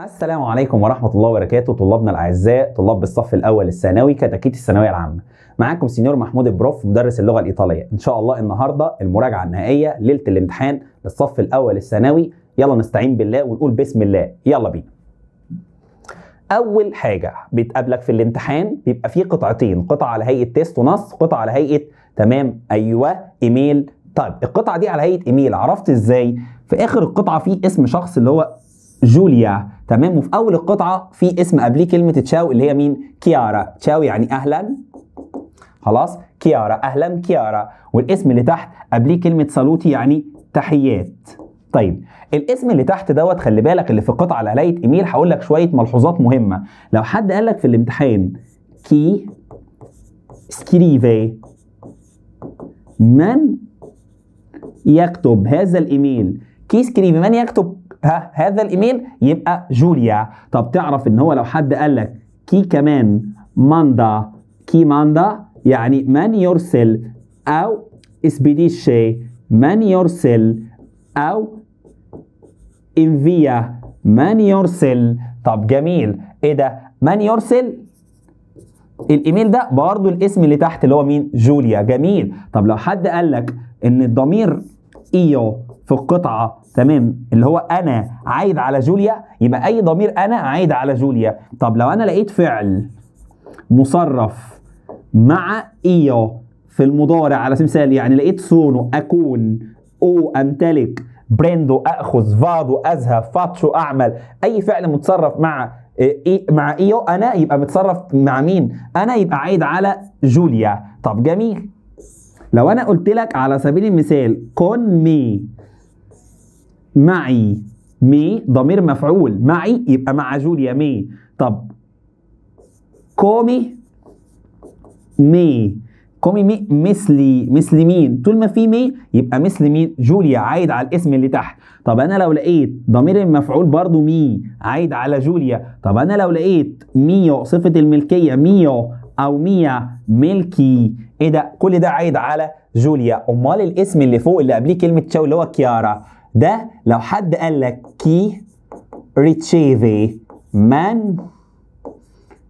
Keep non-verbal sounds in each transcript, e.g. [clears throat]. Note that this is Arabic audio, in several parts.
السلام عليكم ورحمة الله وبركاته طلابنا الأعزاء طلاب بالصف الأول الثانوي كتاكيت الثانوية العامة معاكم سينيور محمود البروف مدرس اللغة الإيطالية إن شاء الله النهاردة المراجعة النهائية ليلة الامتحان للصف الأول الثانوي يلا نستعين بالله ونقول بسم الله يلا بينا أول حاجة بتقابلك في الامتحان بيبقى فيه قطعتين قطعة على هيئة تيست ونص قطعة على هيئة تمام أيوه إيميل طيب القطعة دي على هيئة إيميل عرفت إزاي في آخر القطعة فيه اسم شخص اللي هو جوليا تمام وفي اول القطعه في اسم قبليه كلمه تشاو اللي هي مين كيارا تشاو يعني اهلا خلاص كيارا اهلا كيارا والاسم اللي تحت قبليه كلمه سالوتي يعني تحيات طيب الاسم اللي تحت دوت خلي بالك اللي في القطعه على لقيت ايميل هقول لك شويه ملحوظات مهمه لو حد قال لك في الامتحان كي سكريفي من يكتب هذا الايميل كي سكريفي من يكتب ها هذا الايميل يبقى جوليا طب تعرف ان هو لو حد قال لك كي كمان ماندا كي ماندا يعني من يرسل او اسبيديشي من يرسل او انفيا من يرسل طب جميل ايه ده من يرسل الايميل ده برضو الاسم اللي تحت اللي هو مين جوليا جميل طب لو حد قال لك ان الضمير ايو في القطعه تمام اللي هو انا عايد على جوليا يبقى اي ضمير انا عايد على جوليا طب لو انا لقيت فعل مصرف مع ايا في المضارع على سبيل المثال يعني لقيت سونو اكون او امتلك بريندو اخذ فادو اذهب فاتشو اعمل اي فعل متصرف مع إيه مع ايو انا يبقى متصرف مع مين انا يبقى عايد على جوليا طب جميل لو انا قلت لك على سبيل المثال كون مي معي مي ضمير مفعول معي يبقى مع جوليا مي طب كومي مي كومي مي مثلي مثل مين طول ما في مي يبقى مثل مين جوليا عايد على الاسم اللي تحت طب انا لو لقيت ضمير المفعول برضو مي عايد على جوليا طب انا لو لقيت ميو صفه الملكيه ميو او ميا ملكي ايه ده كل ده عايد على جوليا امال الاسم اللي فوق اللي قبليه كلمه تشاو اللي هو كيارا ده لو حد قال لك كي ريتشيفي من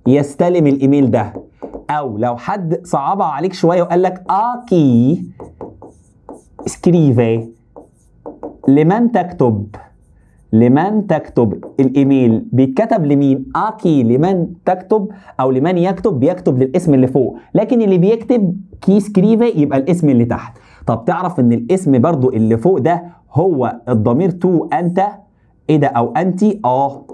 يستلم الايميل ده او لو حد صعبها عليك شويه وقال لك اكي آه سكريفي لمن تكتب لمن تكتب الايميل بيتكتب لمين اكي آه لمن تكتب او لمن يكتب بيكتب للاسم اللي فوق لكن اللي بيكتب كي سكريفي يبقى الاسم اللي تحت طب تعرف ان الاسم برضو اللي فوق ده هو الضمير تو انت ايه ده او انت اه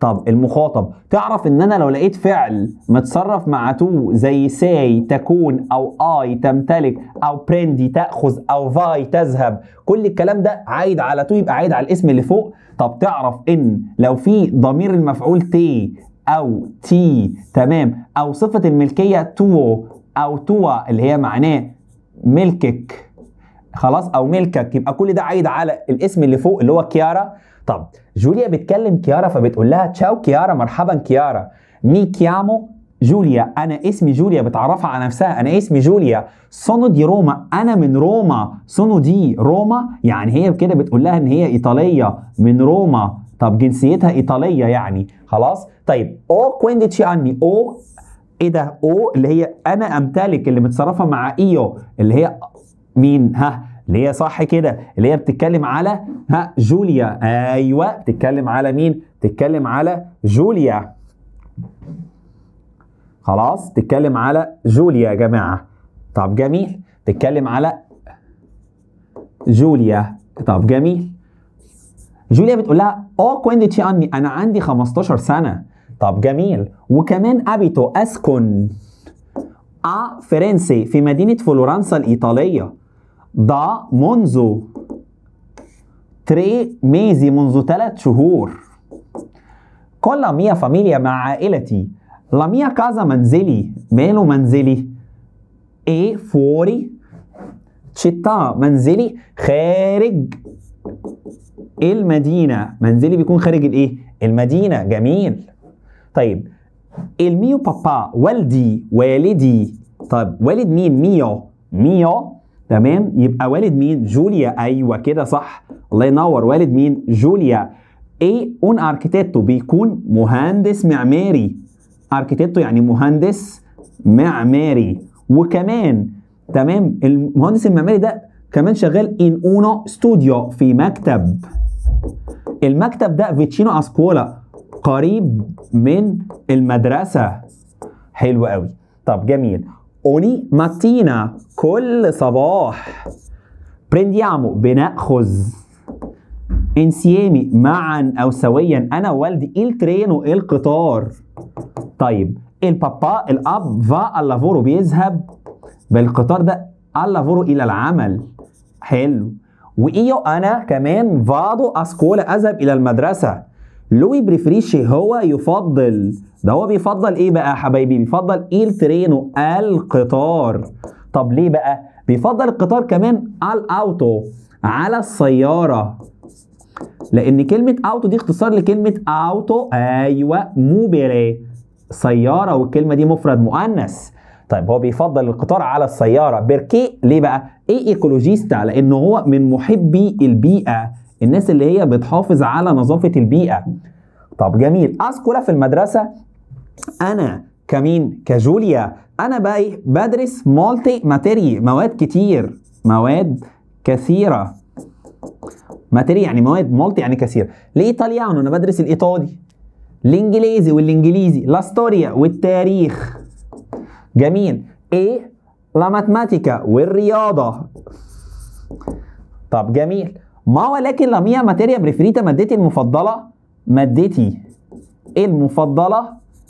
طب المخاطب تعرف ان انا لو لقيت فعل متصرف مع تو زي ساي تكون او اي تمتلك او برندي تاخذ او فاي تذهب كل الكلام ده عايد على تو يبقى عايد على الاسم اللي فوق طب تعرف ان لو في ضمير المفعول تي او تي تمام او صفه الملكيه تو او توا اللي هي معناه ملكك خلاص او ملكك يبقى كل ده عايد على الاسم اللي فوق اللي هو كيارا طب جوليا بتكلم كيارا فبتقول لها تشاو كيارا مرحبا كيارا مي كيامو جوليا انا اسمي جوليا بتعرفها على نفسها انا اسمي جوليا سونو دي روما انا من روما سونو دي روما يعني هي كده بتقول لها ان هي ايطاليه من روما طب جنسيتها ايطاليه يعني خلاص طيب او كوينديتشي اني او ايه ده او اللي هي انا امتلك اللي متصرفه مع ايو اللي هي مين ها اللي هي صح كده اللي هي بتتكلم على ها جوليا ايوه بتتكلم على مين بتتكلم على جوليا خلاص بتتكلم على جوليا يا جماعه طب جميل بتتكلم على جوليا طب جميل جوليا بتقول لها اه oh, كوينديتشي اني انا عندي 15 سنه طب جميل وكمان ابيتو اسكن ا آه، فرنسي في مدينه فلورنسا الايطاليه دا منذ تري ميزي منذ ثلاث شهور كل ميا فاميليا مع عائلتي لا ميا كازا منزلي مالو منزلي اي فوري تشيتا منزلي خارج المدينة منزلي بيكون خارج الايه المدينة جميل طيب الميو بابا والدي والدي طيب والد مين ميو ميو تمام يبقى والد مين جوليا ايوه كده صح الله ينور والد مين جوليا ايه اون اركيتيتو بيكون مهندس معماري اركيتيتو يعني مهندس معماري وكمان تمام المهندس المعماري ده كمان شغال ان اونو ستوديو في مكتب المكتب ده فيتشينو اسكولا قريب من المدرسه حلو قوي طب جميل ogni mattina كل صباح prendiamo بنأخذ insieme معا أو سويا أنا ووالدي الترينو القطار طيب البابا الأب va al lavoro بيذهب بالقطار ده al lavoro إلى العمل حلو وإيو أنا كمان vado a scuola أذهب إلى المدرسة لوي بريفريشي هو يفضل ده هو بيفضل ايه بقى يا حبايبي بيفضل ايه الترينو القطار طب ليه بقى بيفضل القطار كمان على الاوتو على السياره لان كلمه اوتو دي اختصار لكلمه اوتو ايوه موبيلي سياره والكلمه دي مفرد مؤنث طيب هو بيفضل القطار على السياره بركي ليه بقى ايه ايكولوجيستا لان هو من محبي البيئه الناس اللي هي بتحافظ على نظافه البيئه طب جميل اذكر في المدرسه انا كمين كجوليا انا بقى ايه بدرس مالتي ماتيري مواد كتير مواد كثيره ماتيري يعني مواد مالتي يعني كثير الايطاليانو انا بدرس الايطالي الانجليزي والانجليزي لا ستوريا والتاريخ جميل ايه لا ماتماتيكا والرياضه طب جميل ما ولكن لم هي ماتيريا بريفريتا مادتي المفضله مادتي المفضله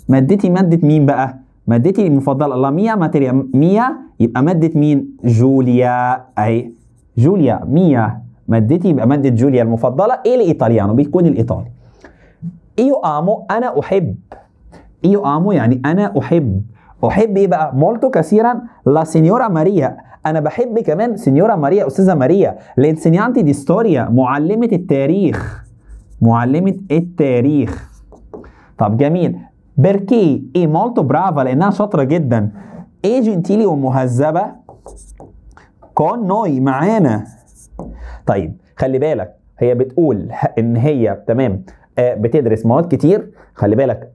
مادتي ماده مين بقى؟ مادتي المفضله لا ميا ماتيريا ميا يبقى ماده مين؟ جوليا أي جوليا ميا مادتي يبقى ماده جوليا المفضله ايه الايطاليانو بيكون الايطالي ايو امو انا احب ايو امو يعني انا احب احب ايه بقى؟ مولتو كثيرا لا سينيورا ماريا انا بحب كمان سينيورا ماريا استاذه ماريا لانسينيانتي دي ستوريا معلمه التاريخ معلمه التاريخ طب جميل بيركي اي مولتو برافا لانها شاطره جدا اي جنتيلي ومهذبه كون نوي معانا طيب خلي بالك هي بتقول ان هي تمام آه، بتدرس مواد كتير خلي بالك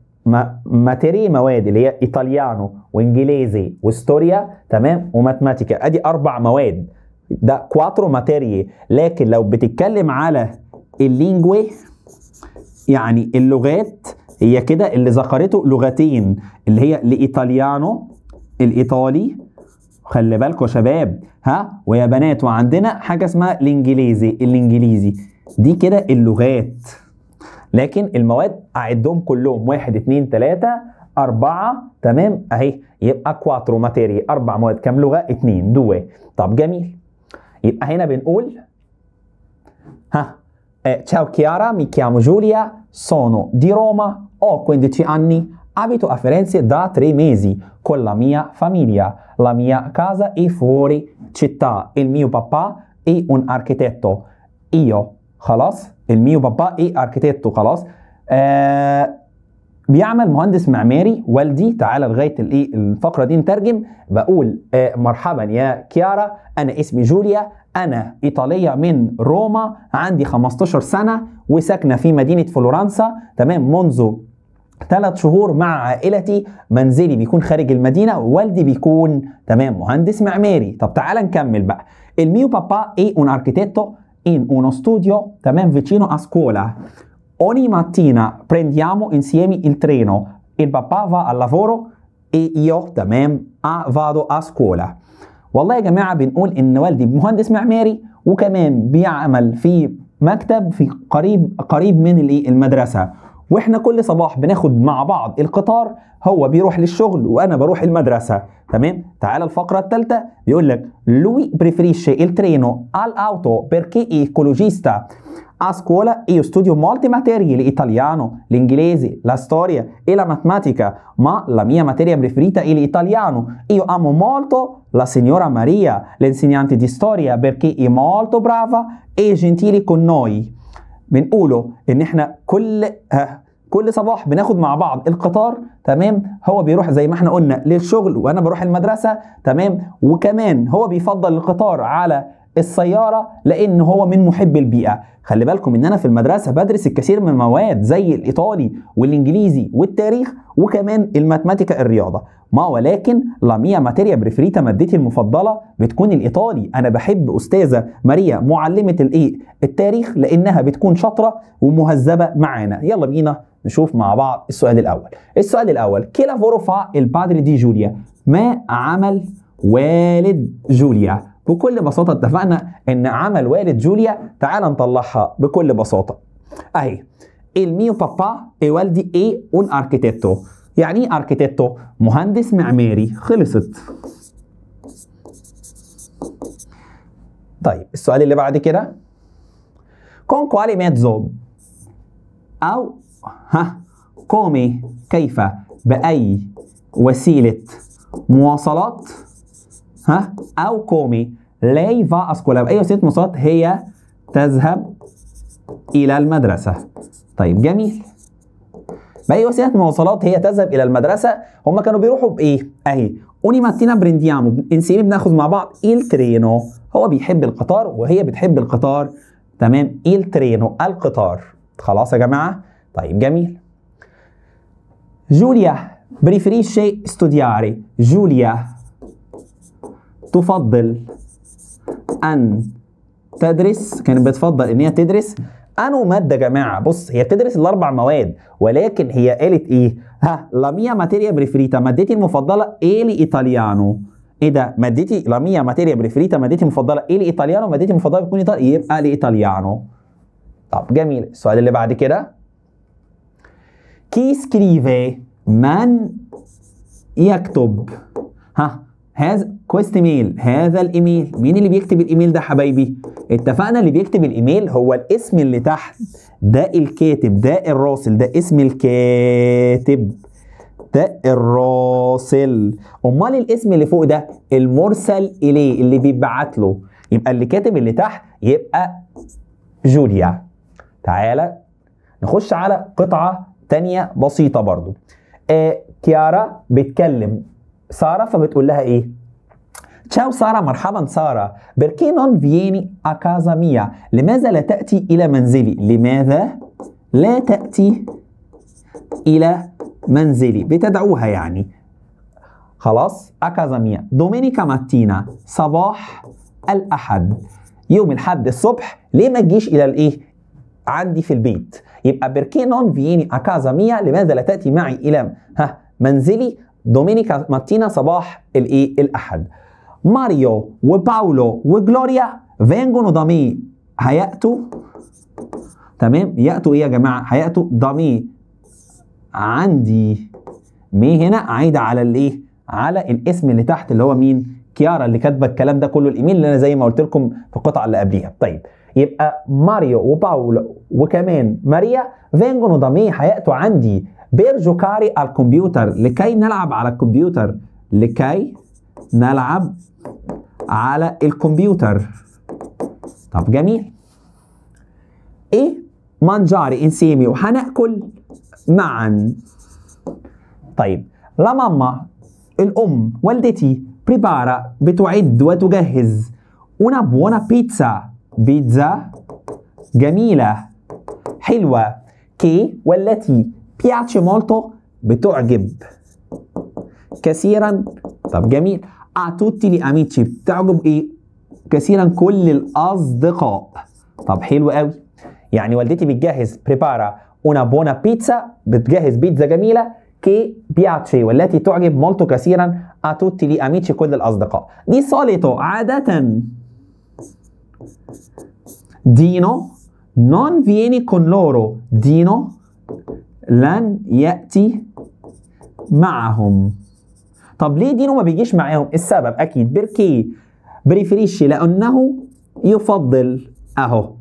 ماتيري مواد اللي هي ايطاليانو وانجليزي وستوريا تمام وماتماتيكا ادي اربع مواد ده كواترو ماتيري لكن لو بتتكلم على اللينجوي يعني اللغات هي كده اللي ذكرته لغتين اللي هي الايطاليانو الايطالي خلي بالكم يا شباب ها ويا بنات وعندنا حاجه اسمها الانجليزي الانجليزي دي كده اللغات لكن المواد اعدهم كلهم واحد اتنين تلاته أربعة تمام أهي يبقى كواترو ماتيري أربع مواد كام لغة؟ اتنين دوا طب جميل يبقى هنا بنقول ها تشاو كيارا مي كيامو جوليا سونو دي روما ho 15 anni أبيتو a Firenze da ميزي mesi con la mia famiglia la mia casa è fuori città il mio papà è un io خلاص il mio papà è خلاص آه بيعمل مهندس معماري والدي تعالى لغايه الايه الفقره دي نترجم بقول آه، مرحبا يا كيارا انا اسمي جوليا انا ايطاليه من روما عندي 15 سنه وساكنه في مدينه فلورنسا تمام منذ ثلاث شهور مع عائلتي منزلي بيكون خارج المدينه والدي بيكون تمام مهندس معماري طب تعالى نكمل بقى الميو بابا اي اون اركيتيتو ان اونو ستوديو تمام فيتشينو اسكولا ogni mattina prendiamo insieme il treno, il e papà va al lavoro e io a ah, vado a scuola والله يا جماعة بنقول إن والدي مهندس معماري وكمان بيعمل في مكتب في قريب قريب من المدرسة واحنا كل صباح بناخد مع بعض القطار هو بيروح للشغل وانا بروح المدرسه تمام تعال الفقره الثالثه بيقول لك لوي بريفريشي الترينو الاوتو بيركي ايكولوجيستا A scuola io studio molte materie, l'italiano, l'inglese, la storia e la matematica, ma la mia materia preferita è l'italiano. Io amo molto la signora Maria, l'insegnante di storia, perché è molto brava e gentile con noi. بنقوله ان احنا كل آه كل صباح بناخد مع بعض القطار تمام هو بيروح زي ما احنا قلنا للشغل وانا بروح المدرسه تمام وكمان هو بيفضل القطار على السياره لان هو من محب البيئه خلي بالكم ان انا في المدرسه بدرس الكثير من المواد زي الايطالي والانجليزي والتاريخ وكمان الماتماتيكا الرياضه ما ولكن لاميا ماتيريا بريفريتا مادتي المفضله بتكون الايطالي انا بحب استاذه ماريا معلمه الايه التاريخ لانها بتكون شاطره ومهذبه معانا يلا بينا نشوف مع بعض السؤال الاول السؤال الاول كلا فورفا البادري دي جوليا ما عمل والد جوليا بكل بساطه اتفقنا ان عمل والد جوليا تعال نطلعها بكل بساطه اهي il ميو بابا e والدي ايه أون أركيتيتو. يعني ايه أركيتيتو؟ مهندس معماري خلصت طيب السؤال اللي بعد كده كون كوالي ميتزو او ها كومي كيف باي وسيله مواصلات ها او كومي لاي فا اسكولا اي وسيله مواصلات هي تذهب الى المدرسه طيب جميل باي وسيله مواصلات هي تذهب الى المدرسه هم كانوا بيروحوا بايه اهي اوني ماتينا برينديامو انسيني بناخد مع بعض ايل ترينو هو بيحب القطار وهي بتحب القطار تمام ايل ترينو القطار خلاص يا جماعه طيب جميل جوليا بريفري استودياري ستودياري جوليا تفضل أن تدرس كانت بتفضل إن هي تدرس أنو مادة يا جماعة بص هي بتدرس الأربع مواد ولكن هي قالت إيه؟ ها لا ميا ماتيريا بريفريتا مادتي المفضلة إيلي إيطاليانو ايه ده مادتي لا ميا ماتيريا بريفريتا مادتي المفضله ايه إيطاليانو مادتي المفضله بتكون ايطالي يبقى لإيطاليانو طب جميل السؤال اللي بعد كده كي سكريفي من يكتب ها هذا كويست ميل هذا الايميل مين اللي بيكتب الايميل ده حبايبي اتفقنا اللي بيكتب الايميل هو الاسم اللي تحت ده الكاتب ده الراسل ده اسم الكاتب ده الراسل امال الاسم اللي فوق ده المرسل اليه اللي بيبعت له يبقى اللي كاتب اللي تحت يبقى جوليا تعالى نخش على قطعه تانية بسيطه برضو آه كيارا بتكلم ساره فبتقول لها ايه تشاو سارة مرحبا سارة بركي نون فييني أكازا ميا لماذا لا تأتي إلى منزلي لماذا لا تأتي إلى منزلي بتدعوها يعني خلاص أكازا ميا دومينيكا ماتينا صباح الأحد يوم الحد الصبح ليه ما تجيش إلى الإيه عندي في البيت يبقى بركي نون فييني أكازا ميا لماذا لا تأتي معي إلى ها منزلي دومينيكا ماتينا صباح الإيه الأحد ماريو وباولو وجلوريا فينجون وضمي هيأتوا تمام يأتوا ايه يا جماعة هيأتوا ضمي عندي مي هنا عايدة على الايه على الاسم اللي تحت اللي هو مين كيارا اللي كاتبه الكلام ده كله الايميل اللي انا زي ما قلت لكم في القطعه اللي قبليها طيب يبقى ماريو وباولو وكمان ماريا فينجون وضامي هياتوا عندي بيرجو كاري الكمبيوتر لكي نلعب على الكمبيوتر لكي نلعب على الكمبيوتر طب جميل ايه مانجاري انسيمي وهناكل معا طيب لا ماما الام والدتي بريبارا بتعد وتجهز una buona pizza بيتزا جميلة حلوة كي والتي بياتشي مولتو بتعجب كثيرا طب جميل اتوتي آه، لي اميتشي بتعجب ايه كثيرا كل الاصدقاء طب حلو قوي يعني والدتي بتجهز بريبارا اونا بونا بيتزا بتجهز بيتزا جميله كي بياتشي والتي تعجب مولتو كثيرا اتوتي آه، لي اميتشي كل الاصدقاء دي سوليتو عاده دينو نون فيني كون لورو دينو لن يأتي معهم طب ليه دينو ما بيجيش معاهم السبب اكيد بركي بريفريشي لانه يفضل اهو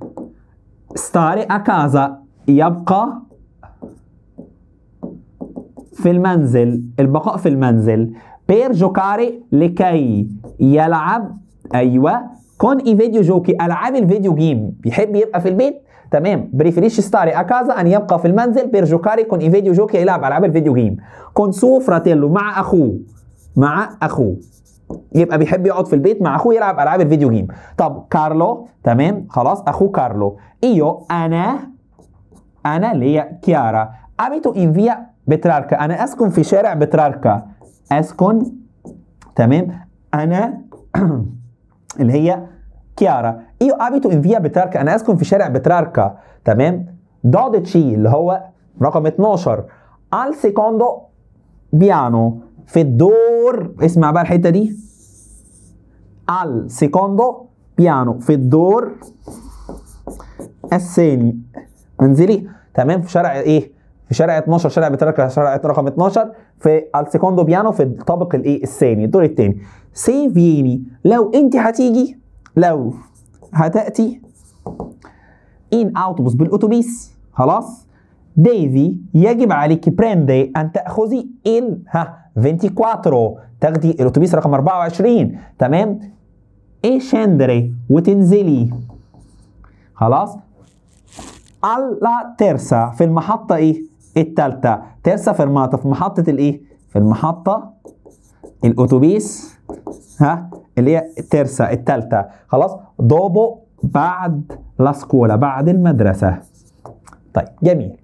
ستاري اكازا يبقى في المنزل البقاء في المنزل بير جوكاري لكي يلعب ايوه كون اي فيديو جوكي العاب الفيديو جيم بيحب يبقى في البيت تمام بريفريش ستاري اكازا ان يبقى في المنزل بير جوكاري كون اي فيديو جوكي يلعب العاب الفيديو جيم كون سو فراتيلو مع اخوه مع اخوه يبقى بيحب يقعد في البيت مع اخوه يلعب العاب الفيديو جيم طب كارلو تمام خلاص اخوه كارلو ايو انا انا ليا كيارا ابيتو ان فيا بتراركا انا اسكن في شارع بتراركا اسكن تمام انا [clears throat] اللي هي كيارا ايو ابيتو ان فيا بتراركا انا اسكن في شارع بتراركا تمام دودتشي اللي هو رقم 12 al secondo piano في الدور اسمع بقى الحته دي al secondo piano في الدور الثاني انزلي تمام في شارع ايه في شارع 12 شارع بتركه شارع رقم 12 في السيكوندو بيانو في الطابق الايه الثاني الدور الثاني سي فيني لو انت هتيجي لو هتاتي ان اوتوبوس بالاتوبيس خلاص ديفي يجب عليك بريندي ان تاخذي ان ها 24 تاخدي الاتوبيس رقم 24 تمام ايه شندري وتنزلي خلاص على ترسا في المحطة ايه التالتة ترسا في المحطة في محطة الايه في المحطة الاتوبيس ها اللي هي ترسا التالتة خلاص دوبو بعد لاسكولا بعد المدرسة طيب جميل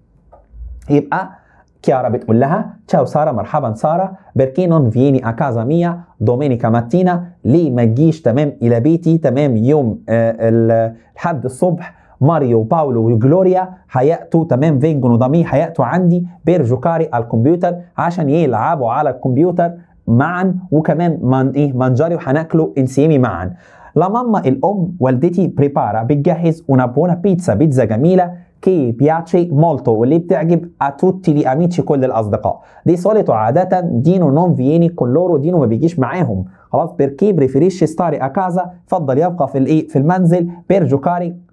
يبقى كيارا بتقول لها تشاو ساره مرحبا ساره بركينون فيني اكازا ميا دومينيكا ماتينا لي ما تجيش تمام الى بيتي تمام يوم الحد الصبح ماريو وباولو وجلوريا هيأتوا تمام فينجون ودامي هيأتوا عندي بيرجوكاري على الكمبيوتر عشان يلعبوا على الكمبيوتر معا وكمان من ايه منجاري وهناكلوا انسيمي معا لا ماما الام والدتي بريبارا بتجهز اونابونا بيتزا بيتزا جميله كي piace مولتو واللي بتعجب a tutti gli amici كل الاصدقاء دي صورته عاده دينو نون فييني con loro دينو ما بيجيش معاهم خلاص بيركي بريفيريشي ستاري a casa فضل يبقى في الايه في المنزل per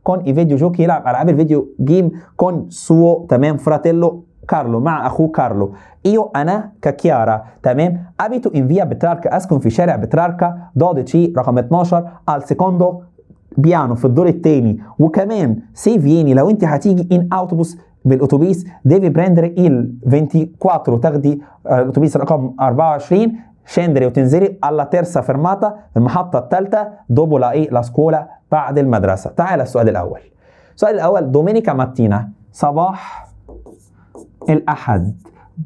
كون اي فيديو جوكي يلعب العاب الفيديو جيم كون suo تمام فراتيلو كارلو مع اخوه كارلو ايو انا ككيارا تمام ابيتو ان فيا بتراركا اسكن في شارع بتراركا دودتشي رقم 12 al secondo بيانو في الدور الثاني وكمان سيفيني لو انت هتيجي ان اوتوبوس بالاتوبيس ديفي براندر ال 24 تاخدي آه، الاتوبيس رقم 24 شندري وتنزلي على تيرسا fermata المحطة الثالثة دوبو لا ايه لا سكولا بعد المدرسة تعال السؤال الأول السؤال الأول دومينيكا ماتينا صباح الأحد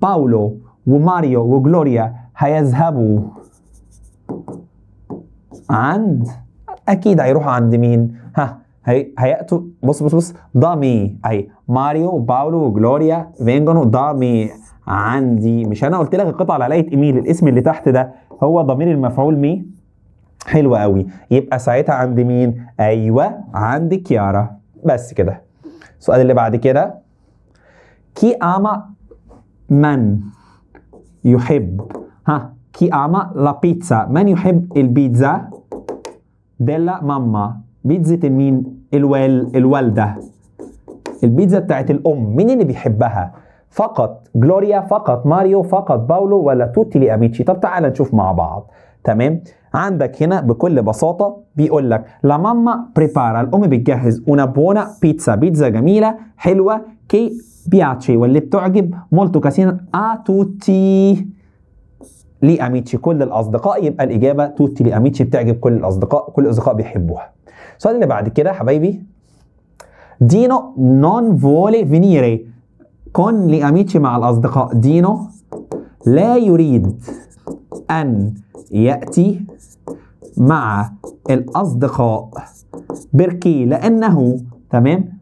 باولو وماريو وجلوريا هيذهبوا عند اكيد هيروحوا عند مين؟ ها هي هيأتوا بص بص بص مي اي ماريو باولو وجلوريا فينجونو مي عندي مش انا قلت لك القطعه اللي على ايميل الاسم اللي تحت ده هو ضمير المفعول مي حلو قوي يبقى ساعتها عند مين؟ ايوه عند كيارا بس كده السؤال اللي بعد كده كي اما من يحب ها كي اما لا بيتزا من يحب البيتزا ديلا ماما بيتزا مين الوال الوالده البيتزا بتاعت الام مين اللي بيحبها فقط جلوريا فقط ماريو فقط باولو ولا توتي لي أميتشي طب تعال نشوف مع بعض تمام عندك هنا بكل بساطة بيقول لك لا ماما بريبارا الأم بتجهز اون بونا بيتزا بيتزا جميلة حلوة كي بياتشي واللي بتعجب مولتو كاسين ا توتي لي اميتشي كل الاصدقاء يبقى الاجابه توتي لي اميتشي بتعجب كل الاصدقاء كل الاصدقاء بيحبوها السؤال اللي بعد كده حبايبي دينو نون فولي فينيري كن لي اميتشي مع الاصدقاء دينو لا يريد ان ياتي مع الاصدقاء بركي لانه تمام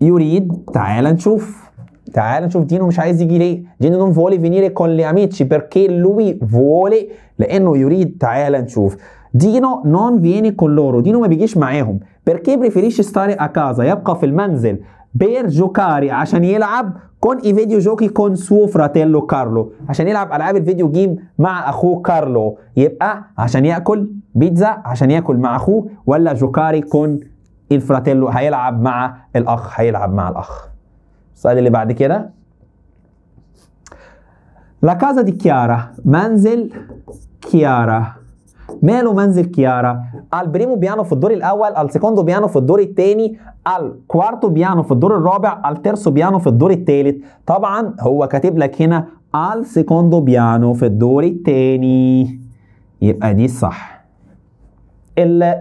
يريد تعال نشوف تعال نشوف دينو مش عايز يجي ليه دينو نون فولي فينيري كون لي اميتشي بيركي لوي فولي لانه يريد تعال نشوف دينو نون فيني كون لورو دينو ما بيجيش معاهم بيركي بريفيريش ستاري اكازا يبقى في المنزل بير جوكاري عشان يلعب كون اي فيديو جوكي كون سو فراتيلو كارلو عشان يلعب العاب الفيديو جيم مع اخوه كارلو يبقى عشان ياكل بيتزا عشان ياكل مع اخوه ولا جوكاري كون الفراتيلو هيلعب مع الاخ هيلعب مع الاخ السلايد اللي بعد كده لا كازا دي كيارا منزل كيارا ماله منزل كيارا البريمو بيانو في الدور الاول السيكوندو بيانو في الدور الثاني الكوارتو بيانو في الدور الرابع الترسو بيانو في الدور الثالث طبعا هو كاتب لك هنا السيكوندو بيانو في الدور الثاني يبقى دي الصح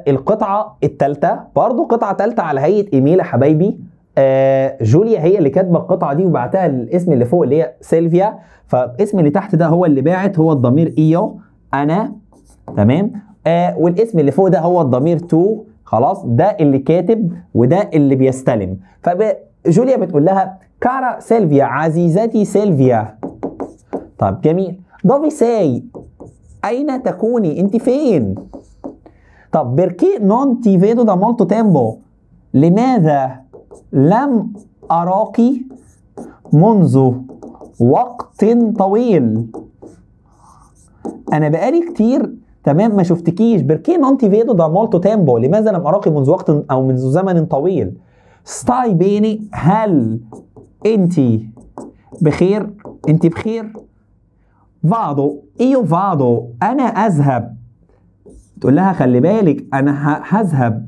القطعه الثالثه برضو قطعه ثالثه على هيئه ايميل يا حبايبي آه جوليا هي اللي كاتبه القطعه دي وبعتها الاسم اللي فوق اللي هي سيلفيا فالاسم اللي تحت ده هو اللي باعت هو الضمير ايو انا تمام آه والاسم اللي فوق ده هو الضمير تو خلاص ده اللي كاتب وده اللي بيستلم فجوليا بتقول لها كارا سيلفيا عزيزتي سيلفيا طب جميل دوفي ساي اين تكوني انت فين طب بركي نون تي فيدو دا مولتو تيمبو لماذا لم أراك منذ وقت طويل أنا بقالي كتير تمام ما شفتكيش بركي نونتي فيدو دا مولتو تيمبو لماذا لم أراك منذ وقت أو منذ زمن طويل ستاي بيني هل أنت بخير أنت بخير فادو إيو فادو أنا أذهب تقول لها خلي بالك أنا هذهب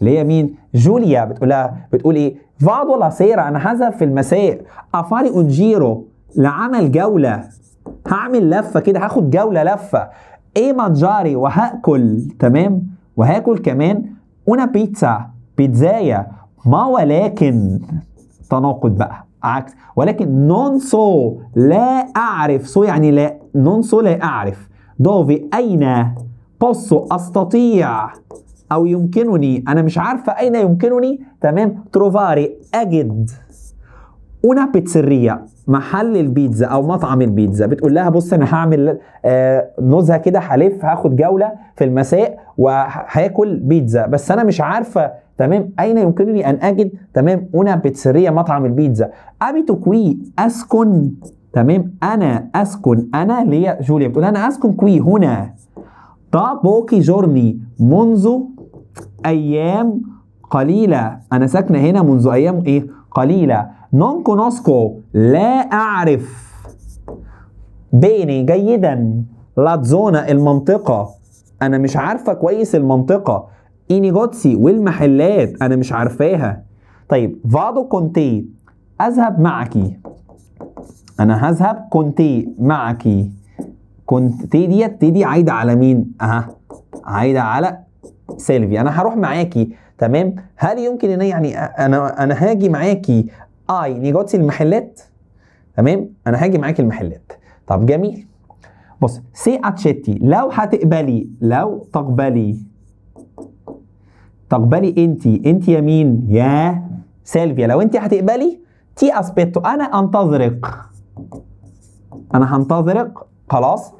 اللي هي مين جوليا بتقولها بتقول ايه فادو لا سيرا انا هذهب في المساء افاري انجيرو لعمل جوله هعمل لفه كده هاخد جوله لفه ايه متجاري وهاكل تمام وهاكل كمان انا بيتزا بيتزايا ما ولكن تناقض بقى عكس ولكن نون سو لا اعرف سو يعني لا نون سو لا اعرف دوفي اين بوسو استطيع او يمكنني انا مش عارفه اين يمكنني تمام تروفاري اجد اونا بيتسريا محل البيتزا او مطعم البيتزا بتقول لها بص انا هعمل آه نزهه كده هلف هاخد جوله في المساء وهاكل بيتزا بس انا مش عارفه تمام اين يمكنني ان اجد تمام اونا بيتسريا مطعم البيتزا ابي توكوي اسكن تمام انا اسكن انا اللي هي جوليا بتقول انا اسكن كوي هنا تابوكي بوكي جورني منذ أيام قليلة أنا ساكنة هنا منذ أيام إيه قليلة نون كونوسكو لا أعرف بيني جيدا لاتزونا المنطقة أنا مش عارفة كويس المنطقة إينيجوتسي والمحلات أنا مش عارفاها طيب فادو كونتي أذهب معك أنا هذهب كونتي معك كونتي ديت تي دي عايدة على مين؟ أها عايدة على سيلفي انا هروح معاكي تمام هل يمكن ان يعني انا انا هاجي معاكي اي نيجوتي المحلات تمام انا هاجي معاكي المحلات طب جميل بص سي اتشيتي لو هتقبلي لو تقبلي تقبلي انت انت يا مين يا سيلفيا لو انت هتقبلي تي اسبيتو انا انتظرك انا هنتظرك خلاص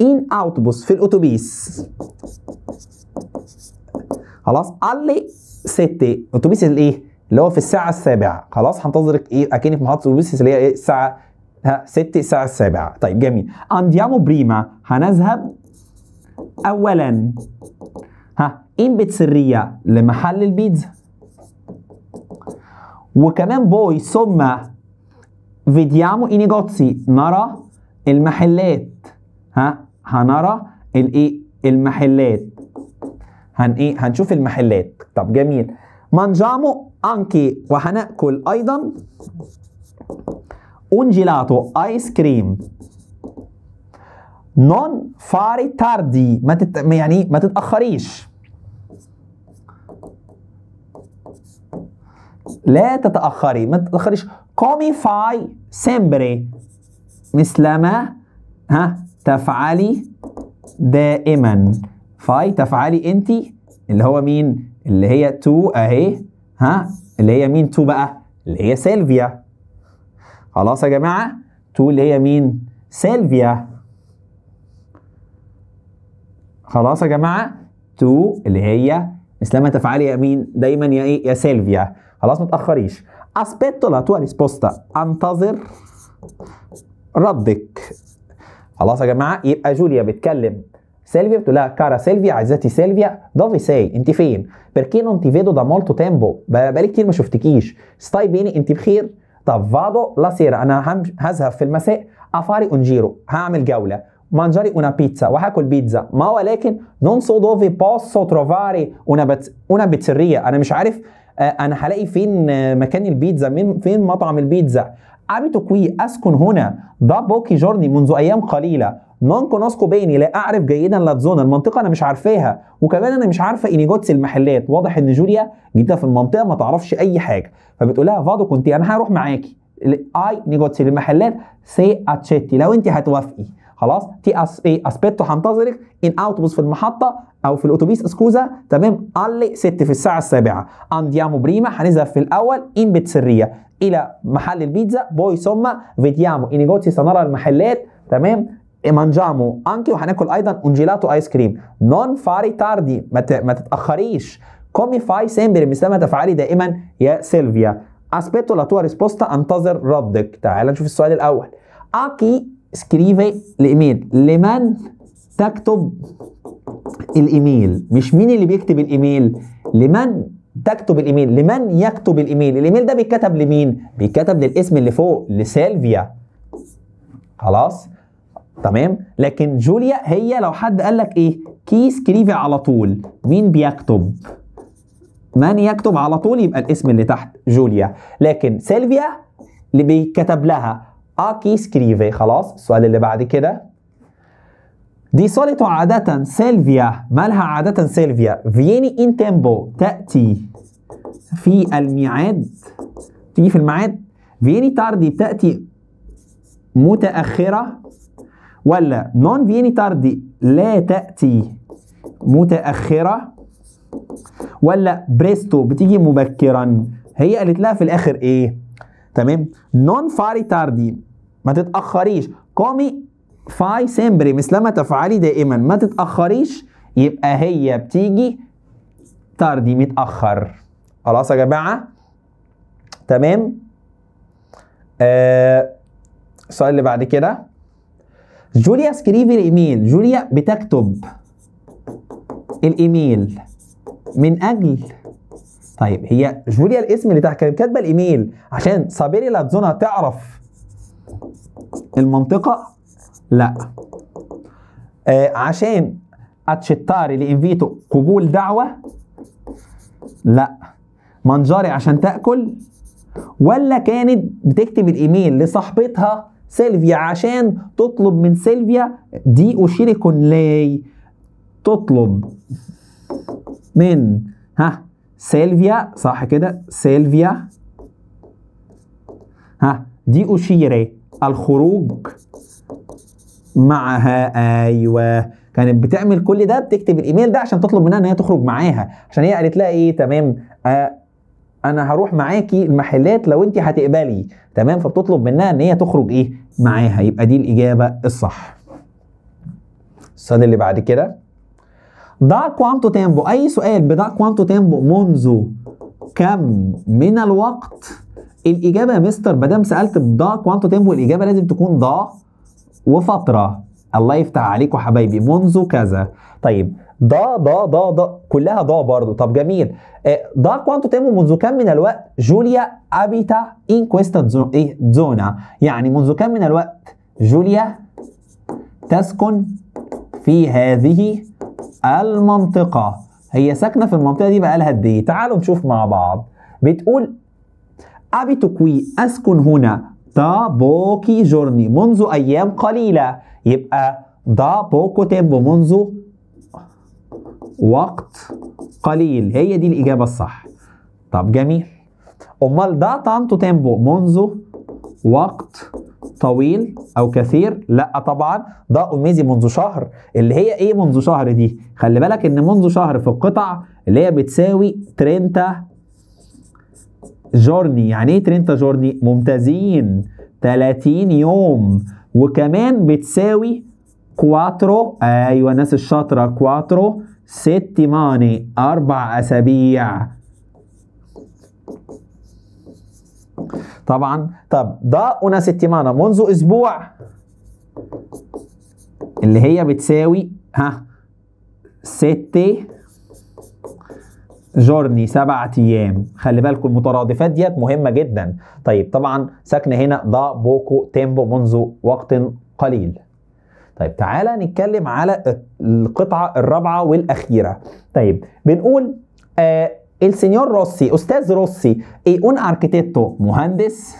ان اوتوبوس في الاتوبيس خلاص لي 6 اتوبيس الايه اللي هو في الساعه السابعه خلاص هنتظرك ايه اكني في محطه اتوبيس اللي هي ايه الساعه ها 6 الساعه السابعه طيب جميل انديامو بريما هنذهب اولا ها ان بيتسرية لمحل البيتزا وكمان بوي ثم فيديامو اي نيجوتسي نرى المحلات ها هنرى الايه المحلات هن ايه هنشوف المحلات طب جميل مانجامو انكي وهناكل ايضا اون جيلاتو ايس كريم نون فاري تاردي ما تت... يعني ما تتاخريش لا تتاخري ما تتاخريش كومي فاي سيمبري مثلما ها تفعلي دائما فاي تفعلي انت اللي هو مين اللي هي تو اهي ها اللي هي مين تو بقى اللي هي سيلفيا خلاص يا جماعه تو اللي هي مين سيلفيا خلاص يا جماعه تو اللي هي ما تفعلي يا مين دايما يا ايه يا سيلفيا خلاص ما تاخريش اسبيتو لا تو ريسبوستا انتظر ردك خلاص يا جماعه يبقى جوليا بتكلم سيلفيا بتقول لها كارا سيلفيا عزتي سيلفيا دوفي ساي انت فين؟ بيركي نون تي فيدو دا مولتو تيمبو بقالي كتير ما شفتكيش ستاي بيني انت بخير؟ طب فادو لا سيرا انا هذهب في المساء افاري انجيرو هعمل جوله مانجاري اون بيتزا وهاكل بيتزا ما ولكن نون سو دوفي بوسو تروفاري اون بت... una بتسرية. انا مش عارف انا هلاقي فين مكان البيتزا من فين مطعم البيتزا ابيتو كوي اسكن هنا دا بوكي جورني منذ ايام قليله نون كوناسكو بيني لا اعرف جيدا لاتزونا المنطقه انا مش عارفاها وكمان انا مش عارفه انيجوتس المحلات واضح ان جوليا جدا في المنطقه ما تعرفش اي حاجه فبتقول لها فادو كنت انا هروح معاكي اي نيجوتس المحلات سي اتشيتي لو انت هتوافقي خلاص تي اس اي اسبيتو هنتظرك ان اوتوبوس في المحطه او في الاتوبيس اسكوزا تمام قال ست في الساعه السابعه انديامو بريما هنذهب في الاول ان بيتسريه الى محل البيتزا بوي ثم فيديامو انيجوتسي سنرى المحلات تمام مانجامو انكي وهناكل ايضا اونجيلاتو ايس كريم نون فاري تاردي ما, تتاخريش كومي فاي سيمبري مثلما تفعلي دائما يا سيلفيا اسبيتو لا تو ريسبوستا انتظر ردك تعال نشوف السؤال الاول اكي سكريفي الايميل لمن تكتب الايميل مش مين اللي بيكتب الايميل لمن تكتب الايميل لمن يكتب الايميل الايميل ده بيتكتب لمين بيتكتب للاسم اللي فوق لسيلفيا خلاص تمام لكن جوليا هي لو حد قال لك ايه كيس كريفي على طول مين بيكتب من يكتب على طول يبقى الاسم اللي تحت جوليا لكن سيلفيا اللي بيكتب لها آه، كيس كريفي خلاص السؤال اللي بعد كده دي صلت عادة سيلفيا مالها عادة سيلفيا فيني ان تيمبو تأتي في الميعاد تيجي في الميعاد فيني تاردي تأتي متأخرة ولا نون فيني تاردي لا تأتي متأخرة ولا بريستو بتيجي مبكرا هي قالت لها في الآخر إيه تمام نون فاري تاردي ما تتأخريش كومي فاي سيمبري مثلما تفعلي دائما ما تتأخريش يبقى هي بتيجي تاردي متأخر خلاص يا جماعة تمام آه السؤال اللي بعد كده جوليا سكريفي الايميل جوليا بتكتب الايميل من اجل طيب هي جوليا الاسم اللي تحت كانت كاتبه الايميل عشان صابيري لاتزونا تعرف المنطقه لا آه عشان اتشيتاري لانفيتو قبول دعوه لا منجاري عشان تاكل ولا كانت بتكتب الايميل لصاحبتها سيلفيا عشان تطلب من سيلفيا دي أشيرك لي تطلب من ها سيلفيا صح كده سيلفيا ها دي أشيرة الخروج معها ايوه كانت بتعمل كل ده بتكتب الايميل ده عشان تطلب منها ان هي تخرج معاها عشان هي قالت لها ايه تمام آه انا هروح معاكي المحلات لو انت هتقبلي تمام فبتطلب منها ان هي تخرج ايه معاها يبقى دي الاجابه الصح السؤال اللي بعد كده ضع كوانتو تيمبو اي سؤال بضع كوانتو تيمبو منذ كم من الوقت الاجابه يا مستر دام سالت بضع كوانتو تيمبو الاجابه لازم تكون ضع وفتره الله يفتح عليكم حبايبي منذ كذا طيب ضا ضا ضا ضا كلها ضا برضو طب جميل ضا كوانتو تيمو منذ كم من الوقت جوليا ابيتا ان كويستا إيه، زونا يعني منذ كم من الوقت جوليا تسكن في هذه المنطقة هي ساكنة في المنطقة دي بقالها قد ايه تعالوا نشوف مع بعض بتقول ابيتو كوي اسكن هنا دا بوكي جورني منذ ايام قليلة يبقى دا بوكو تيمبو منذ وقت قليل هي دي الإجابة الصح طب جميل أمال ده تانتو تيمبو منذ وقت طويل او كثير لا طبعا ده اميزي منذ شهر اللي هي ايه منذ شهر دي خلي بالك ان منذ شهر في القطع اللي هي بتساوي 30 جورني يعني ايه 30 جورني ممتازين 30 يوم وكمان بتساوي كواترو ايوه الناس الشاطره كواترو ست ماني أربع أسابيع طبعا طب ضاءنا ست مانا منذ أسبوع اللي هي بتساوي ها ست جورني سبعة أيام خلي بالكم المترادفات ديت مهمة جدا طيب طبعا ساكنة هنا دا بوكو تيمبو منذ وقت قليل طيب تعالى نتكلم على القطعة الرابعة والأخيرة طيب بنقول آه السنيور روسي أستاذ روسي إيه أون أركيتيتو مهندس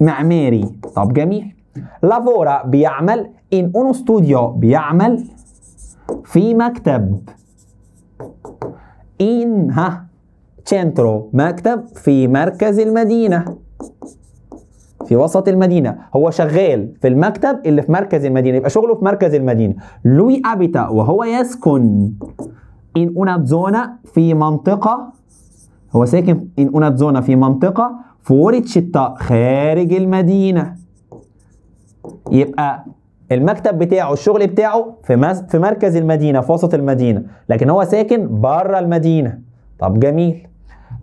معماري طب جميل لافورا بيعمل إن أونو ستوديو بيعمل في مكتب إن ها تشنترو مكتب في مركز المدينة في وسط المدينه هو شغال في المكتب اللي في مركز المدينه يبقى شغله في مركز المدينه لوي ابيتا وهو يسكن ان اونات زونا في منطقه هو ساكن ان اونات زونا في منطقه تشيتا خارج المدينه يبقى المكتب بتاعه الشغل بتاعه في في مركز المدينه في وسط المدينه لكن هو ساكن بره المدينه طب جميل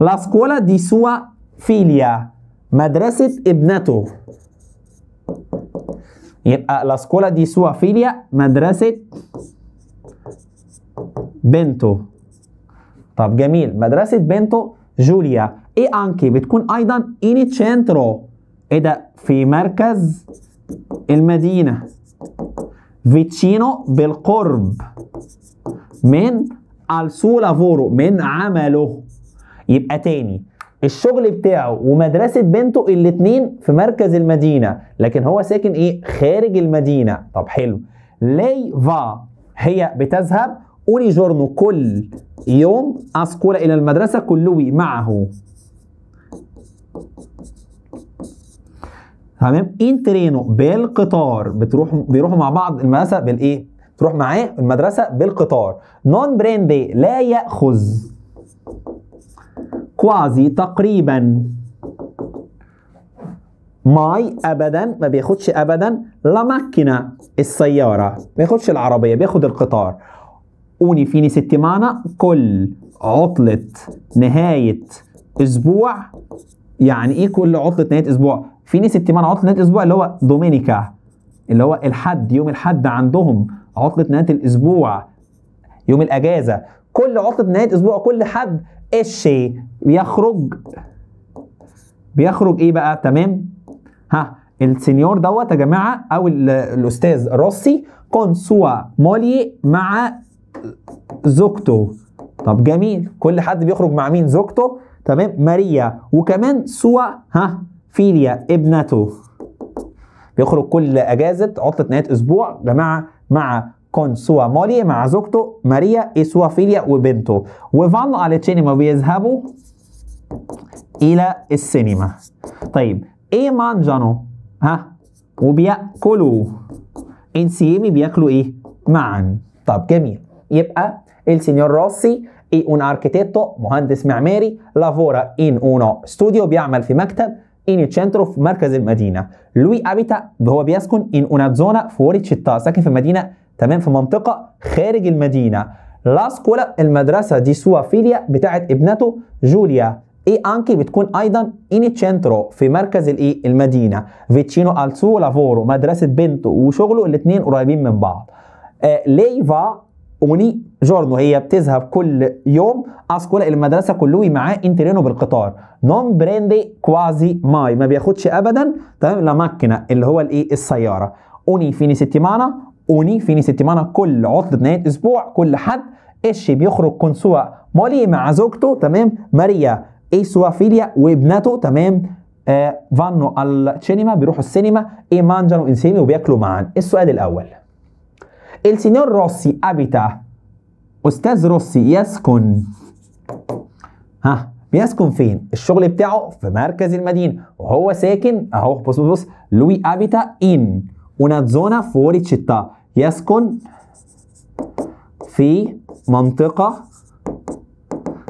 لا سكولا دي سوا فيليا مدرسة ابنته يبقى لا سكولا دي سوا فيليا مدرسة بنته طب جميل مدرسة بنته جوليا ايه انكي بتكون ايضا اني تشنترو ايه ده في مركز المدينة فيتشينو بالقرب من السولافورو من عمله يبقى تاني الشغل بتاعه ومدرسه بنته الاتنين في مركز المدينه لكن هو ساكن ايه خارج المدينه طب حلو لي فا هي بتذهب اوني جورنو كل يوم اسكولا الى المدرسه كلوي معه تمام ان ترينو بالقطار بتروح بيروحوا مع بعض المدرسه بالايه تروح معاه المدرسه بالقطار نون بريندي لا ياخذ كوازي تقريبا ماي ابدا ما بياخدش ابدا لا ماكينة السيارة ما بياخدش العربية بياخد القطار اوني فيني ستيمانا كل عطلة نهاية اسبوع يعني ايه كل عطلة نهاية اسبوع فيني ستيمانا عطلة نهاية اسبوع اللي هو دومينيكا اللي هو الحد يوم الحد عندهم عطلة نهاية الاسبوع يوم الاجازة كل عطلة نهاية اسبوع كل حد الشيء بيخرج بيخرج ايه بقى تمام ها السنيور دوت يا جماعه او الاستاذ روسي كون سوا مولي مع زوجته طب جميل كل حد بيخرج مع مين زوجته تمام ماريا وكمان سوا ها فيليا ابنته بيخرج كل اجازه عطله نهايه اسبوع جماعه مع كونسوامولي مع زوجته ماريا إسوافيليا وبنته وفانو على cinema, بيذهبوا إلى السينما طيب إيه مانجانو ها وبيأكلوا انسيمي بياكلوا إيه معا طب جميل يبقى السينيور روسي e un architetto مهندس معماري lavora in uno studio بيعمل في مكتب in il centro في مركز المدينة lui abita هو بيسكن in una zona fuori città ساكن في مدينة تمام في منطقه خارج المدينه لا سكولا المدرسه دي سوا فيليا بتاعت ابنته جوليا اي انكي بتكون ايضا اني تشنترو في مركز الايه المدينه فيتشينو السو لافورو مدرسه بنته وشغله الاثنين قريبين من بعض آه ليفا اوني جورنو هي بتذهب كل يوم اسكولا المدرسه كلوي معاه انترينو بالقطار نون بريندي كوازي ماي ما بياخدش ابدا تمام لا ماكينه اللي هو الايه السياره اوني فيني ستيمانا اوني فيني ستيمانا كل عطله نهايه اسبوع كل حد اشي بيخرج كونسوا مولي مع زوجته تمام ماريا ايسوا فيليا وابنته تمام آه فانو السينما بيروحوا السينما اي مانجانو انسيمي وبياكلوا معا السؤال الاول السينيور روسي ابيتا استاذ روسي يسكن ها بيسكن فين؟ الشغل بتاعه في مركز المدينه وهو ساكن اهو بص بص لوي ابيتا ان una zona fuori città يسكن في منطقة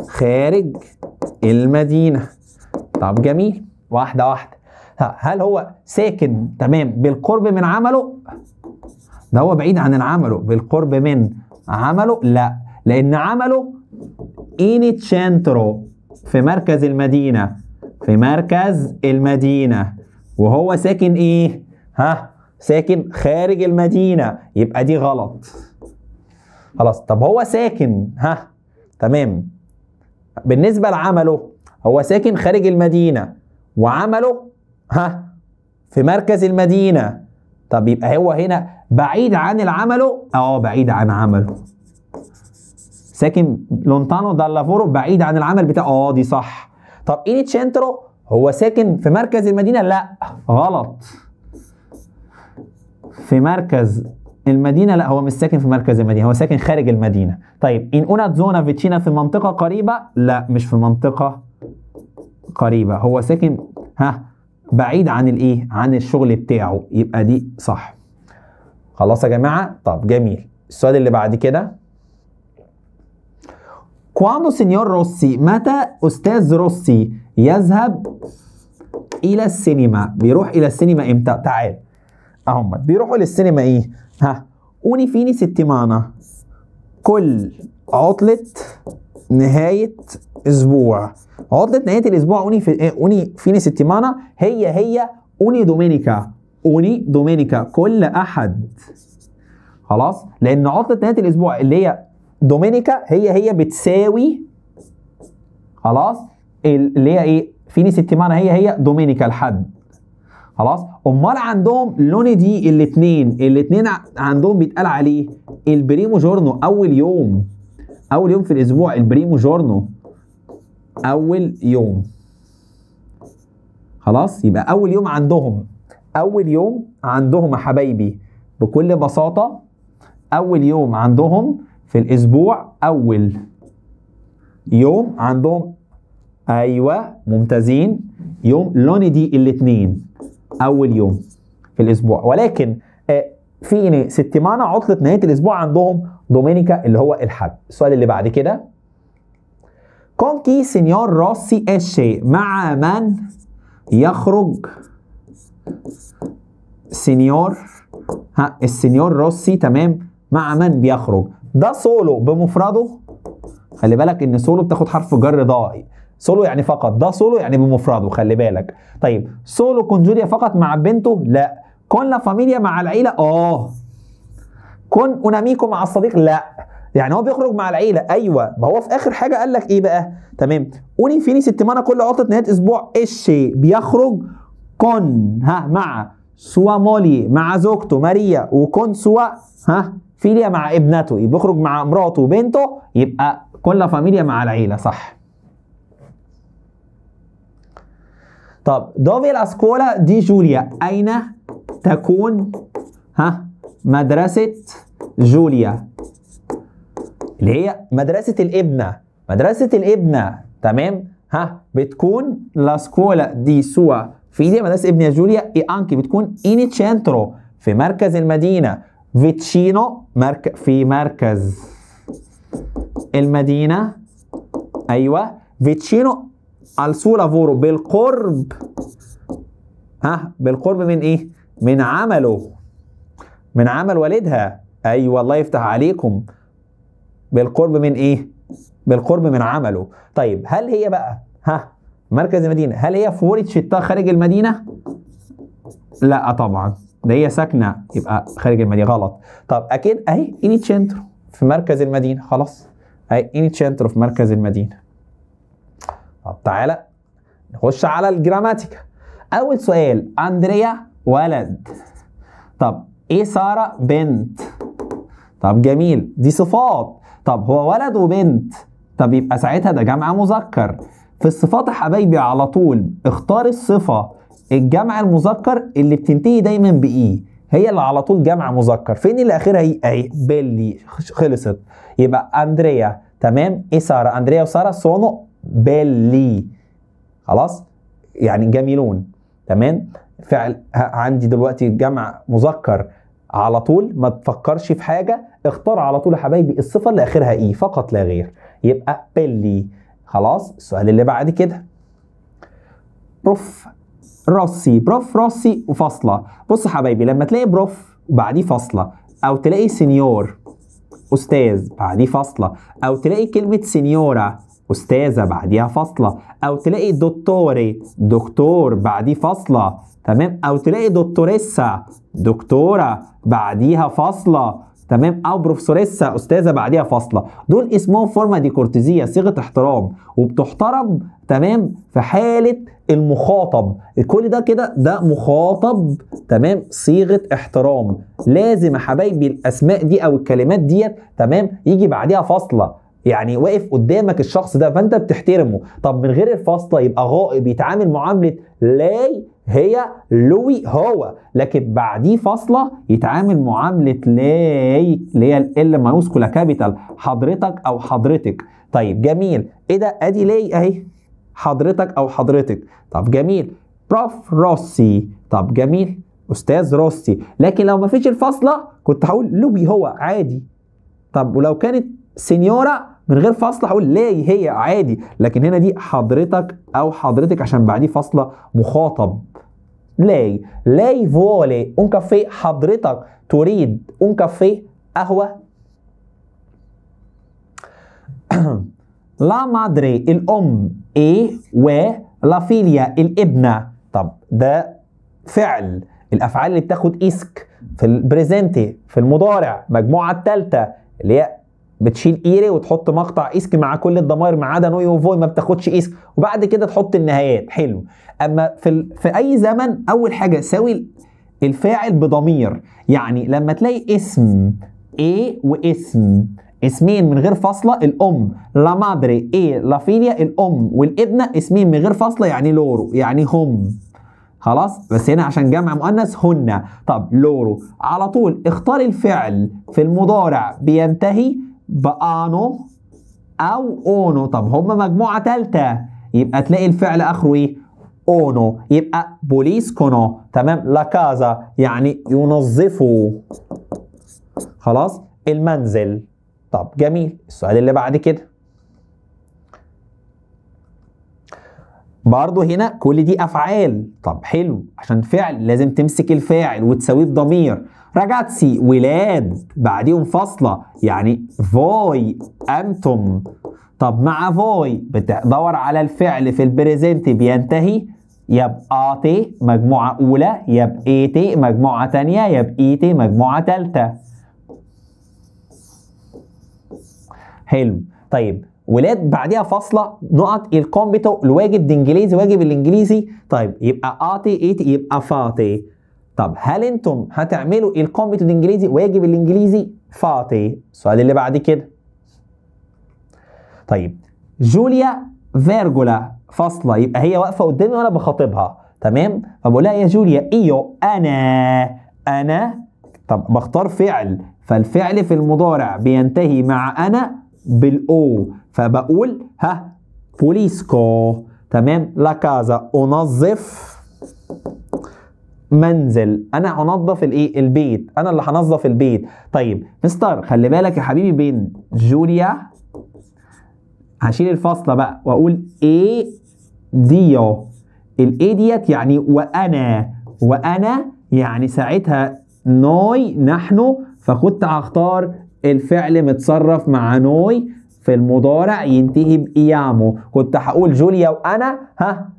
خارج المدينة طب جميل واحدة واحدة هل هو ساكن تمام بالقرب من عمله ده هو بعيد عن عمله بالقرب من عمله لا لأن عمله إينيتشانترو في مركز المدينة في مركز المدينة وهو ساكن إيه ها ساكن خارج المدينه يبقى دي غلط خلاص طب هو ساكن ها تمام بالنسبه لعمله هو ساكن خارج المدينه وعمله ها في مركز المدينه طب يبقى هو هنا بعيد عن العمله اه بعيد عن عمله ساكن لونتانو دالافورو بعيد عن العمل بتاعه اه دي صح طب ايني تشنترو هو ساكن في مركز المدينه لا غلط في مركز المدينه لا هو مش ساكن في مركز المدينه هو ساكن خارج المدينه طيب ان اون زونا فيتشينا في منطقه قريبه لا مش في منطقه قريبه هو ساكن ها بعيد عن الايه عن الشغل بتاعه يبقى دي صح خلاص يا جماعه طب جميل السؤال اللي بعد كده كواندو سينيور روسي متى استاذ روسي يذهب الى السينما بيروح الى السينما امتى تعال اهم بيروحوا للسينما ايه ها اوني فيني ستيمانا كل عطله نهايه اسبوع عطله نهايه الاسبوع اوني في اوني فيني ستيمانا هي هي اوني دومينيكا اوني دومينيكا كل احد خلاص لان عطله نهايه الاسبوع اللي هي دومينيكا هي هي بتساوي خلاص اللي هي ايه فيني ستيمانا هي هي دومينيكا الحد خلاص امال عندهم لون دي الاثنين الاثنين عندهم بيتقال عليه البريمو جورنو اول يوم اول يوم في الاسبوع البريمو جورنو اول يوم خلاص يبقى اول يوم عندهم اول يوم عندهم يا حبايبي بكل بساطه اول يوم عندهم في الاسبوع اول يوم عندهم ايوه ممتازين يوم لون دي الاثنين اول يوم في الاسبوع ولكن آه، في ستيمانا عطله نهايه الاسبوع عندهم دومينيكا اللي هو الحد السؤال اللي بعد كده كونكي سينيور روسي اشي مع من يخرج سينيور ها السينيور روسي تمام مع من بيخرج ده سولو بمفرده خلي بالك ان سولو بتاخد حرف جر ضائع سولو يعني فقط ده سولو يعني بمفرده خلي بالك طيب سولو كونجوليا فقط مع بنته لا كون لا فاميليا مع العيله اه كون اناميكو مع الصديق لا يعني هو بيخرج مع العيله ايوه ما هو في اخر حاجه قال لك ايه بقى تمام اوني فيني ست كل عطله نهايه اسبوع ايش بيخرج كون ها مع سوا مولي مع زوجته ماريا وكون سوا ها فيليا مع ابنته يبقى بيخرج مع مراته وبنته يبقى كل فاميليا مع العيله صح طب دوفيلا سكولا دي جوليا أين تكون ها مدرسة جوليا اللي هي مدرسة الابنة مدرسة الابنة تمام ها بتكون لا سكولا دي سوا في دي مدرسة ابنة جوليا اي انكي بتكون اني تشنترو في مركز المدينة فيتشينو مرك في مركز المدينة ايوه فيتشينو al suo lavoro بالقرب ها بالقرب من ايه؟ من عمله من عمل والدها أيوة الله يفتح عليكم بالقرب من ايه؟ بالقرب من عمله طيب هل هي بقى ها مركز المدينه هل هي في وورد شتاء خارج المدينه؟ لا طبعا ده هي ساكنه يبقى خارج المدينه غلط طب اكيد اهي انيتشنترو في مركز المدينه خلاص اهي انيتشنترو في مركز المدينه طب تعالى نخش على الجراماتيكا اول سؤال اندريا ولد طب ايه ساره بنت طب جميل دي صفات طب هو ولد وبنت طب يبقى ساعتها ده جمع مذكر في الصفات يا حبايبي على طول اختار الصفه الجمع المذكر اللي بتنتهي دايما بايه هي اللي على طول جمع مذكر فين اللي اخرها ايه اهي بيلي خلصت يبقى اندريا تمام ايه ساره اندريا وساره سونو بالي خلاص يعني جميلون تمام فعل عندي دلوقتي جمع مذكر على طول ما تفكرش في حاجه اختار على طول يا حبايبي الصفه اللي اخرها ايه فقط لا غير يبقى بالي خلاص السؤال اللي بعد كده بروف روسي بروف روسي وفاصله بص يا حبايبي لما تلاقي بروف وبعديه فاصله او تلاقي سنيور استاذ بعديه فاصله او تلاقي كلمه سنيورا استاذه بعديها فاصله او تلاقي دكتوري دكتور بعديه فاصله تمام او تلاقي دكتوريسا دكتوره بعديها فاصله تمام او بروفيسوريسا استاذه بعديها فاصله دول اسمهم فورما دي كورتيزيه صيغه احترام وبتحترم تمام في حاله المخاطب كل ده كده ده مخاطب تمام صيغه احترام لازم يا حبايبي الاسماء دي او الكلمات ديت تمام يجي بعديها فاصله يعني واقف قدامك الشخص ده فانت بتحترمه طب من غير الفاصله يبقى غائب يتعامل معامله لاي هي لوي هو لكن بعديه فاصله يتعامل معامله لاي اللي هي ال مايوسكولا كابيتال حضرتك او حضرتك طيب جميل ايه ده ادي لاي اهي حضرتك او حضرتك طب جميل بروف روسي طب جميل استاذ روسي لكن لو ما فيش الفاصله كنت هقول لوي هو عادي طب ولو كانت سينيورا من غير فاصلة هقول لاي هي عادي لكن هنا دي حضرتك أو حضرتك عشان بعديه فاصلة مخاطب لاي لاي فولي اون كافيه حضرتك تريد اون كافيه قهوة [clears throat] لا مادري الأم ايه و لا فيليا الابنة طب ده فعل الأفعال اللي بتاخد اسك في البريزنتي في المضارع مجموعة التالتة اللي هي بتشيل ايري وتحط مقطع اسك مع كل الضمائر ما عدا نوي وفوي ما بتاخدش اسك وبعد كده تحط النهايات حلو اما في ال... في اي زمن اول حاجه ساوي الفاعل بضمير يعني لما تلاقي اسم ايه واسم اسمين من غير فاصله الام لا مادري ايه لا فيليا الام والابنه اسمين من غير فاصله يعني لورو يعني هم خلاص بس هنا عشان جمع مؤنث هن طب لورو على طول اختار الفعل في المضارع بينتهي بآنو أو أونو طب هم مجموعة تالتة يبقى تلاقي الفعل آخره إيه؟ أونو يبقى بوليس كونو تمام لاكازا يعني ينظفوا خلاص المنزل طب جميل السؤال اللي بعد كده برضه هنا كل دي افعال طب حلو عشان فعل لازم تمسك الفاعل وتساويه بضمير رجعتسي ولاد بعديهم فاصلة يعني فوي أنتم طب مع فوي بتدور على الفعل في البريزنت بينتهي يبقى تي مجموعة أولى يبقى اي تي مجموعة تانية يبقى اي تي مجموعة تالتة حلو طيب ولاد بعديها فاصله نقط الكومبيتو الواجب الانجليزي واجب الانجليزي طيب يبقى اتي ايتي يبقى فاتي طب هل انتم هتعملوا القام الانجليزي واجب الانجليزي فاطي السؤال اللي بعد كده طيب جوليا فيرجولا فاصله يبقى هي واقفه قدامي وانا بخاطبها تمام فبقول لها يا جوليا ايو انا انا طب بختار فعل فالفعل في المضارع بينتهي مع انا بالاو فبقول ها بوليسكو تمام لا كازا انظف منزل انا هنظف الايه البيت انا اللي هنظف البيت طيب مستر خلي بالك يا حبيبي بين جوليا هشيل الفاصله بقى واقول ايه ديو الايه ديت يعني وانا وانا يعني ساعتها نوي نحن فكنت هختار الفعل متصرف مع نوي في المضارع ينتهي بإيامو كنت هقول جوليا وانا ها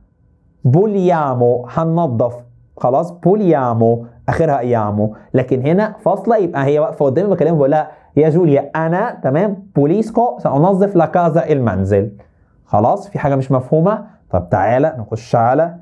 بوليامو هننظف خلاص بوليامو اخرها ايامو لكن هنا فاصله يبقى هي واقفه قدامي بكلمها بقول لها يا جوليا انا تمام بوليسكو سانظف لكازا المنزل خلاص في حاجه مش مفهومه طب تعالى نخش على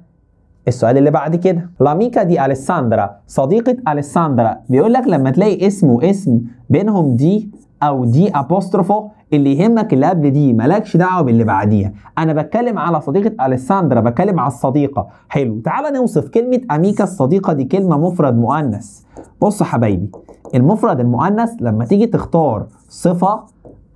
السؤال اللي بعد كده لاميكا دي اليساندرا صديقه اليساندرا بيقول لك لما تلاقي اسم واسم بينهم دي او دي ابوستروفو اللي يهمك اللي قبل دي مالكش دعوه باللي بعديها انا بتكلم على صديقه اليساندرا بتكلم على الصديقه حلو تعال نوصف كلمه اميكا الصديقه دي كلمه مفرد مؤنث بص يا حبايبي المفرد المؤنث لما تيجي تختار صفه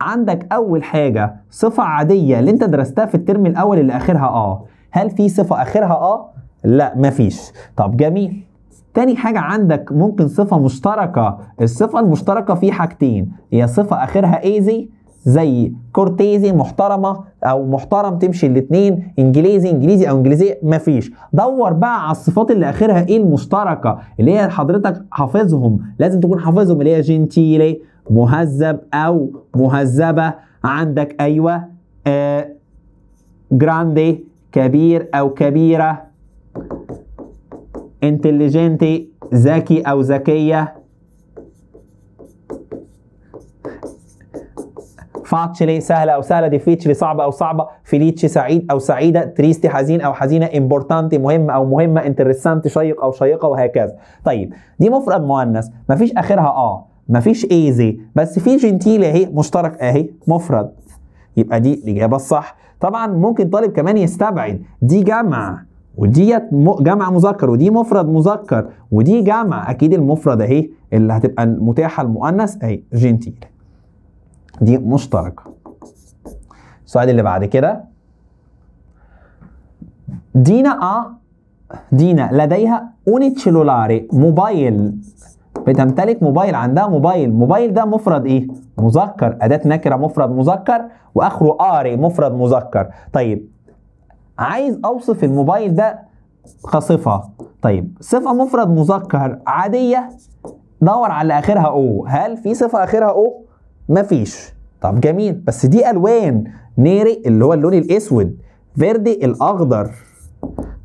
عندك اول حاجه صفه عاديه اللي انت درستها في الترم الاول اللي اخرها اه هل في صفه اخرها اه لا مفيش طب جميل تاني حاجة عندك ممكن صفة مشتركة الصفة المشتركة في حاجتين هي صفة آخرها ايزي زي كورتيزي محترمه او محترم تمشي الاتنين انجليزي انجليزي او انجليزي مفيش دور بقى على الصفات اللي اخرها ايه المشتركه اللي هي حضرتك حافظهم لازم تكون حافظهم اللي هي جنتيلي مهذب او مهذبه عندك ايوه آه جراندي كبير او كبيره انتليجنتي ذكي او ذكيه فاتشلي سهلة أو سهلة ديفيتشلي صعبة أو صعبة فيليتشي سعيد أو سعيدة تريستي حزين أو حزينة امبورتانتي مهم أو مهمة انترسانتي شيق أو شيقة وهكذا طيب دي مفرد مؤنث مفيش آخرها آه مفيش ايزي بس في جنتيل اهي مشترك اهي مفرد يبقى دي الإجابة الصح طبعا ممكن طالب كمان يستبعد دي جمع وديت جمع مذكر ودي مفرد مذكر ودي جمع اكيد المفرد اهي اللي هتبقى متاحه المؤنث اهي جنتيل دي مشتركه السؤال اللي بعد كده دينا ا دينا لديها اونيتشيلولاري موبايل بتمتلك موبايل عندها موبايل موبايل ده مفرد ايه مذكر اداه نكره مفرد مذكر واخره اري مفرد مذكر طيب عايز اوصف الموبايل ده كصفه طيب صفه مفرد مذكر عاديه دور على اخرها او هل في صفه اخرها او مفيش طب جميل بس دي الوان ناري اللي هو اللون الاسود فيردي الاخضر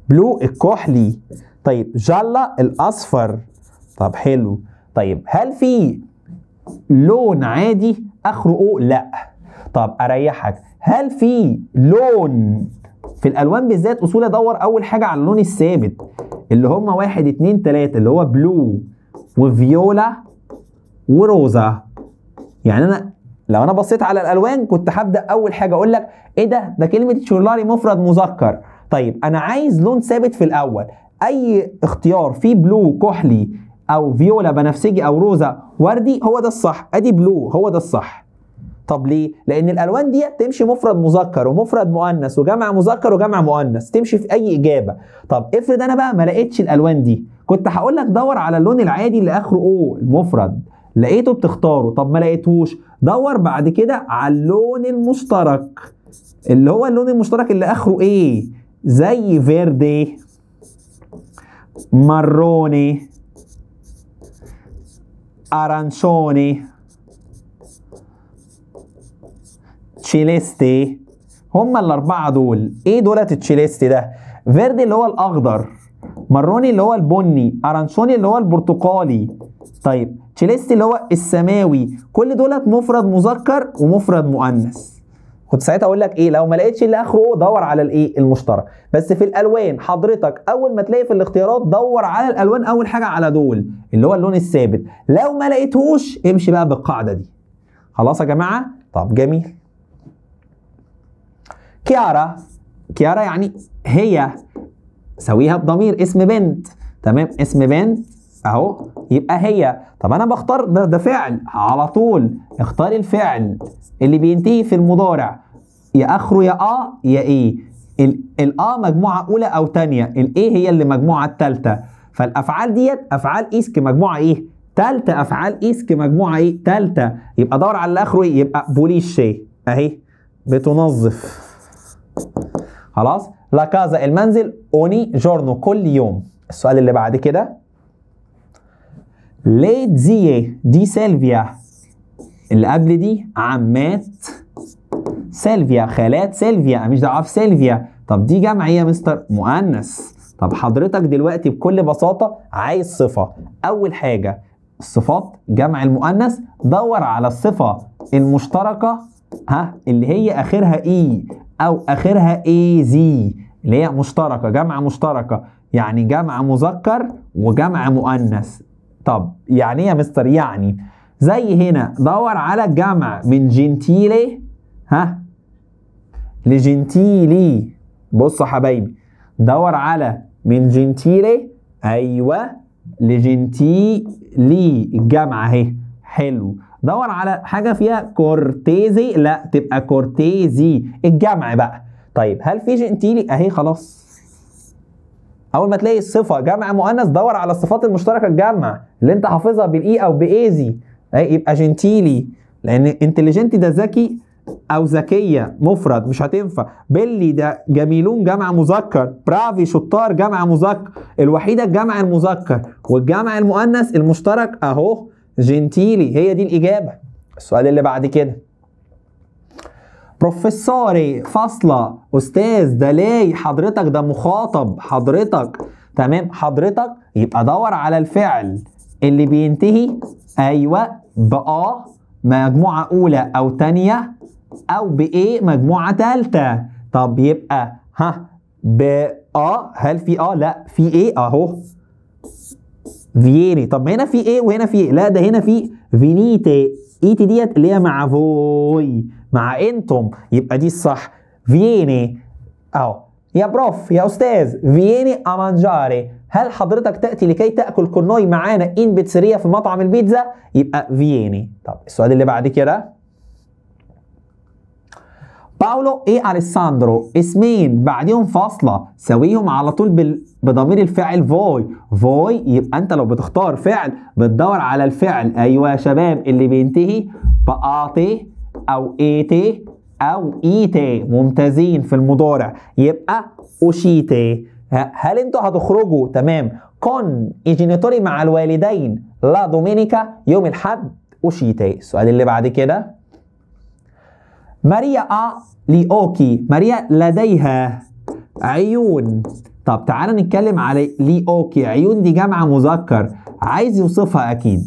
بلو الكحلي طيب جلا الاصفر طب حلو طيب هل في لون عادي اخره او لا طب اريحك هل في لون في الالوان بالذات اصول ادور اول حاجه على اللون الثابت اللي هم واحد اتنين تلاته اللي هو بلو وفيولا وروزا يعني انا لو انا بصيت على الالوان كنت هبدا اول حاجه اقول لك ايه ده ده كلمه شولاري مفرد مذكر طيب انا عايز لون ثابت في الاول اي اختيار فيه بلو كحلي او فيولا بنفسجي او روزا وردي هو ده الصح ادي بلو هو ده الصح طب ليه؟ لأن الألوان دي تمشي مفرد مذكر ومفرد مؤنث وجمع مذكر وجمع مؤنث تمشي في أي إجابة طب افرض أنا بقى ما لقيتش الألوان دي كنت هقول لك دور على اللون العادي اللي آخره أو المفرد لقيته بتختاره طب ما لقيتهوش دور بعد كده على اللون المشترك اللي هو اللون المشترك اللي آخره إيه؟ زي فيردي ماروني أرانشوني تشيليستي هما الاربعه دول ايه دولت تشيليستي ده فيردي اللي هو الاخضر ماروني اللي هو البني ارانشوني اللي هو البرتقالي طيب تشيليستي اللي هو السماوي كل دولت مفرد مذكر ومفرد مؤنث كنت ساعتها اقول لك ايه لو ما لقيتش اللي اخره دور على الايه المشترك بس في الالوان حضرتك اول ما تلاقي في الاختيارات دور على الالوان اول حاجه على دول اللي هو اللون الثابت لو ما لقيتهوش امشي بقى بالقاعده دي خلاص يا جماعه طب جميل كيارا كيارا يعني هي سويها بضمير اسم بنت تمام اسم بنت اهو يبقى هي طب انا بختار ده ده فعل على طول اختاري الفعل اللي بينتهي في المضارع يا اخره يا اه يا ايه الاه مجموعه اولى او ثانيه الايه هي اللي مجموعه الثالثه فالافعال ديت افعال ايسك مجموعه ايه ثالثه افعال ايسك مجموعه ايه ثالثه يبقى دور على اللي اخره ايه يبقى بوليشي اهي بتنظف خلاص لا كازا المنزل اوني جورنو كل يوم السؤال اللي بعد كده ليت زيه دي سيلفيا اللي قبل دي عمات سيلفيا خالات سيلفيا مش دعوه في سيلفيا طب دي جمع يا مستر مؤنث طب حضرتك دلوقتي بكل بساطه عايز صفه اول حاجه الصفات جمع المؤنث دور على الصفه المشتركه ها اللي هي اخرها اي e. او اخرها اي زي اللي هي مشتركه جمع مشتركه يعني جمع مذكر وجمع مؤنث طب يعني ايه يا مستر يعني زي هنا دور على الجمع من جنتيلي ها لجنتيلي بصوا يا حبايبي دور على من جنتيلي ايوه لجنتيلي الجمع اهي حلو دور على حاجه فيها كورتيزي لا تبقى كورتيزي الجمع بقى طيب هل في جنتيلي اهي خلاص اول ما تلاقي الصفه جمع مؤنث دور على الصفات المشتركه الجمع اللي انت حافظها بالاي e او بايزي يبقى جنتيلي لان انتليجنت ده ذكي او ذكيه مفرد مش هتنفع بيلي ده جميلون جمع مذكر برافي شطار جمع مذكر الوحيده الجمع المذكر والجمع المؤنث المشترك اهو جنتيلي هي دي الإجابة السؤال اللي بعد كده بروفيسوري فاصلة أستاذ ده ليه حضرتك ده مخاطب حضرتك تمام حضرتك يبقى دور على الفعل اللي بينتهي أيوة بأ مجموعة أولى أو تانية أو بإيه مجموعة تالتة طب يبقى ها بأ هل في أ لا في إيه أهو فييني طب هنا في ايه وهنا في ايه لا ده هنا في فينيتي ايتي ديت اللي هي مع فوي مع انتم يبقى دي الصح فييني اهو يا بروف يا استاذ فييني امانجاري هل حضرتك تاتي لكي تاكل كورنوي معانا ان بيتسيريا في مطعم البيتزا يبقى فييني طب السؤال اللي بعد كده باولو ايه اليساندرو اسمين بعديهم فاصله ساويهم على طول بضمير الفاعل فوي فوي يبقى انت لو بتختار فعل بتدور على الفعل ايوه يا شباب اللي بينتهي باتي او ايتي او ايتي ممتازين في المضارع يبقى اوشيتي هل انتوا هتخرجوا تمام كون ايجينيتوري مع الوالدين لا دومينيكا يوم الحد اوشيتي السؤال اللي بعد كده ماريا ليوكي ماريا لديها عيون طب تعالى نتكلم على ليوكي عيون دي جمع مذكر عايز يوصفها اكيد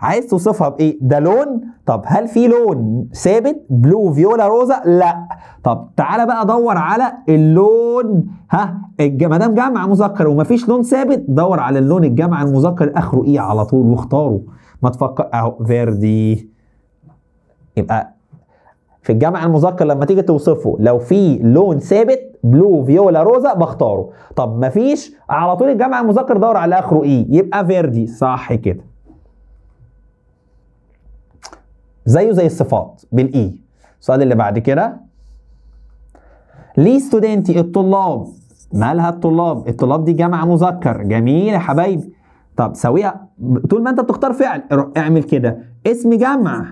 عايز توصفها بايه ده لون طب هل في لون ثابت بلو فيولا روزا لا طب تعالى بقى دور على اللون ها ما دام جمع مذكر ومفيش لون ثابت دور على اللون الجمع المذكر اخره ايه على طول واختاره ما تفكر اهو فيردي يبقى في الجمع المذكر لما تيجي توصفه لو في لون ثابت بلو فيولا روزا بختاره طب مفيش على طول الجمع المذكر دور على اخره ايه يبقى فيردي صح كده زيه زي الصفات بالاي e. السؤال اللي بعد كده ليه ستودنتي الطلاب مالها الطلاب الطلاب دي جمع مذكر جميل يا حبايبي طب سويها طول ما انت بتختار فعل اعمل كده اسم جمع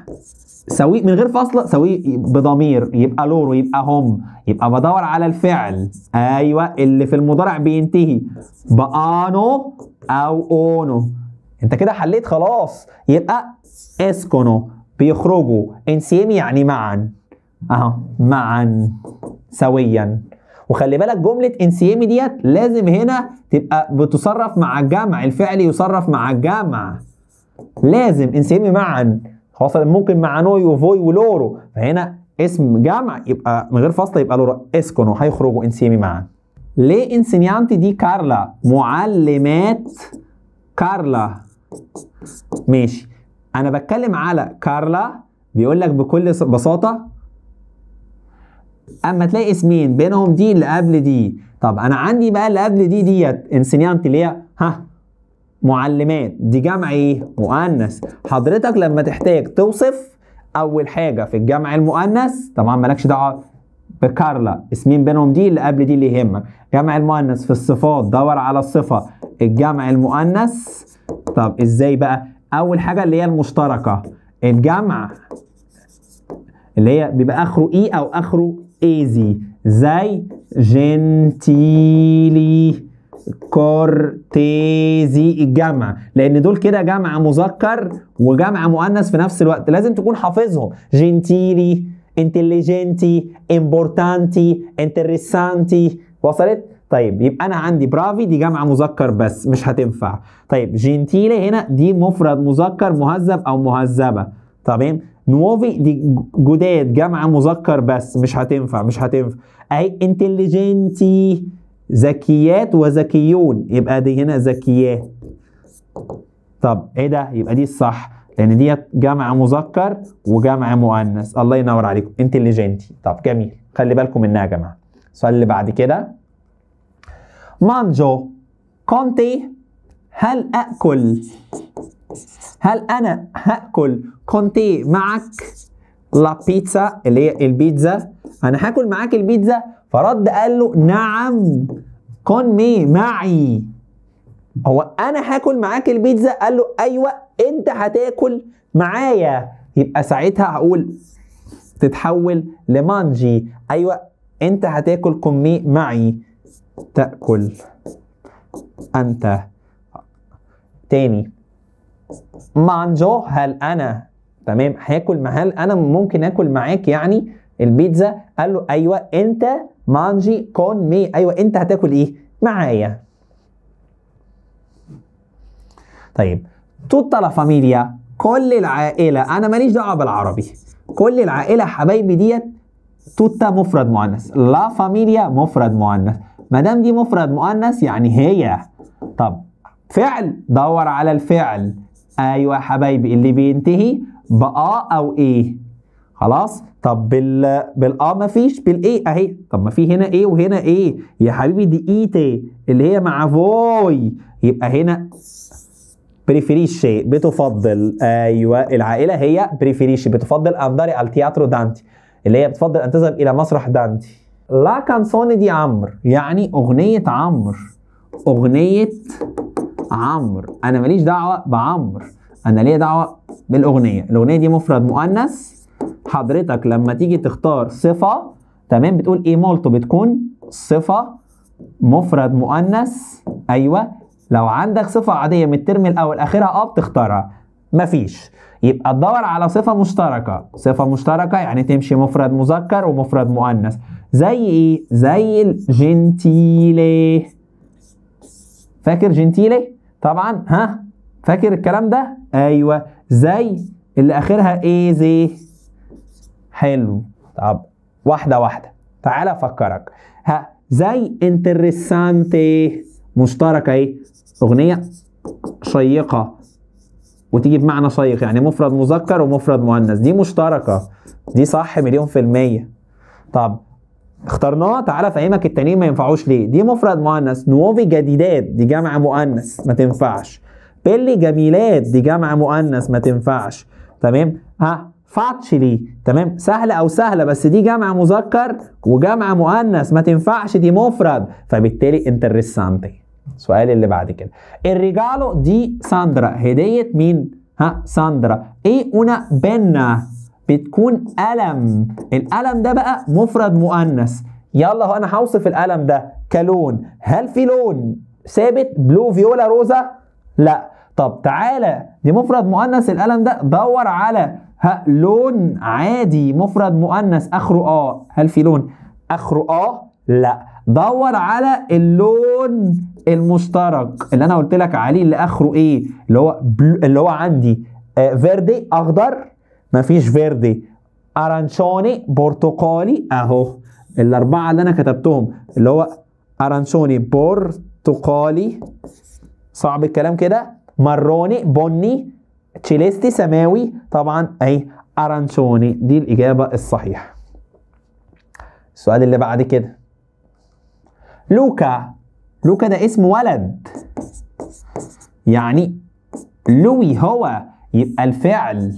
سويه من غير فاصله سويه بضمير يبقى لور ويبقى هم يبقى بدور على الفعل ايوه اللي في المضارع بينتهي بانو او اونو انت كده حليت خلاص يبقى اسكنو بيخرجوا انسيم يعني معا اهو معا سويا وخلي بالك جمله انسيم ديت لازم هنا تبقى بتصرف مع الجمع الفعل يصرف مع الجمع لازم انسيم معا خلاص ممكن مع نوي وفوي ولورو فهنا اسم جمع يبقى من غير فاصله يبقى لورو اسكونو هيخرجوا انسيمي معا ليه انسينيانتي دي كارلا معلمات كارلا ماشي انا بتكلم على كارلا بيقول لك بكل بساطه اما تلاقي اسمين بينهم دي اللي قبل دي طب انا عندي بقى اللي قبل دي ديت انسينيانتي اللي هي ها معلمات دي جمع ايه مؤنث حضرتك لما تحتاج توصف اول حاجه في الجمع المؤنث طبعا مالكش دعوه بكارلا اسمين بينهم دي اللي قبل دي اللي يهمك جمع المؤنث في الصفات دور على الصفه الجمع المؤنث طب ازاي بقى اول حاجه اللي هي المشتركه الجمع اللي هي بيبقى اخره اي e او اخره ايزي زي جنتيلي كورتيزي الجمع لان دول كده جمع مذكر وجمع مؤنث في نفس الوقت لازم تكون حافظهم جنتيلي انتليجنتي امبورتانتي انتريسانتي وصلت طيب يبقى انا عندي برافي دي جمع مذكر بس مش هتنفع طيب جنتيلي هنا دي مفرد مذكر مهذب او مهذبه تمام نوفي دي جداد جمع مذكر بس مش هتنفع مش هتنفع اهي انتليجنتي ذكيات وذكيون يبقى دي هنا ذكيات طب ايه ده يبقى دي الصح لان دي جمع مذكر وجمع مؤنث الله ينور عليكم جنتي طب جميل خلي بالكم منها يا جماعه السؤال اللي بعد كده مانجو كونتي هل اكل هل انا هاكل كونتي معك لا بيتزا اللي هي البيتزا انا هاكل معاك البيتزا فرد قال له نعم كون مي معي هو انا هاكل معاك البيتزا قال له ايوه انت هتاكل معايا يبقى ساعتها هقول تتحول لمانجي ايوه انت هتاكل كمي معي تاكل انت تاني مانجو هل انا تمام هاكل هل انا ممكن اكل معاك يعني البيتزا قال له ايوه انت مانجي كون مي ايوه انت هتاكل ايه معايا طيب توتا لا فاميليا كل العائله انا ماليش دعوه بالعربي كل العائله حبايبي ديت توتا مفرد مؤنث لا فاميليا مفرد مؤنث ما دام دي مفرد مؤنث يعني هي طب فعل دور على الفعل ايوه يا حبايبي اللي بينتهي بآ او ايه خلاص طب بال بالاه مفيش بالايه اهي طب ما في هنا ايه وهنا ايه يا حبيبي دي ايتي e اللي هي مع فوي يبقى هنا بريفريشي بتفضل ايوه العائله هي بريفريشي بتفضل انداري التياترو دانتي اللي هي بتفضل ان تذهب الى مسرح دانتي لا كانسوني دي عمرو يعني اغنيه عمرو اغنيه عمرو انا ماليش دعوه بعمرو انا ليا دعوه بالاغنيه الاغنيه دي مفرد مؤنث حضرتك لما تيجي تختار صفة تمام بتقول ايه مولتو بتكون صفة مفرد مؤنث ايوه لو عندك صفة عادية من الترم الاول اخرها اه بتختارها مفيش يبقى تدور على صفة مشتركة صفة مشتركة يعني تمشي مفرد مذكر ومفرد مؤنث زي ايه زي الجنتيلي فاكر جنتيلي طبعا ها فاكر الكلام ده ايوه زي اللي اخرها ايه زي حلو طب واحدة واحدة تعالى أفكرك ها زي انترسانتي مشتركة إيه أغنية شيقة وتيجي بمعنى شيق يعني مفرد مذكر ومفرد مؤنث دي مشتركة دي صح مليون في المية طب اخترناها تعالى افهمك التانيين ما ينفعوش ليه دي مفرد مؤنث نوفي جديدات دي جمع مؤنث ما تنفعش بيلي جميلات دي جمع مؤنث ما تنفعش تمام ها فاتشلي تمام سهلة أو سهلة بس دي جمع مذكر وجمع مؤنث ما تنفعش دي مفرد فبالتالي انترسانتي السؤال اللي بعد كده الريجالو دي ساندرا هدية مين؟ ها ساندرا ايه انا بنا بتكون ألم الألم ده بقى مفرد مؤنث يلا هو أنا هوصف الألم ده كلون هل في لون ثابت بلو فيولا روزا؟ لا طب تعالى دي مفرد مؤنث الألم ده دور على ها لون عادي مفرد مؤنث اخره اه هل في لون اخره اه لا دور على اللون المشترك اللي انا قلت لك عليه اللي اخره ايه اللي هو بل... اللي هو عندي آه فيردي اخضر مفيش فيردي ارانشوني برتقالي اهو الاربعه اللي انا كتبتهم اللي هو ارانشوني برتقالي صعب الكلام كده مروني بني تشيليستي سماوي طبعا اي ارانشوني دي الاجابه الصحيحه السؤال اللي بعد كده لوكا لوكا ده اسم ولد يعني لوي هو يبقى الفعل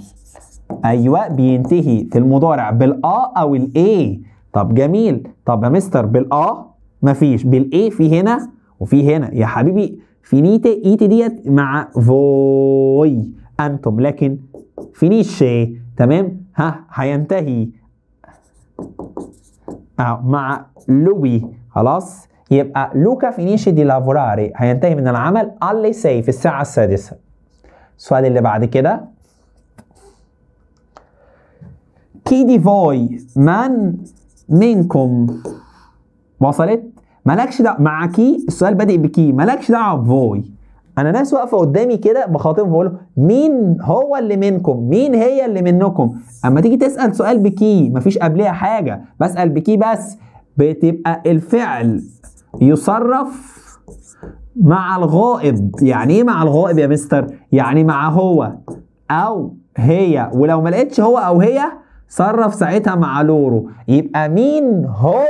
ايوه بينتهي في المضارع بالآ او الاي طب جميل طب يا مستر بالآ مفيش بالاي في هنا وفي هنا يا حبيبي فينيتي ايتي ديت مع فوي أنتم لكن فينيش تمام ها هينتهي آه، مع لوي خلاص يبقى لوكا فينيشي دي لافوراري هينتهي من العمل اللي سي في الساعة السادسة السؤال اللي بعد كده كي دي فوي من منكم وصلت مالكش دعوه مع كي السؤال بادئ بكي مالكش دعوه بفوي انا ناس واقفه قدامي كده بخاطبهم بقول مين هو اللي منكم مين هي اللي منكم اما تيجي تسال سؤال بكي مفيش قبلها حاجه بسال بكي بس بتبقى الفعل يصرف مع الغائب يعني ايه مع الغائب يا مستر يعني مع هو او هي ولو ما لقيتش هو او هي صرف ساعتها مع لورو يبقى مين هو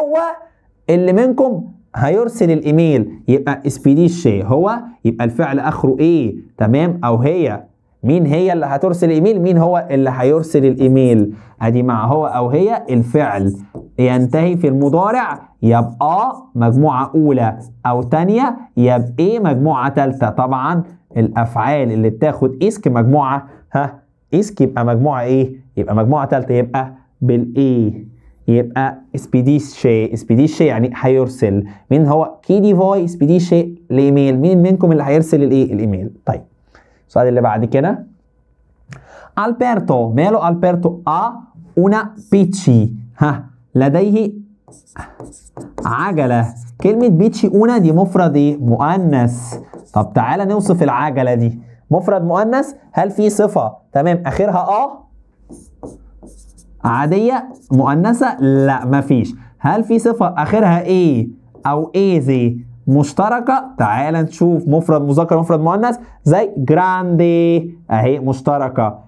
اللي منكم هيرسل الايميل يبقى اسبيديشي هو يبقى الفعل اخره ايه تمام او هي مين هي اللي هترسل ايميل مين هو اللي هيرسل الايميل ادي مع هو او هي الفعل ينتهي في المضارع يبقى مجموعه اولى او ثانيه يبقى ايه مجموعه ثالثه طبعا الافعال اللي بتاخد اسك مجموعه ها اسك يبقى مجموعه ايه يبقى مجموعه ثالثه يبقى بالايه يبقى سبيديشي سبيديشي يعني هيرسل مين هو كي دي فاي سبيديشي لايميل مين منكم اللي هيرسل الايه الايميل طيب السؤال اللي بعد كده البرتو ماله البرتو ا آه. اونا بيتشي ها لديه عجله كلمه بيتشي اونا دي مفرد ايه مؤنث طب تعالى نوصف العجله دي مفرد مؤنث هل في صفه تمام اخرها اه عادية مؤنثة لا مفيش هل في صفة آخرها إيه أو إيه زي مشتركة تعال نشوف مفرد مذكر مفرد مؤنث زي جراندي أهي مشتركة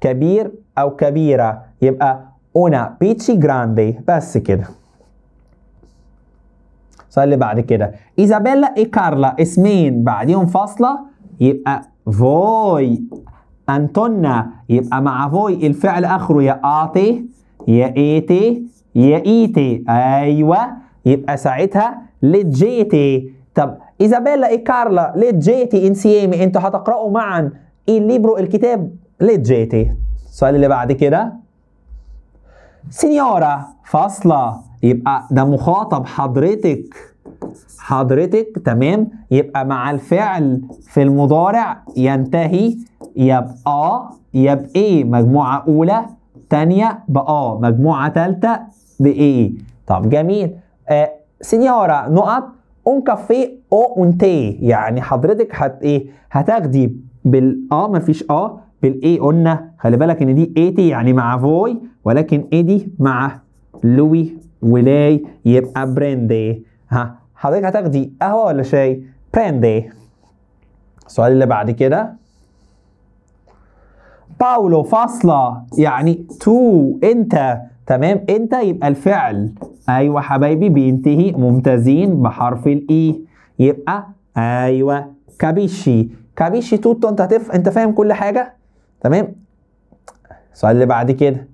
كبير أو كبيرة يبقى أونا بيتشي جراندي بس كده السؤال اللي بعد كده إيزابيلا إي كارلا اسمين بعديهم فاصلة يبقى فوي أنتن يبقى مع فوي الفعل آخره يا آتي يا إيتي يا إيتي أيوه يبقى ساعتها لجيتي طب إيزابيلا إي كارلا لجيتي إنسيامي أنتوا هتقرأوا معا إيه الليبرو الكتاب لجيتي السؤال اللي بعد كده سينيورا فاصلة يبقى ده مخاطب حضرتك حضرتك تمام يبقى مع الفعل في المضارع ينتهي يبقى اه يبقى ايه مجموعة أولى تانية بأ مجموعة تالتة بإيه طب جميل آه سينيورا نقط اون كافيه او اون تي يعني حضرتك هت ايه هتاخدي بال اه مفيش اه بالاي قلنا خلي بالك ان دي اي تي يعني مع فوي ولكن اي دي مع لوي ولاي يبقى براندي ها حضرتك هتاخدي قهوه ولا شاي براندي السؤال اللي بعد كده باولو فاصلة يعني تو أنت تمام أنت يبقى الفعل أيوة حبايبي بينتهي ممتازين بحرف الإي e. يبقى أيوة كابيشي كابيشي توتو أنت هتف أنت فاهم كل حاجة تمام السؤال اللي بعد كده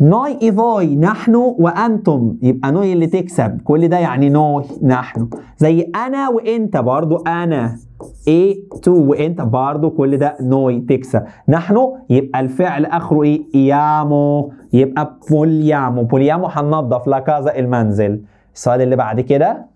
نوي إيفوي نحن وأنتم يبقى نوي اللي تكسب كل ده يعني نوي نحن زي أنا وأنت برضو أنا A2 وانت برضه كل ده نوي تكسا نحن يبقى الفعل اخره ايه يامو يبقى بوليامو بوليامو هننظف لكذا المنزل السؤال اللي بعد كده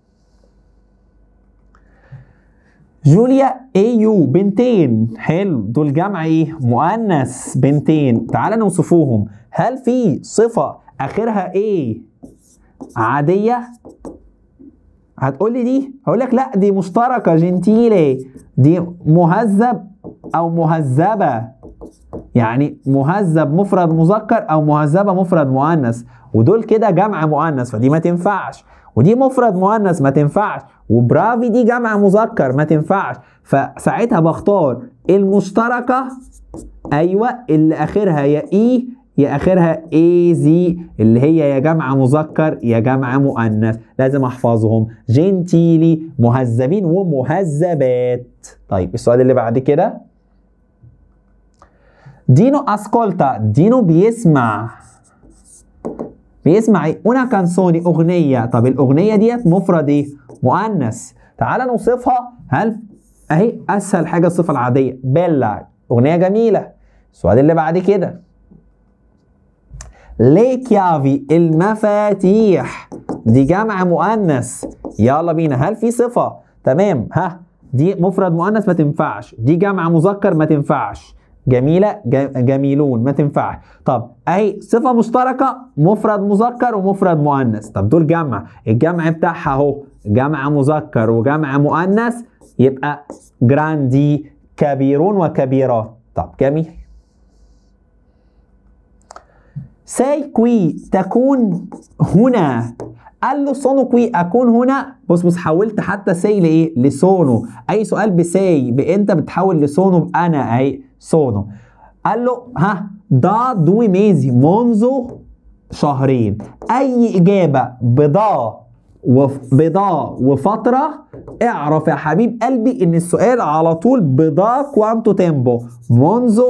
جوليا ايو بنتين حلو دول جمع ايه مؤنث بنتين تعال نوصفوهم هل في صفه اخرها ايه عاديه هتقول لي دي هقول لك لا دي مشتركه جنتيلي دي مهذب او مهذبه يعني مهذب مفرد مذكر او مهذبه مفرد مؤنث ودول كده جمع مؤنث فدي ما تنفعش ودي مفرد مؤنث ما تنفعش وبرافي دي جمع مذكر ما تنفعش فساعتها بختار المشتركه ايوه اللي اخرها يا اي يا اخرها اي زي اللي هي يا جمع مذكر يا جمع مؤنث لازم احفظهم جنتيلي مهذبين ومهذبات طيب السؤال اللي بعد كده دينو اسكولتا دينو بيسمع بيسمع ايه انا كانسوني اغنيه طب الاغنيه ديت مفرد ايه مؤنث تعال نوصفها هل اهي اسهل حاجه الصفه العاديه بيلا اغنيه جميله السؤال اللي بعد كده يا في المفاتيح دي جمع مؤنث يلا بينا هل في صفة تمام ها دي مفرد مؤنث ما تنفعش دي جمع مذكر ما تنفعش جميلة جميلون ما تنفعش طب اهي صفة مشتركة مفرد مذكر ومفرد مؤنث طب دول جمع الجمع بتاعها اهو جمع مذكر وجمع مؤنث يبقى جراندي كبيرون وكبيرات طب جميل ساي كوي تكون هنا قال له سونو كوي اكون هنا بص بص حولت حتى ساي لايه لسونو اي سؤال بساي بانت بتحول لسونو بانا اهي سونو قال له ها دا دوي ميزي منذ شهرين اي اجابه بضا بضاء وفترة اعرف يا حبيب قلبي ان السؤال على طول بضاء كوانتو تيمبو منذ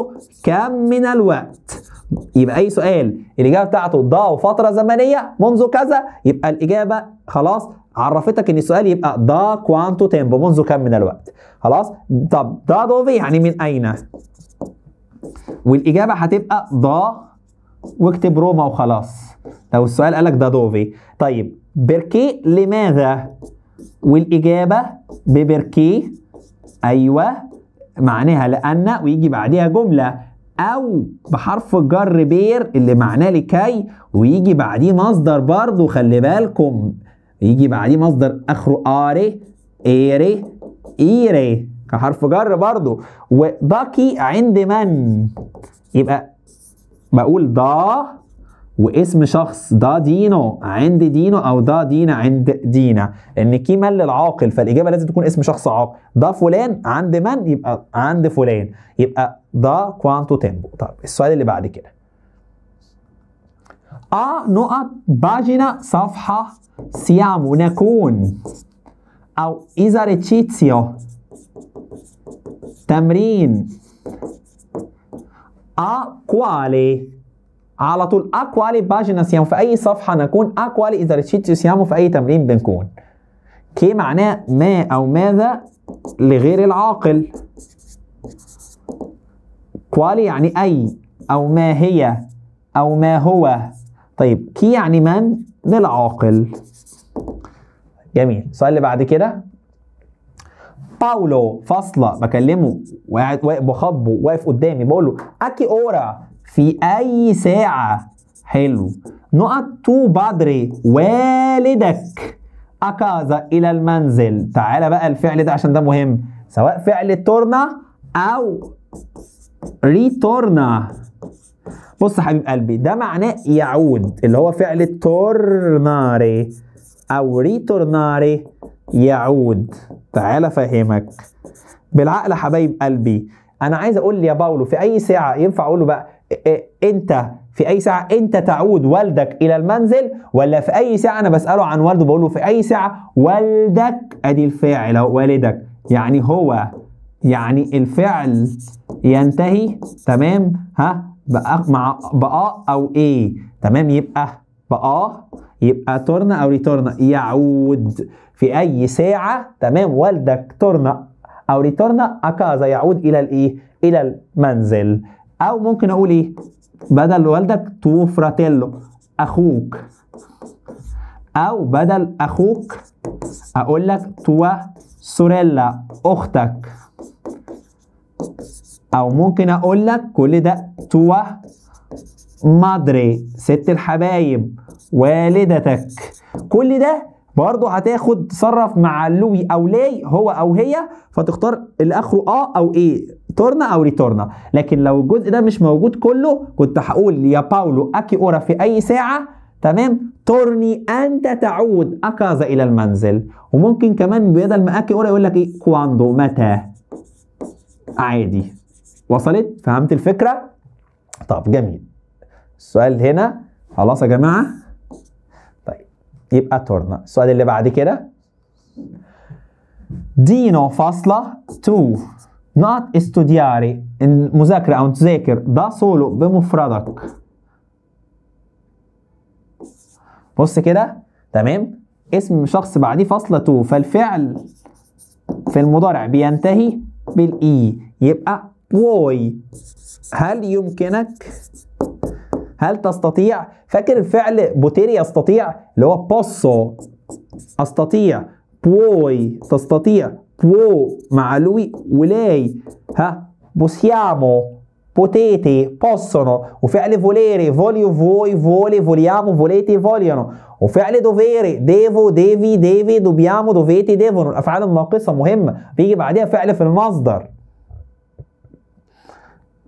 كم من الوقت يبقى اي سؤال الاجابه بتاعته ضاء فتره زمنيه منذ كذا يبقى الاجابه خلاص عرفتك ان السؤال يبقى ضاء كوانتو تيمبو منذ كم من الوقت خلاص طب ضاء دوفي يعني من اين والاجابه هتبقى ضاء واكتب روما وخلاص لو السؤال قالك ده دوفي طيب بركي لماذا والاجابه ببركي ايوه معناها لان ويجي بعديها جمله او بحرف جر بير اللي معناه لكي ويجي بعديه مصدر برضه خلي بالكم يجي بعديه مصدر اخره اري ايري ايري كحرف جر برضه وضكي عند من يبقى بقول ضا واسم شخص دا دينو عند دينو او دا دينا عند دينا ان مل العاقل فالاجابه لازم تكون اسم شخص عاقل دا فلان عند من يبقى عند فلان يبقى دا كوانتو تيمبو طب السؤال اللي بعد كده ا نقط باجينا صفحه سيامو نكون او اذا ريتشيتسيو تمرين ا كوالي على طول اكوالي باجينا صيام في اي صفحه نكون اكوالي اذا رشيت سيامو في اي تمرين بنكون كي معناه ما او ماذا لغير العاقل كوالي يعني اي او ما هي او ما هو طيب كي يعني من للعاقل جميل السؤال اللي بعد كده باولو فاصله بكلمه وقاعد واقف بخبه واقف قدامي بقول له اكي اورا في أي ساعة حلو نقط تو بادري والدك أكاذا إلى المنزل تعالى بقى الفعل ده عشان ده مهم سواء فعل تورنا أو ريتورنا بص يا حبيب قلبي ده معناه يعود اللي هو فعل تورناري أو ريتورناري يعود تعالى أفهمك بالعقل يا حبايب قلبي أنا عايز أقول يا باولو في أي ساعة ينفع أقول له بقى انت في اي ساعه انت تعود والدك الى المنزل ولا في اي ساعه انا بساله عن والده بقول له في اي ساعه والدك ادي الفاعل او والدك يعني هو يعني الفعل ينتهي تمام ها بقى مع بقى او ايه تمام يبقى بقى يبقى تورنا او ريتورنا يعود في اي ساعه تمام والدك تورنا او ريتورنا اكازا يعود الى الايه الى المنزل او ممكن اقول ايه بدل والدك تو فراتيلو اخوك او بدل اخوك اقول لك تو سوريلا اختك او ممكن اقول لك كل ده تو مادري ست الحبايب والدتك كل ده برضه هتاخد تصرف مع لوي او لاي هو او هي فتختار الاخر اه او ايه تورنا او ريتورنا لكن لو الجزء ده مش موجود كله كنت هقول يا باولو اكي اورا في اي ساعه تمام تورني انت تعود اكازا الى المنزل وممكن كمان بدل ما اكي اورا يقول لك ايه كواندو متى عادي وصلت فهمت الفكره طب جميل السؤال هنا خلاص يا جماعه طيب يبقى تورنا السؤال اللي بعد كده دينو فاصله 2 نقط استودياري المذاكرة أو تذاكر ده سولو بمفردك بص كده تمام اسم شخص بعديه فاصلة فالفعل في المضارع بينتهي بالإي يبقى بوي هل يمكنك هل تستطيع فاكر الفعل بوتيري يستطيع اللي هو بوسو استطيع بوي تستطيع può ma lui o lei ها possiamo potete possono o وفعل volere voglio voi vuole vogliamo volete vogliono o وفعل dovere devo devi deve dobbiamo dovete devono la الافعال الناقصه مهمه بيجي بعدها فعل في المصدر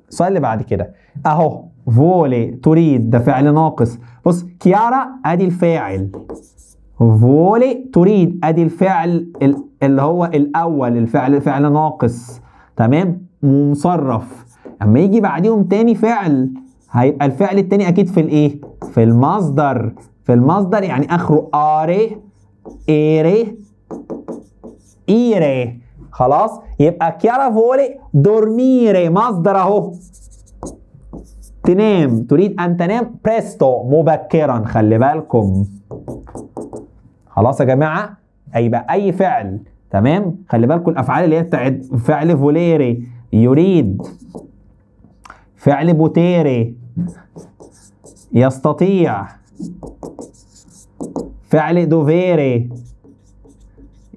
السؤال اللي بعد كده اهو فولي تريد ده فعل ناقص بص كيارا ادي الفاعل فولي تريد ادي الفعل اللي هو الاول الفعل فعل ناقص تمام ومصرف اما يجي بعديهم تاني فعل هيبقى الفعل التاني اكيد في الايه في المصدر في المصدر يعني اخره اري ايري ايري خلاص يبقى كيارا فولي دورميري مصدر اهو تنام تريد ان تنام بريستو مبكرا خلي بالكم خلاص يا جماعه هيبقى اي فعل تمام خلي بالكم الافعال اللي هي بتاعت فعل فوليري يريد فعل بوتيري يستطيع فعل دوفيري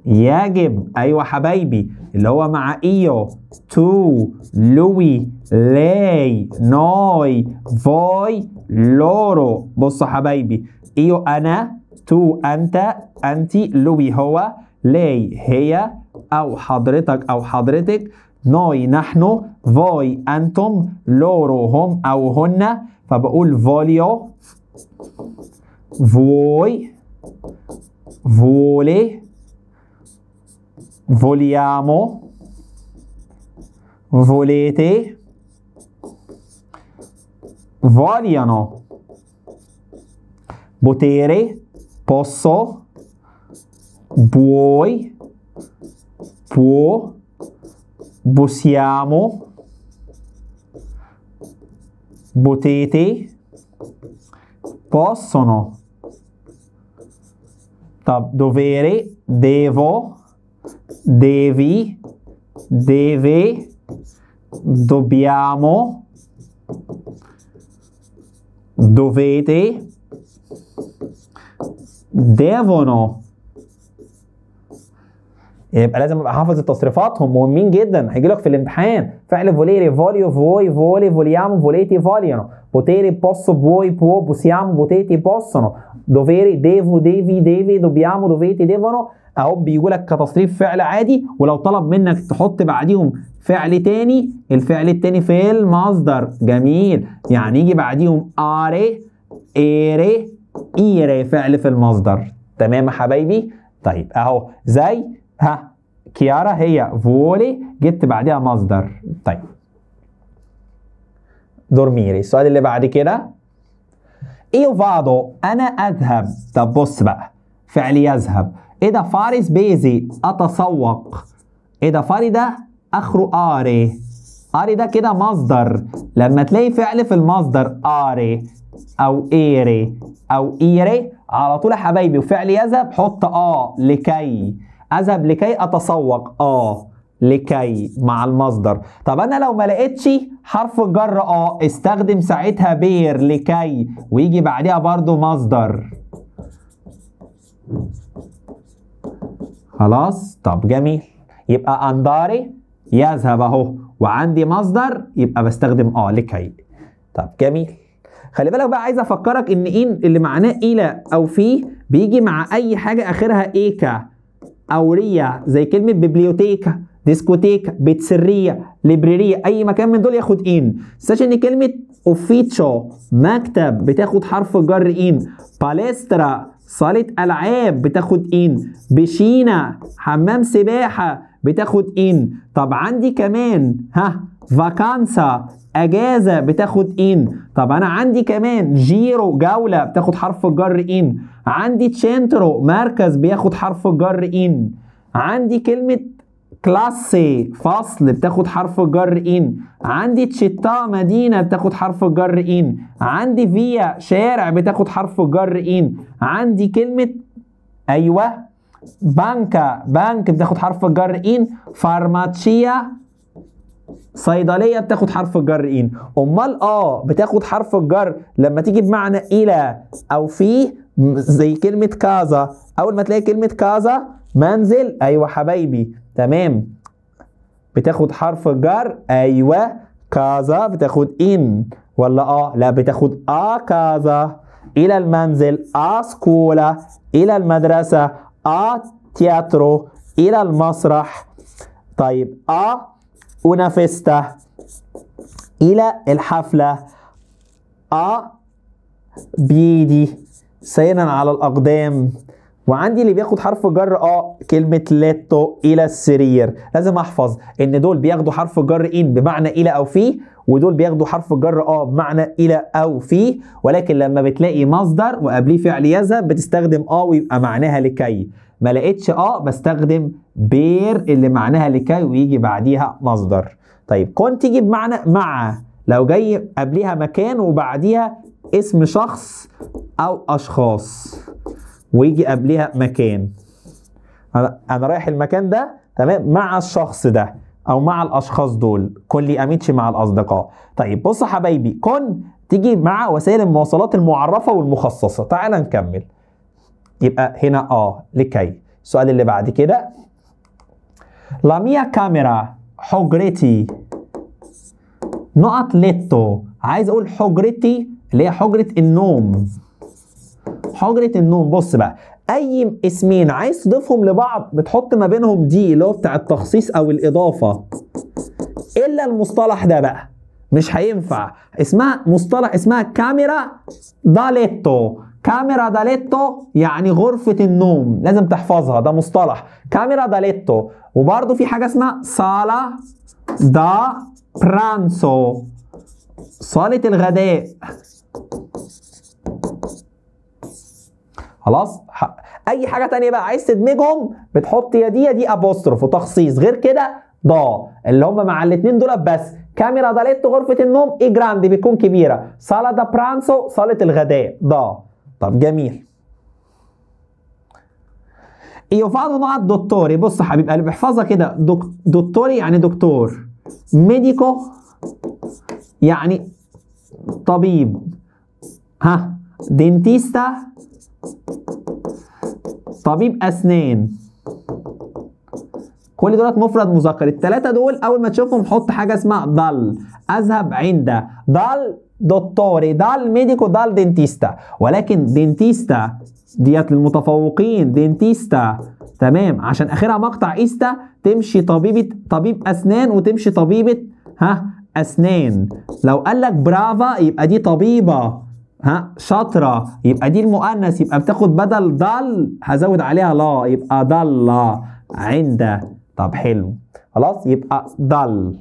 يجب ايوه حبايبي اللي هو مع ايو تو لوي لاي ناي فاي لورو بصوا حبايبي ايو انا تو أنت أنت لوي هو لي هي أو حضرتك أو حضرتك نوي نحن فوي أنتم لورو هم أو هن فبقول فوليو فوي فولي فوليامو فوليتي فوليانو بوتيري posso, vuoi, può, possiamo, potete, possono, dovere, devo, devi, deve, dobbiamo, dovete, devono يبقى لازم ابقى حافظ تصريفاتهم مهمين جدا هيجي لك في الامتحان فعل فوليري فوليو فوي فولي فوليام فوليتي فوليانو بوتيري بوسو بوي بو بوسيام بوتيتي بوسونو دوفيري ديفو ديفي ديفي دوبيامو دوفيتي ديفونو اهو بيجوا لك كتصريف فعل عادي ولو طلب منك تحط بعديهم فعل تاني الفعل التاني في المصدر جميل يعني يجي بعديهم اري اري إيري فعل في المصدر تمام يا حبايبي طيب أهو زي ها كيارا هي فولي جبت بعديها مصدر طيب دورميري السؤال اللي بعد كده ايو فادو انا اذهب طب بص بقى فعل يذهب ايه ده فارس بيزي اتسوق ايه ده فاري ده اخره اري اري ده كده مصدر لما تلاقي فعل في المصدر اري او ايري او ايري على طول يا حبايبي وفعل يذهب حط اه لكي اذهب لكي اتسوق اه لكي مع المصدر طب انا لو ما لقيتش حرف الجر اه استخدم ساعتها بير لكي ويجي بعديها برضو مصدر خلاص طب جميل يبقى انداري يذهب اهو وعندي مصدر يبقى بستخدم اه لكي طب جميل خلي بالك بقى عايز افكرك ان ان إيه، اللي معناه الى او في بيجي مع اي حاجه اخرها ايكا او ريا زي كلمه ببليوتيكا ديسكوتيكا بيت سريه ليبريريه اي مكان من دول ياخد ان ساش ان كلمه اوفيتشو مكتب بتاخد حرف الجر ان باليسترا صاله العاب بتاخد ان بشينا حمام سباحه بتاخد ان طب عندي كمان ها فاكانسا اجازه بتاخد ان طب انا عندي كمان جيرو جوله بتاخد حرف الجر ان عندي تشينترو مركز بياخد حرف الجر ان عندي كلمه كلاسي فصل بتاخد حرف الجر ان عندي تشيتا مدينه بتاخد حرف الجر ان عندي فيا شارع بتاخد حرف الجر ان عندي كلمه ايوه بانكا بنك بتاخد حرف الجر ان فارماتشيا صيدليه بتاخد حرف الجر ان امال اه بتاخد حرف الجر لما تيجي بمعنى الى او فيه زي كلمه كازا اول ما تلاقي كلمه كازا منزل ايوه حبايبي تمام بتاخد حرف الجر ايوه كازا بتاخد ان ولا اه لا بتاخد ا كازا الى المنزل ا سكولا الى المدرسه ا تياترو الى المسرح طيب ا una festa إلى الحفلة أ بيدي سيرا على الأقدام وعندي اللي بياخد حرف جر اه كلمة لاتو إلى السرير لازم أحفظ إن دول بياخدوا حرف جر إن بمعنى إلى أو في ودول بياخدوا حرف جر اه بمعنى إلى أو في ولكن لما بتلاقي مصدر وقبليه فعل يذهب بتستخدم اه ويبقى معناها لكي ما لقيتش اه بستخدم بير اللي معناها لكي ويجي بعديها مصدر طيب كنت تيجي بمعنى مع لو جاي قبليها مكان وبعديها اسم شخص او اشخاص ويجي قبليها مكان انا رايح المكان ده تمام مع الشخص ده او مع الاشخاص دول كل اميتش مع الاصدقاء طيب بص حبايبي كن تيجي مع وسائل المواصلات المعرفه والمخصصه تعال نكمل يبقى هنا اه لكي السؤال اللي بعد كده لا ميا كاميرا حجرتي نقط ليتو عايز اقول حجرتي اللي هي حجره النوم حجره النوم بص بقى اي اسمين عايز تضيفهم لبعض بتحط ما بينهم دي اللي هو بتاع التخصيص او الاضافه الا المصطلح ده بقى مش هينفع اسمها مصطلح اسمها كاميرا داليتو كاميرا داليتو يعني غرفة النوم لازم تحفظها ده مصطلح كاميرا داليتو وبرضو في حاجة اسمها صالة دا برانسو صالة الغداء خلاص اي حاجة تانية بقى عايز تدمجهم بتحط يا دي يا دي ابوستروف وتخصيص غير كده ضا اللي هم مع الاتنين دول بس كاميرا داليتو غرفة النوم اي جراندي بتكون كبيرة صالة دا برانسو صالة الغداء ضا طب جميل يفعل مع الدكتوري بص يا حبيب قلبي احفظها كده دك... دكتوري يعني دكتور ميديكو يعني طبيب ها دينتيستا طبيب اسنان كل دولت مفرد مذكر الثلاثه دول اول ما تشوفهم حط حاجه اسمها ضل اذهب عند ضل دوتوري دال ميديكو دال دينتيستا ولكن دنتيستا ديت للمتفوقين دنتيستا تمام عشان اخرها مقطع ايستا تمشي طبيبه طبيب اسنان وتمشي طبيبه ها اسنان لو قال لك برافا يبقى دي طبيبه ها شاطره يبقى دي المؤنث يبقى بتاخد بدل ضل هزود عليها لا يبقى ضل عند طب حلو خلاص يبقى ضل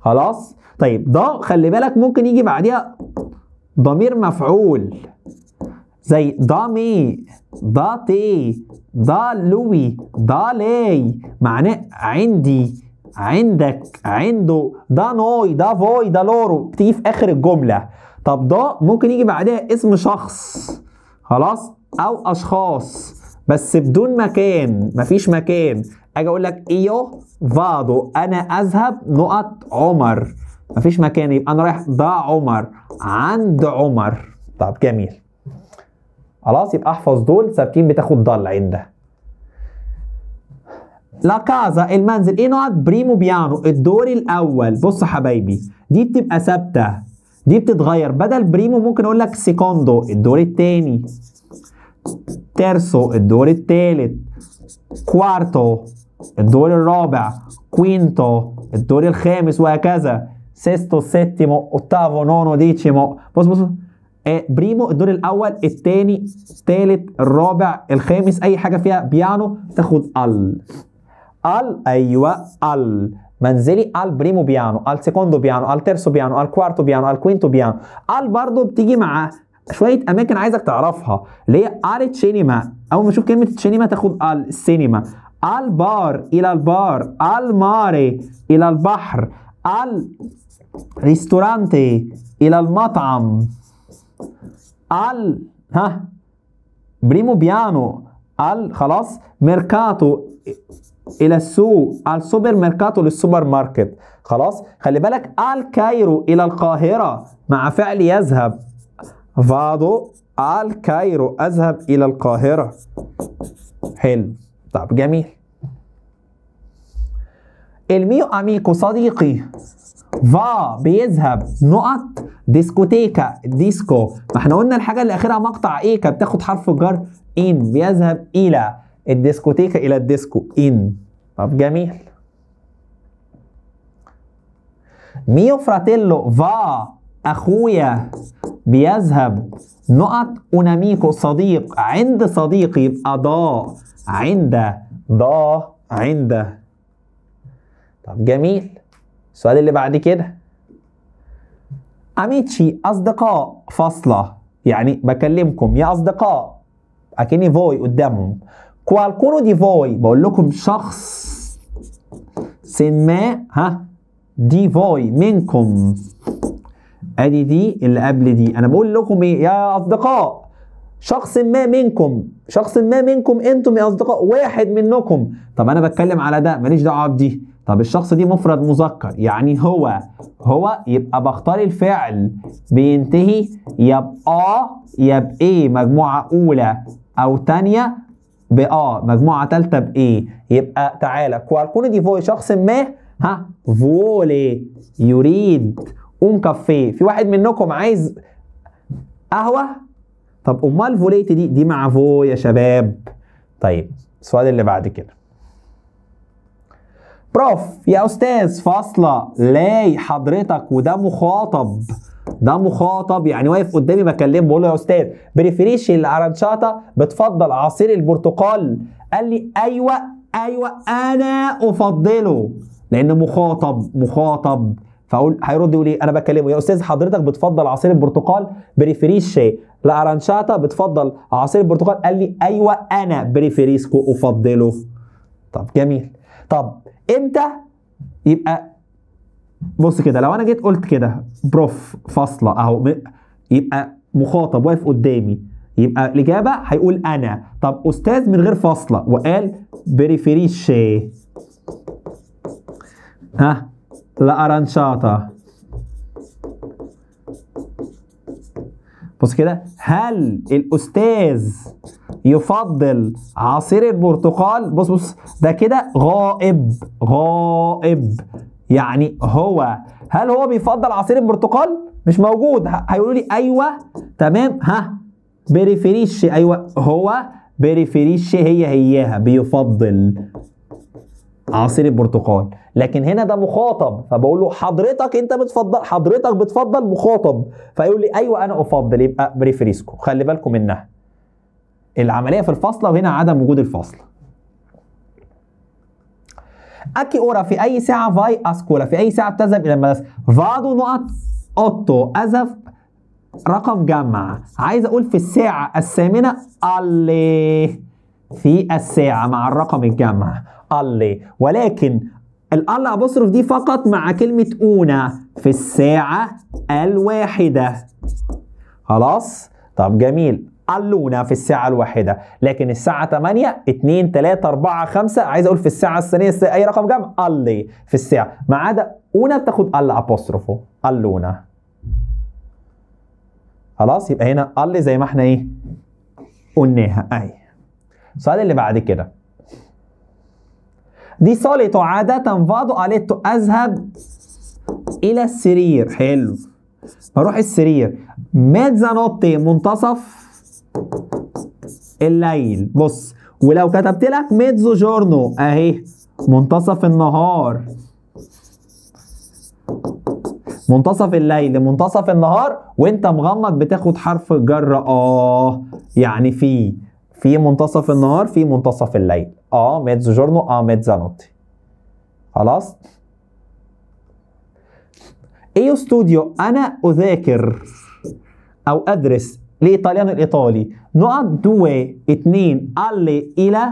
خلاص طيب ده خلي بالك ممكن يجي بعديها ضمير مفعول زي ضامي ضاتي ضالوي ضالي معناه عندي عندك عنده ده نوي ده فوي ده لورو بتيجي في اخر الجمله طب ده ممكن يجي بعدها اسم شخص خلاص او اشخاص بس بدون مكان مفيش مكان اجي اقول لك ايو فادو انا اذهب نقط عمر مفيش مكان يبقى انا رايح ضع عمر عند عمر طب جميل خلاص يبقى احفظ دول ثابتين بتاخد ضل عنده لا كازا المنزل ايه نوع بريمو بيانو الدور الاول بص حبايبي دي بتبقى ثابته دي بتتغير بدل بريمو ممكن اقول لك سيكوندو الدور الثاني تيرسو الدور الثالث كوارتو الدور الرابع كوينتو الدور الخامس وهكذا سيستو سيتمو اوتافو نونو ديتشيمو بص بص بريمو الدور الاول الثاني الثالث الرابع الخامس اي حاجه فيها بيانو تاخد ال ال ايوه ال منزلي ال بريمو بيانو ال سكوندو بيانو ال ترسو بيانو ال كوارتو بيانو ال كوينتو بيانو ال برضه بتيجي مع شويه اماكن عايزك تعرفها اللي هي ال تشينيما اول ما تشوف كلمه تشينيما تاخد ال السينما البار الى البار الماري الى البحر ال ريستورانتي إلى المطعم al ها بريمو بيانو al خلاص ميركاتو إلى السوق al سوبر ميركاتو للسوبر ماركت خلاص خلي بالك al كايرو إلى القاهرة مع فعل يذهب فادو al كايرو أذهب إلى القاهرة حلو طب جميل الميو أميكو صديقي فا بيذهب نقط ديسكوتيكا ديسكو ما احنا قلنا الحاجه اللي اخرها مقطع ايكا بتاخد حرف الجر ان بيذهب الى الديسكوتيكا الى الديسكو ان طب جميل ميو فراتيلو فا اخويا بيذهب نقط اوناميكو صديق عند صديقي يبقى ضا عند ضا عند طب جميل السؤال اللي بعد كده اميتشي اصدقاء فاصله يعني بكلمكم يا اصدقاء اكني فوي قدامهم كوالكونو دي فوي بقول لكم شخص سن ما ها دي فوي منكم ادي دي اللي قبل دي انا بقول لكم ايه يا اصدقاء شخص ما منكم شخص ما منكم انتم يا اصدقاء واحد منكم طب انا بتكلم على ده ماليش دعوه بدي طب الشخص دي مفرد مذكر يعني هو هو يبقى بختار الفعل بينتهي يا اه يا بإيه مجموعة أولى أو تانية بآ مجموعة تالتة بإيه يبقى تعالى كواركون دي فوي شخص ما ها فولي يريد اون كافيه في واحد منكم عايز قهوة طب أمال فوليت دي دي مع فو يا شباب طيب السؤال اللي بعد كده بروف يا استاذ فاصله لاي حضرتك وده مخاطب ده مخاطب يعني واقف قدامي بكلمه بقول له يا استاذ بريفريش الارانشاتا بتفضل عصير البرتقال قال لي ايوه ايوه انا افضله لان مخاطب مخاطب فاقول هيرد يقول ايه انا بكلمه يا استاذ حضرتك بتفضل عصير البرتقال بريفريش الارانشاتا بتفضل عصير البرتقال قال لي ايوه انا بريفريسكو افضله طب جميل طب امتى يبقى بص كده لو انا جيت قلت كده بروف فاصله اهو يبقى مخاطب واقف قدامي يبقى الاجابه هيقول انا طب استاذ من غير فاصله وقال بريفيريشي ها لا ارانشاتا بص كده هل الاستاذ يفضل عصير البرتقال بص بص ده كده غائب غائب يعني هو هل هو بيفضل عصير البرتقال مش موجود هيقولوا لي ايوه تمام ها بريفريش ايوه هو بريفريش هي هياها بيفضل عصير البرتقال لكن هنا ده مخاطب فبقول له حضرتك انت بتفضل حضرتك بتفضل مخاطب فيقول لي ايوه انا افضل يبقى بريفريسكو خلي بالكم منها العمليه في الفاصله وهنا عدم وجود الفاصله أكي أورا في أي ساعة فاي أسكولا في أي ساعة تذهب إلى المدرسة فادو نقط أوتو ازف رقم جمع عايز أقول في الساعة الثامنة اللي في الساعة مع الرقم الجمع اللي ولكن الألا أبوستروف دي فقط مع كلمة أونا في الساعة الواحدة خلاص طب جميل ألونا في الساعة الواحدة لكن الساعة 8 2 3 4 5 عايز أقول في الساعة الثانية أي رقم جمع ألي في الساعة ما عدا أونا بتاخد ال أبوستروفو ألونا خلاص يبقى هنا ألي زي ما احنا إيه قلناها أهي السؤال اللي بعد كده دي صالت عادة فادو قالت أذهب إلى السرير حلو بروح السرير نوتي منتصف الليل بص ولو كتبت لك ميتزو جورنو أهي منتصف النهار منتصف الليل منتصف النهار وانت مغمض بتاخد حرف جر اه يعني في في منتصف النهار في منتصف الليل اه جورنو اه A نوتي خلاص؟ أيو ستوديو أنا أذاكر أو أدرس لإيطاليان الإيطالي نقعد دوي اتنين ألي إلى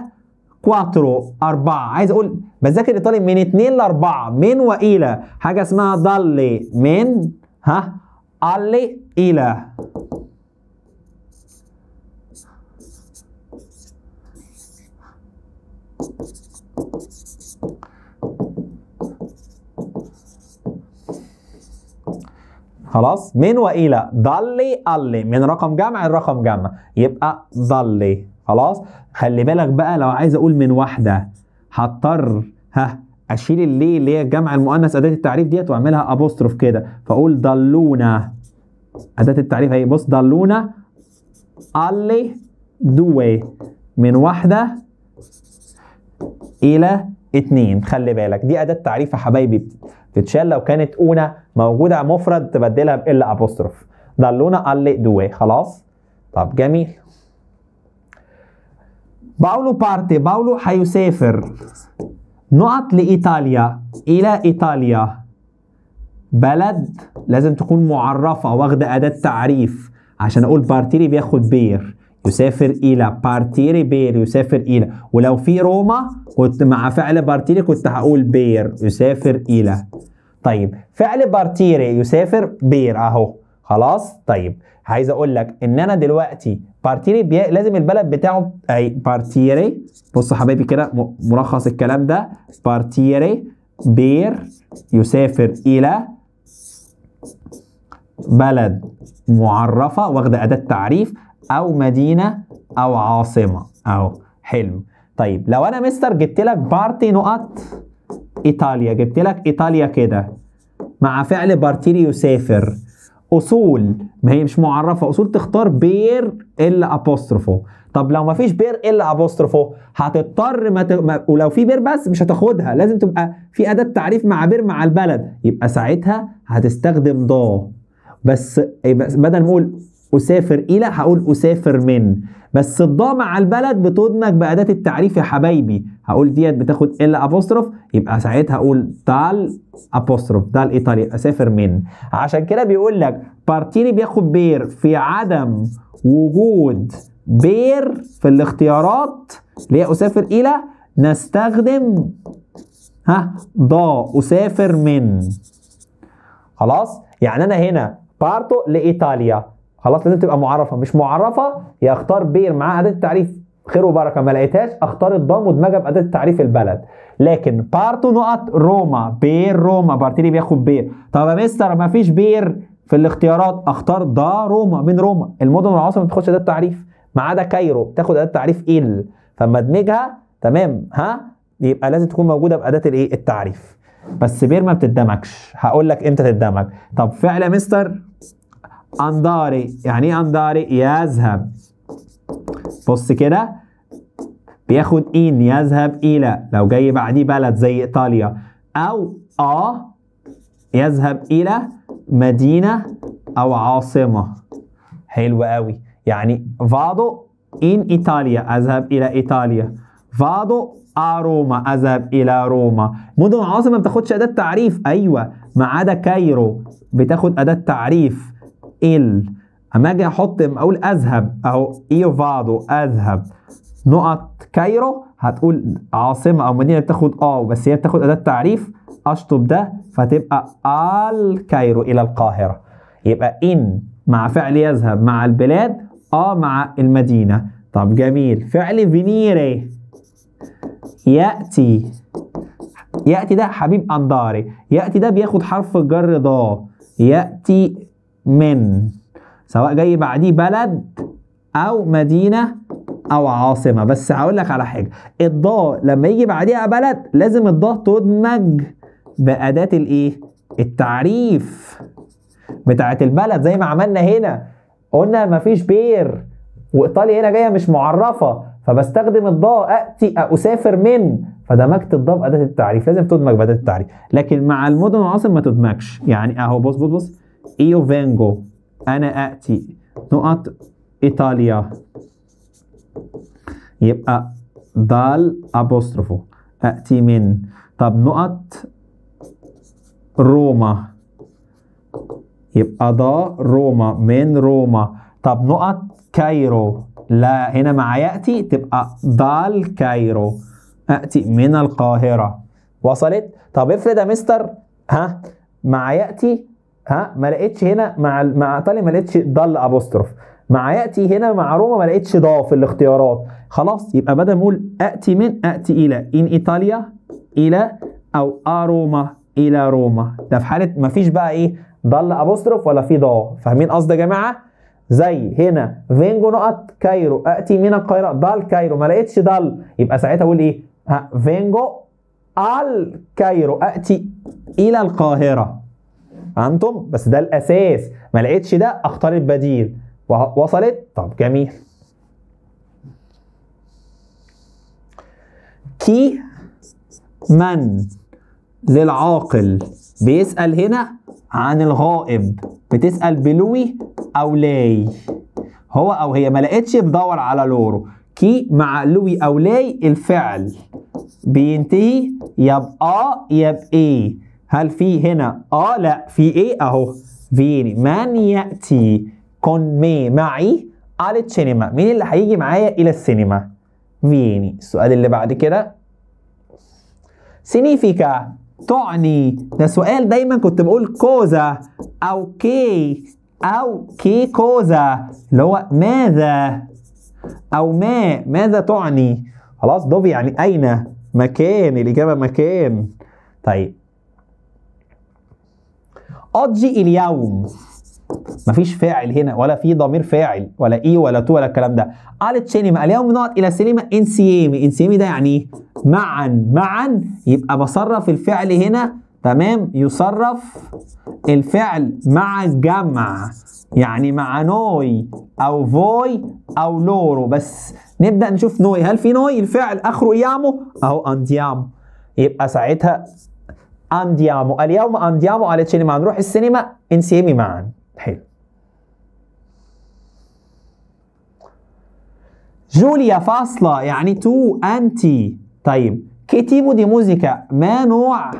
كواترو أربعة عايز أقول بذاكر الايطالي من اتنين لأربعة من وإلى حاجة اسمها دالي من ها ألي إلى خلاص من والى ضلي اللي من رقم جمع لرقم جمع يبقى ضلي خلاص خلي بالك بقى لو عايز اقول من واحده هضطر ها اشيل اللي اللي هي جمع المؤنث اداه التعريف ديت واعملها ابوستروف كده فاقول ضلونا اداه التعريف اهي بص ضلونا اللي دوي من واحده الى 2 خلي بالك دي اداه تعريف يا حبايبي بتتشال لو كانت اونه موجوده مفرد تبدلها بال ابوستروف ضلونا علق دوي خلاص طب جميل باولو بارتي باولو هيسافر نقط لايطاليا الى ايطاليا بلد لازم تكون معرفه واخده اداه تعريف عشان اقول بارتيري بياخد بير يسافر الى بارتيري بير يسافر الى ولو في روما كنت مع فعل بارتيري كنت هقول بير يسافر الى طيب فعل بارتيري يسافر بير اهو خلاص طيب عايز اقول لك ان انا دلوقتي بارتيري بي... لازم البلد بتاعه اي بارتيري بص حبايبي كده ملخص الكلام ده بارتيري بير يسافر الى بلد معرفه واخده اداه تعريف او مدينه او عاصمه أو حلم طيب لو انا مستر جبت لك بارتي نقط ايطاليا جبت لك ايطاليا كده مع فعل بارتيري يسافر اصول ما هي مش معرفه اصول تختار بير الا أبوسترفو طب لو ما فيش بير الا أبوسترفو هتضطر ما ت... ما... ولو في بير بس مش هتاخدها لازم تبقى في اداه تعريف مع بير مع البلد يبقى ساعتها هتستخدم ضا بس بدل ما اقول أسافر إلى هقول أسافر من بس الضاء مع البلد بتدمج بأداة التعريف يا حبايبي هقول ديت بتاخد ال أبوستروف يبقى ساعتها اقول تال أبوستروف تال إيطاليا أسافر من عشان كده بيقول لك بارتيني بياخد بير في عدم وجود بير في الاختيارات اللي هي أسافر إلى نستخدم ها ضاء أسافر من خلاص يعني أنا هنا بارتو لإيطاليا خلاص لازم تبقى معرفه مش معرفه يا اختار بير معاه اداه التعريف خير وبركه ما لقيتهاش اختار الضم مدمجه باداه التعريف البلد لكن بارتو نقط روما بير روما بارتيني بياخد بير طب يا مستر ما فيش بير في الاختيارات اختار دا روما من روما المدن والعواصم ما بتاخدش اداه تعريف ما عدا كايرو بتاخد اداه تعريف ال فما ادمجها تمام ها يبقى لازم تكون موجوده باداه الايه التعريف بس بير ما بتدمجش هقول لك امتى تدمج طب فعلا يا مستر انداري يعني ايه انداري يذهب بص كده بياخد ان يذهب الى لو جاي بعديه بلد زي ايطاليا او ا يذهب الى مدينه او عاصمه حلو قوي يعني فادو ان ايطاليا اذهب الى ايطاليا فادو اروما روما اذهب الى روما مدن عاصمه ما بتاخدش اداه تعريف ايوه ما عدا كايرو بتاخد اداه تعريف ال اما اجي احط اقول اذهب أو ايفادو اذهب نقط كايرو هتقول عاصمه او مدينه بتاخد اه بس هي بتاخد اداه تعريف اشطب ده فتبقى آل كايرو الى القاهره يبقى ان مع فعل يذهب مع البلاد اه مع المدينه طب جميل فعل فينيري ياتي ياتي ده حبيب انداري ياتي ده بياخد حرف الجر ضا ياتي من سواء جاي بعديه بلد او مدينه او عاصمه بس هقول لك على حاجه الضاء لما يجي بعديها بلد لازم الضاء تدمج باداه الايه التعريف بتاعه البلد زي ما عملنا هنا قلنا مفيش بير وايطاليا هنا جايه مش معرفه فبستخدم الضاء اتي اسافر من فدمجت الضاء باداه التعريف لازم تدمج باداه التعريف لكن مع المدن والعاصمه ما تدمجش يعني اهو بص بص بص Io vengo أنا آتي نقط إيطاليا يبقى دال أبوستروفو أأتي من طب نقط روما يبقى ضا روما من روما طب نقط كايرو لا هنا مع يأتي تبقى ضال كايرو أأتي من القاهرة وصلت طب افرض يا مستر ها مع يأتي ها ما لقيتش هنا مع مع ايطاليا ما لقيتش ضل ابوستروف مع ياتي هنا مع روما ما لقيتش ضا في الاختيارات خلاص يبقى بدل ما اقول اتي من اتي الى ان ايطاليا الى او اروما الى روما ده في حاله ما فيش بقى ايه ضل ابوستروف ولا في ضا فاهمين قصدي يا جماعه زي هنا فينجو نقط كايرو اتي من القاهره ضل كايرو ما لقيتش ضل يبقى ساعتها اقول ايه ها فينجو الكايرو اتي الى القاهره فهمتم بس ده الاساس ما لقيتش ده اختار البديل وصلت طب جميل كي من للعاقل بيسأل هنا عن الغائب بتسأل بلوي أو لاي هو أو هي ما لقيتش بدور على لورو كي مع لوي أو لاي الفعل بينتهي يبقى يبقى إيه هل في هنا اه لا في ايه اهو فيني من ياتي كون مي معي على السينما مين اللي هيجي معايا الى السينما فيني السؤال اللي بعد كده سينيفيكا تعني ده سؤال دايما كنت بقول كوزا او كي او كي كوزا اللي هو ماذا او ما ماذا تعني خلاص دوبي يعني اين مكان الاجابه مكان طيب أضجي اليوم مفيش فاعل هنا ولا في ضمير فاعل ولا اي ولا تو ولا الكلام ده قالت سينما اليوم نقعد الى سينما ان إيه. انسيامي ده يعني ايه معا معا يبقى بصرف الفعل هنا تمام يصرف الفعل مع الجمع يعني مع نوي او فوي او لورو بس نبدا نشوف نوي هل في نوي الفعل اخره يامو اهو انديامو يبقى ساعتها andiamo اليوم andiamo على السينما نروح السينما انسيمي معا حلو جوليا فاصلة يعني تو أنتي طيب كتيبو دي موزيكا ما نوع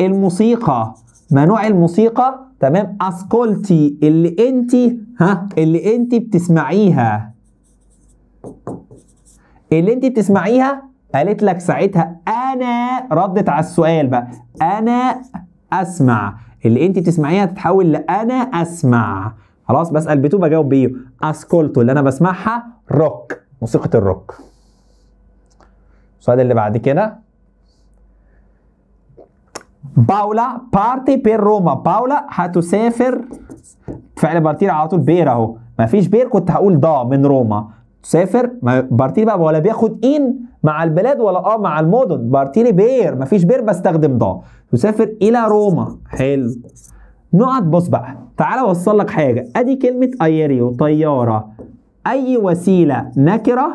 الموسيقى ما نوع الموسيقى تمام اسكولتي اللي انت ها اللي انت بتسمعيها اللي انت بتسمعيها قالت لك ساعتها انا ردت على السؤال بقى انا اسمع اللي انت تسمعيها تتحول لانا اسمع خلاص بسال بتو بجاوب بيو اسكولتو اللي انا بسمعها روك موسيقى الروك السؤال اللي بعد كده باولا بارتي بير روما باولا هتسافر فعل بارتير على طول بير اهو مفيش بير كنت هقول ضا من روما تسافر بارتير بقى ولا بياخد ان مع البلاد ولا اه مع المدن بارتيلي بير مفيش بير بستخدم ده تسافر الى روما حلو نقعد بص بقى تعالى اوصل لك حاجه ادي كلمه ايريو طياره اي وسيله نكره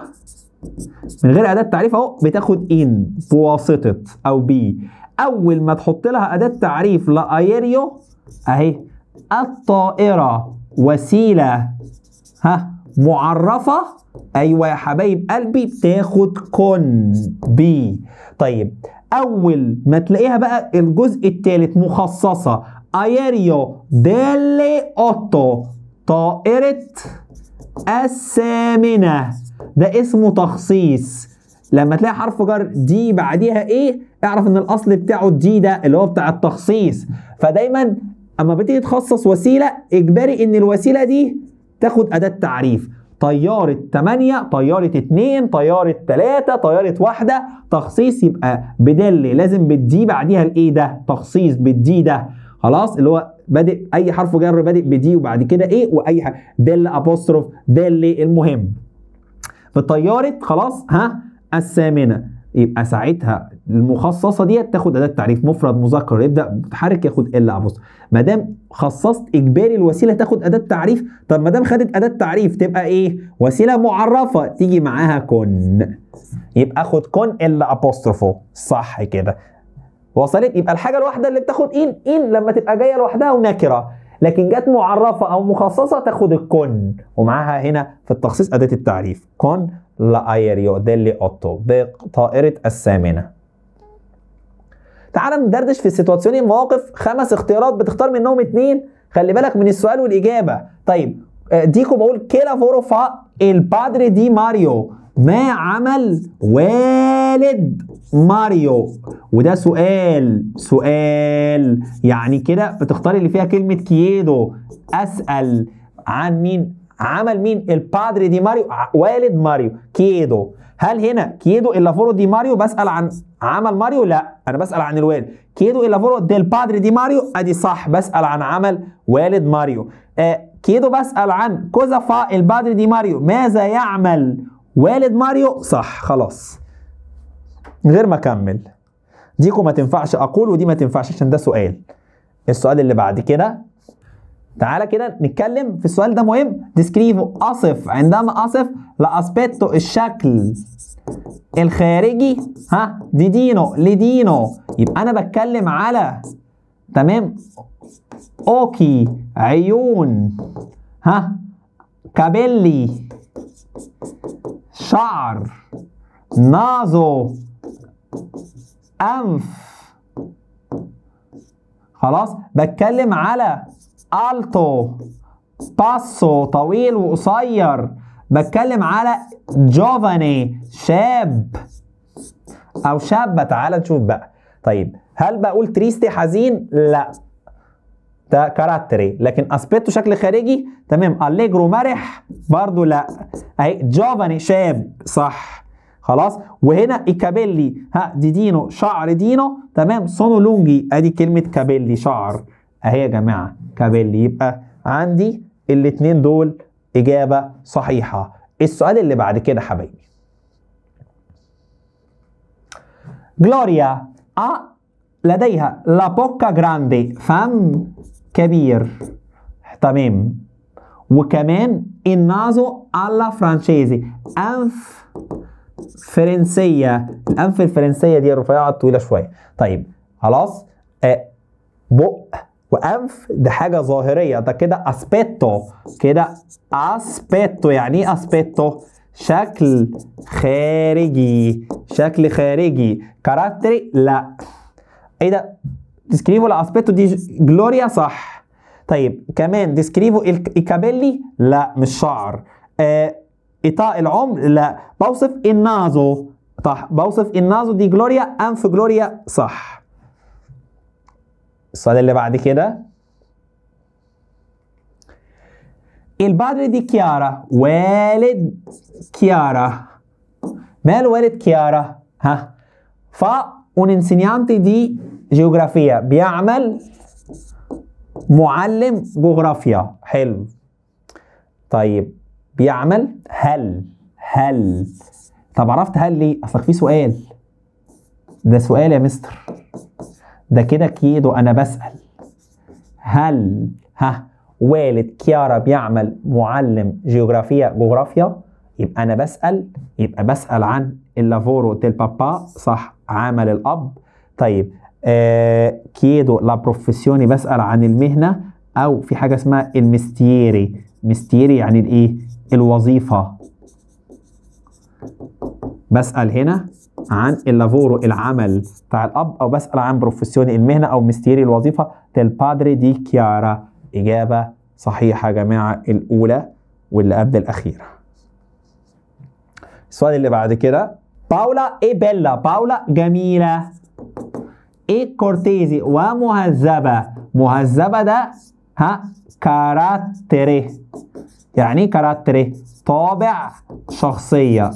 من غير اداه تعريف اهو بتاخد ان بواسطه او بي اول ما تحط لها اداه تعريف لايريو اهي الطائره وسيله ها معرفه ايوه يا حبايب قلبي تاخد كن بي طيب اول ما تلاقيها بقى الجزء الثالث مخصصه ايريو ديلي اوتو طائره الثامنه ده اسمه تخصيص لما تلاقي حرف جر دي بعديها ايه اعرف ان الاصل بتاعه دي ده اللي هو بتاع التخصيص فدايما اما بتيجي تخصص وسيله اجباري ان الوسيله دي تاخد اداه تعريف طيارة 8 طيارة 2 طيارة 3 طيارة 1 تخصيص يبقى بدل لازم بالدي بعديها الايه ده تخصيص بالدي ده خلاص اللي هو بادئ اي حرف جر بادئ بدي وبعد كده ايه واي حاجه دل ابوستروف دل إيه؟ المهم في طياره خلاص ها الثامنه يبقى ساعتها المخصصه ديت تاخد اداه تعريف مفرد مذكر يبدا متحرك ياخد الا ابوست ما دام خصصت اجباري الوسيله تاخد اداه تعريف طب ما دام خدت اداه تعريف تبقى ايه وسيله معرفه تيجي معاها كون يبقى اخد كون الا ابوستروفو صح كده وصلت يبقى الحاجه الواحده اللي بتاخد ان ان لما تبقى جايه لوحدها ونكره لكن جت معرفه او مخصصه تاخد الكون ومعاها هنا في التخصيص اداه التعريف كون لأيريو ديلي أوتو بطائره الثامنة تعال ندردش في سيتواسيون مواقف خمس اختيارات بتختار منهم اتنين خلي بالك من السؤال والإجابة طيب آه، ديكو بقول كلا فورفا البادري دي ماريو ما عمل والد ماريو وده سؤال سؤال يعني كده بتختار اللي فيها كلمة كيدو أسأل عن مين عمل مين البادري دي ماريو والد ماريو كيدو هل هنا كيدو الافورو دي ماريو بسال عن عمل ماريو لا انا بسال عن الوالد كيدو الافورو ديل بادري دي ماريو ادي صح بسال عن عمل والد ماريو آه كيدو بسال عن كوزا فا البادري دي ماريو ماذا يعمل والد ماريو صح خلاص من غير ما اكمل ديكو ما تنفعش اقول ودي ما تنفعش عشان ده سؤال السؤال اللي بعد كده تعالى كده نتكلم في السؤال ده مهم ديسكريفو اصف عندما اصف لاسبيتو الشكل الخارجي ها دي دينو لدينو يبقى انا بتكلم على تمام اوكي عيون ها كابيلي شعر نازو انف خلاص بتكلم على التو باسو طويل وقصير بتكلم على جوفاني شاب او شابه تعال نشوف بقى طيب هل بقول تريستي حزين لا ده كاراتري لكن اسبيتو شكل خارجي تمام اليجرو مرح برضو لا اهي جوفاني شاب صح خلاص وهنا الكابيلي ها دي دينو شعر دينو تمام سونو لونجي ادي كلمه كابيلي شعر اهي يا جماعه كابيل يبقى عندي الاثنين دول إجابة صحيحة السؤال اللي بعد كده حبايبي جلوريا أ آه، لديها لا بوكا جراندي فم كبير تمام وكمان النازو على فرانشيزي أنف فرنسية الأنف الفرنسية دي الرفيعة الطويلة شوية طيب خلاص آه، بق وانف دي حاجه ظاهريه ده كده اسبيتو كده اسبيتو يعني ايه اسبيتو شكل خارجي شكل خارجي كاركتري لا ايه ده ديسكريفو لا اسبيتو دي جلوريا صح طيب كمان ديسكريفو الكابيلي لا مش شعر آه العمر لا بوصف النازو طح بوصف النازو دي جلوريا انف جلوريا صح السؤال اللي بعد كده البادري دي كيارا والد كيارا مال والد كيارا ها فا un insegnante di geografia بيعمل معلم جغرافيا حلو طيب بيعمل هل هل طب عرفت هل ليه اصلك في سؤال ده سؤال يا مستر ده كده كيدو انا بسال هل ها والد كيارا بيعمل معلم جيوغرافيا جغرافيا يبقى انا بسال يبقى بسال عن اللافورو تيل بابا صح عمل الاب طيب آه كيدو لا بروفيسيوني بسال عن المهنه او في حاجه اسمها المستيري مستيري يعني الايه الوظيفه بسال هنا عن اللافورو العمل بتاع الاب او بسال عن بروفيسيوني المهنه او مستيري الوظيفه ديل بادري دي كيارا اجابه صحيحه يا جماعه الاولى واللي قبل الاخيره السؤال اللي بعد كده باولا اي بيلا باولا جميله اي e كورتيزي ومهذبه مهذبه ده ها كاراتري يعني ايه كاراتري؟ طابع شخصيه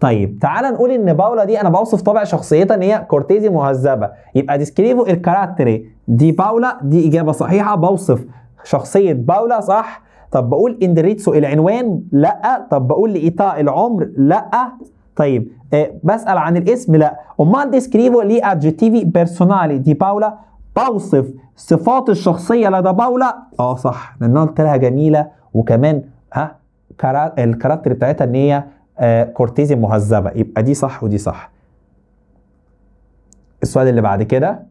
طيب تعال نقول ان باولا دي انا بوصف طبع شخصيتها ان هي كورتيزي مهذبه يبقى ديسكريفو الكاراتري دي باولا دي اجابه صحيحه بوصف شخصيه باولا صح طب بقول اندريتسو العنوان لا طب بقول لايتا العمر لا طيب آه، بسال عن الاسم لا امال ديسكريفو لي ادجتيفي بيرسونالي دي باولا بوصف صفات الشخصيه لدى باولا اه صح لان قلت لها جميله وكمان ها الكاركتر بتاعتها ان هي آه، كورتيزي مهذبه يبقى دي صح ودي صح السؤال اللي بعد كده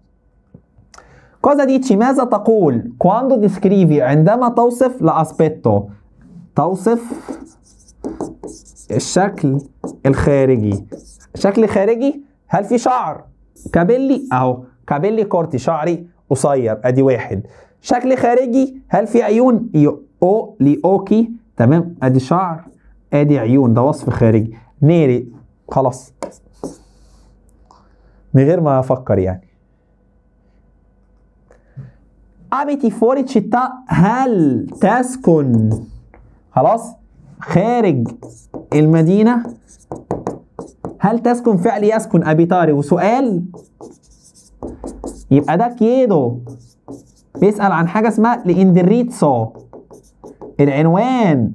كوزا ديتشي ماذا تقول كواندو ديسكريفي عندما توصف لاسبيتو توصف الشكل الخارجي شكل خارجي هل في شعر كابيلي اهو كابيلي كورتي شعري قصير ادي واحد شكل خارجي هل في عيون او لي اوكي تمام ادي شعر ادي عيون ده وصف خارجي نيري خلاص من غير ما افكر يعني ابيتي فوري تشيتا هل تسكن خلاص خارج المدينة هل تسكن فعل يسكن أبيتاري وسؤال يبقى ده كيدو بيسأل عن حاجة اسمها لإندريتسو العنوان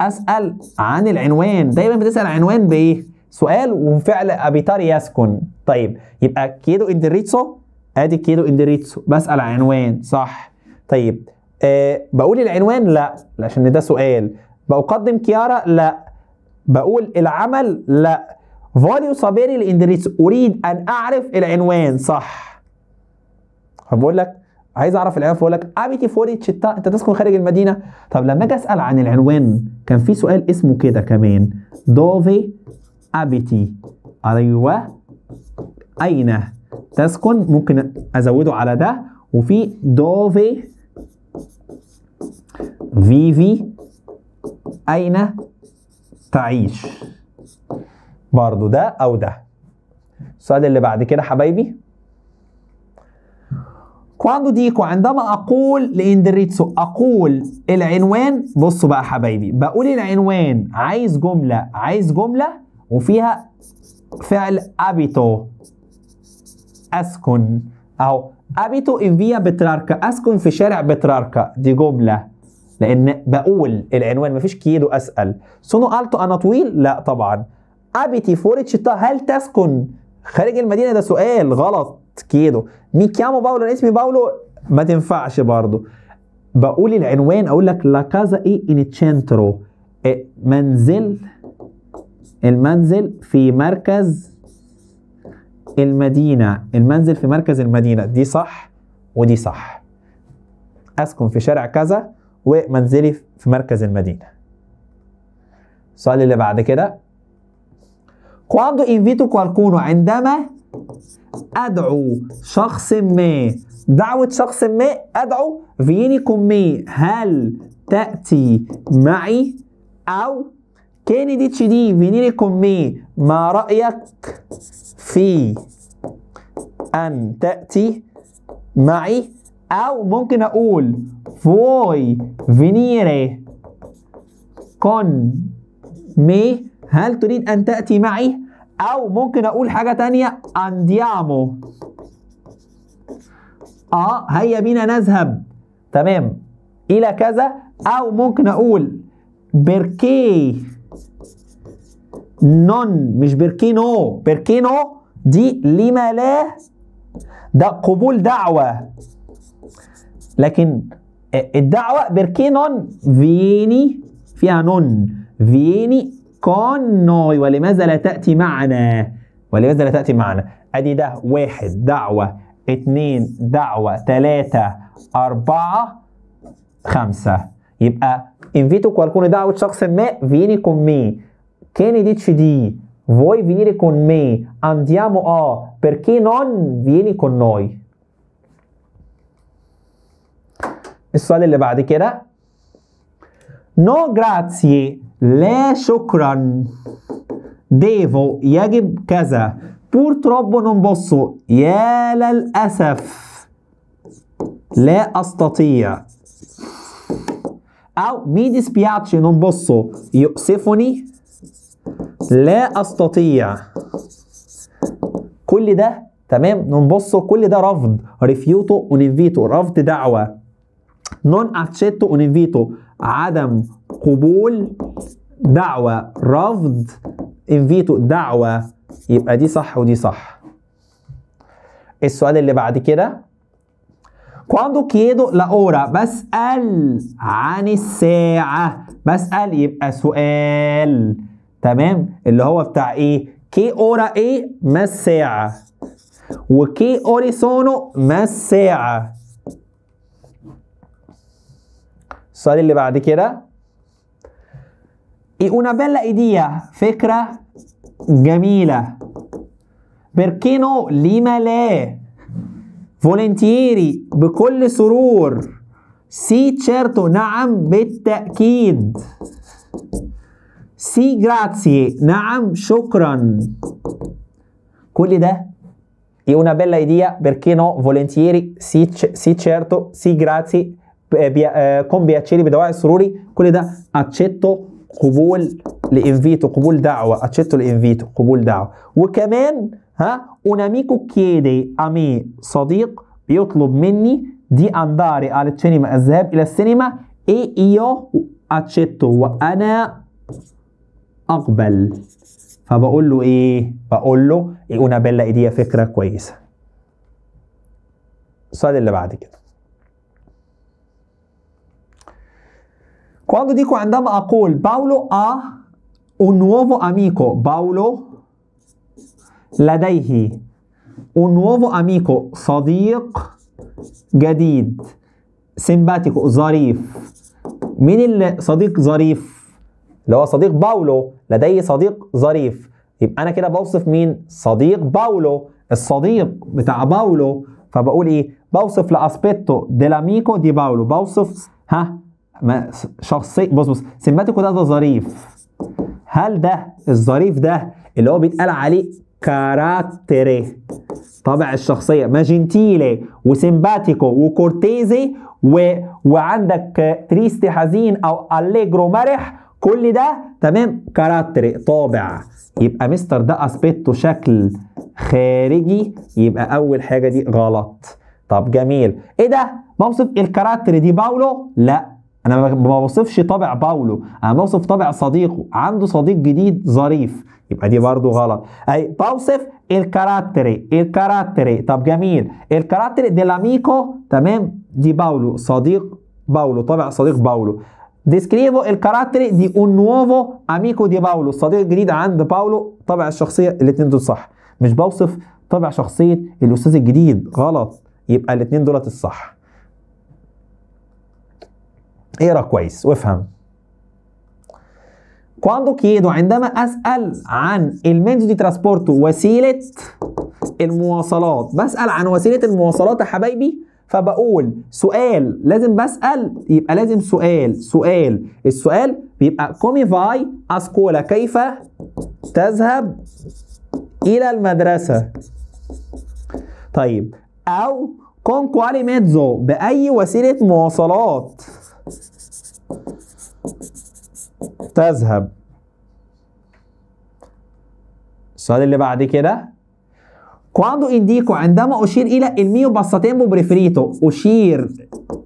اسال عن العنوان دايما بتسال عنوان بايه سؤال وفعل ابيتار يسكن طيب يبقى كيدو اندريتسو ادي كيدو اندريتسو بسال عن عنوان صح طيب أه بقول العنوان لا عشان ده سؤال بقدم كيارا لا بقول العمل لا فاليو صابيري لاندريتسو اريد ان اعرف العنوان صح فبقول لك عايز اعرف العيال فيقول لك ابيتي فوري تشيتا انت تسكن خارج المدينه طب لما اجي اسال عن العنوان كان في سؤال اسمه كده كمان دوفي ابيتي ايوه اين تسكن ممكن ازوده على ده وفي دوفي فيفي اين تعيش برضو ده او ده السؤال اللي بعد كده حبايبي quando dico عندما اقول لاندريتسو اقول العنوان بصوا بقى حبايبي بقول العنوان عايز جمله عايز جمله وفيها فعل ابيتو اسكن اهو ابيتو ان فيا بتراركا اسكن في شارع بتراركا دي جمله لان بقول العنوان مفيش كيدو اسال سونو التو انا طويل لا طبعا ابيتي فوريتشيتا هل تسكن خارج المدينه ده سؤال غلط تكيدو مي كيامو باولو انا اسمي باولو ما تنفعش برضه بقول العنوان اقول لك لا كازا اي ان تشنترو منزل المنزل في مركز المدينة المنزل في مركز المدينة دي صح ودي صح أسكن في شارع كذا ومنزلي في مركز المدينة السؤال اللي بعد كده quando invito qualcuno عندما أدعو شخص ما دعوة شخص ما أدعو فيني كومي هل تأتي معي أو كانديتش دي فيني كومي ما رأيك في أن تأتي معي أو ممكن أقول فوي فينيري كون مي هل تريد أن تأتي معي او ممكن اقول حاجه تانية انديامو اه هيا بينا نذهب تمام الى كذا او ممكن اقول بركي نون مش بركي نو بركي نو دي لما لا ده قبول دعوه لكن آه، الدعوه بركي نون فيني فيها نون فيني كونوي ولماذا لا تأتي معنا ولماذا لا تأتي معنا أدي ده واحد دعوة اتنين دعوة تلاتة أربعة خمسة يبقى invito qualcuno دعوة شخص ما vieni con me che ne dici di vuoi venire con me andiamo a perché non vieni con noi السؤال اللي بعد كده No grazie لا شكرا ديفو يجب كذا بور تروبو نبصو يا للأسف لا أستطيع أو مي ديسبياتشي نبصو يؤسفني لا أستطيع كل ده تمام نبصو كل ده رفض ريفيوتو اونيفيتو رفض دعوة نون اتشيتو اونيفيتو عدم قبول دعوة رفض انفيتو دعوة يبقى دي صح ودي صح السؤال اللي بعد كده Quando chiedo la ora بسأل عن الساعة بسأل يبقى سؤال تمام اللي هو بتاع ايه كي اورا ايه ما الساعة وكي اوري سونو ما الساعة السؤال اللي بعد كده E una bella idea, fecra Gamila. Perché no? Lima le. Volentieri, بكل surur. Sì, certo, naam بالتأكيد. Sì, grazie, naam shukran. Quelli da è una bella idea, perché no? Volentieri, sì, sì certo, sì, grazie, eh, eh, con piacere, بدواء sururi. Quelli da accetto قبول لانفيتو قبول دعوه اتشيتو لانفيتو قبول دعوه وكمان ها اوناميكو كيدي امي صديق بيطلب مني دي انداري على السينما الذهاب الى السينما اي ايو اتشيتو وانا اقبل فبقول له ايه بقول له ايه انا بلا ايديا فكره كويسه السؤال اللي بعد كده Quando dico andam أقول باولو ha un nuovo amico باولو لديه un nuovo amico صديق جديد سيمباتيكو ظريف مين اللي صديق ظريف اللي هو صديق باولو لديه صديق ظريف يبقى انا كده بوصف مين صديق باولو الصديق بتاع باولو فبقول ايه بوصف لاسبيتو ديلاميكو دي باولو بوصف ها ما شخصي بص بص سيمباتيكو ده ده ظريف هل ده الظريف ده اللي هو بيتقال عليه كاراتري طابع الشخصيه ماجنتيلي وسيمباتيكو وكورتيزي و... وعندك تريستي حزين او اليجرو مرح كل ده تمام كاراتري طابع يبقى مستر ده اسبيتو شكل خارجي يبقى اول حاجه دي غلط طب جميل ايه ده موصف الكاراتري دي باولو لا انا ما بوصفش طبع باولو انا بوصف طبع صديقه عنده صديق جديد ظريف يبقى دي برضو غلط اي بوصف الكاراتري الكاراتري طب جميل الكاراتري ديلاميكو تمام دي باولو صديق باولو طبع صديق باولو ديسكريفو الكاراتري دي اون نوفو اميكو دي باولو الصديق الجديد عند باولو طبع الشخصيه الاثنين دول صح مش بوصف طبع شخصيه الاستاذ الجديد غلط يبقى الاثنين دولت الصح اقرا كويس وافهم كوندو كيدو عندما أسأل عن الميدو دي ترانسبورت وسيلة المواصلات بسأل عن وسيلة المواصلات يا حبايبي فبقول سؤال لازم بسأل يبقى لازم سؤال سؤال السؤال بيبقى كومي فاي أسكولا كيف تذهب إلى المدرسة طيب أو كون كوالي ميتزو بأي وسيلة مواصلات تذهب السؤال اللي بعد كده كواندو انديكو عندما اشير الى الميو باستيمبو بريفريتو اشير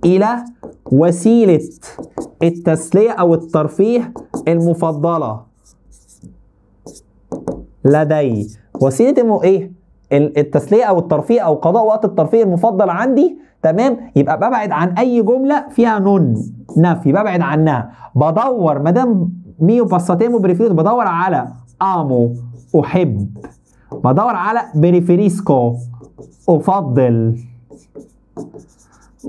الى وسيله التسليه او الترفيه المفضله لدي وسيله المو ايه التسليه او الترفيه او قضاء وقت الترفيه المفضل عندي تمام يبقى ببعد عن اي جمله فيها نون نفي ببعد عنها بدور ما دام ميو باساتيمو بريفيريس بدور على امو احب بدور على بريفيريسكو افضل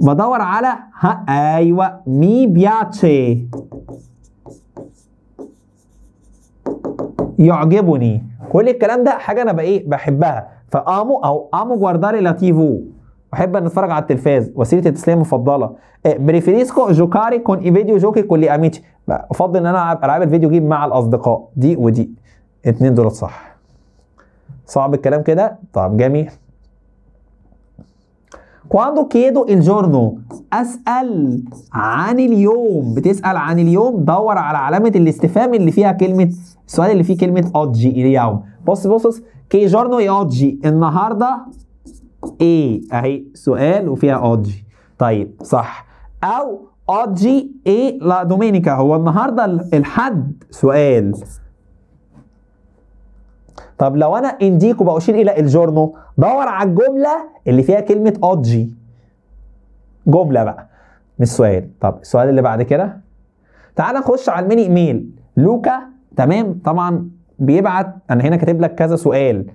بدور على ها ايوه مي بياتشي يعجبني كل الكلام ده حاجه انا بقى ايه بحبها فامو او امو جوارداري لاتيفو احب ان اتفرج على التلفاز وسيله التسليه المفضله إيه، بريفيريسكو جوكاري كون ايفيديو جوكي كولي اميتشي افضل ان انا العب العاب الفيديو جيم مع الاصدقاء دي ودي اتنين دول صح صعب الكلام كده طب جميل كواندو كيدو الجورنو اسال عن اليوم بتسال عن اليوم دور على علامه الاستفهام اللي فيها كلمه السؤال اللي فيه كلمه اوجي اليوم بص بص بص كي جورنو اي اوجي النهارده ايه اهي سؤال وفيها اوجي طيب صح او Oggi e la domenica هو النهارده الحد سؤال طب لو انا انديكو بشير الى الجورنو دور على الجمله اللي فيها كلمه اوجي جمله بقى مش سؤال طب السؤال اللي بعد كده تعال نخش على الميني ايميل لوكا تمام طبعا بيبعت انا هنا كاتب لك كذا سؤال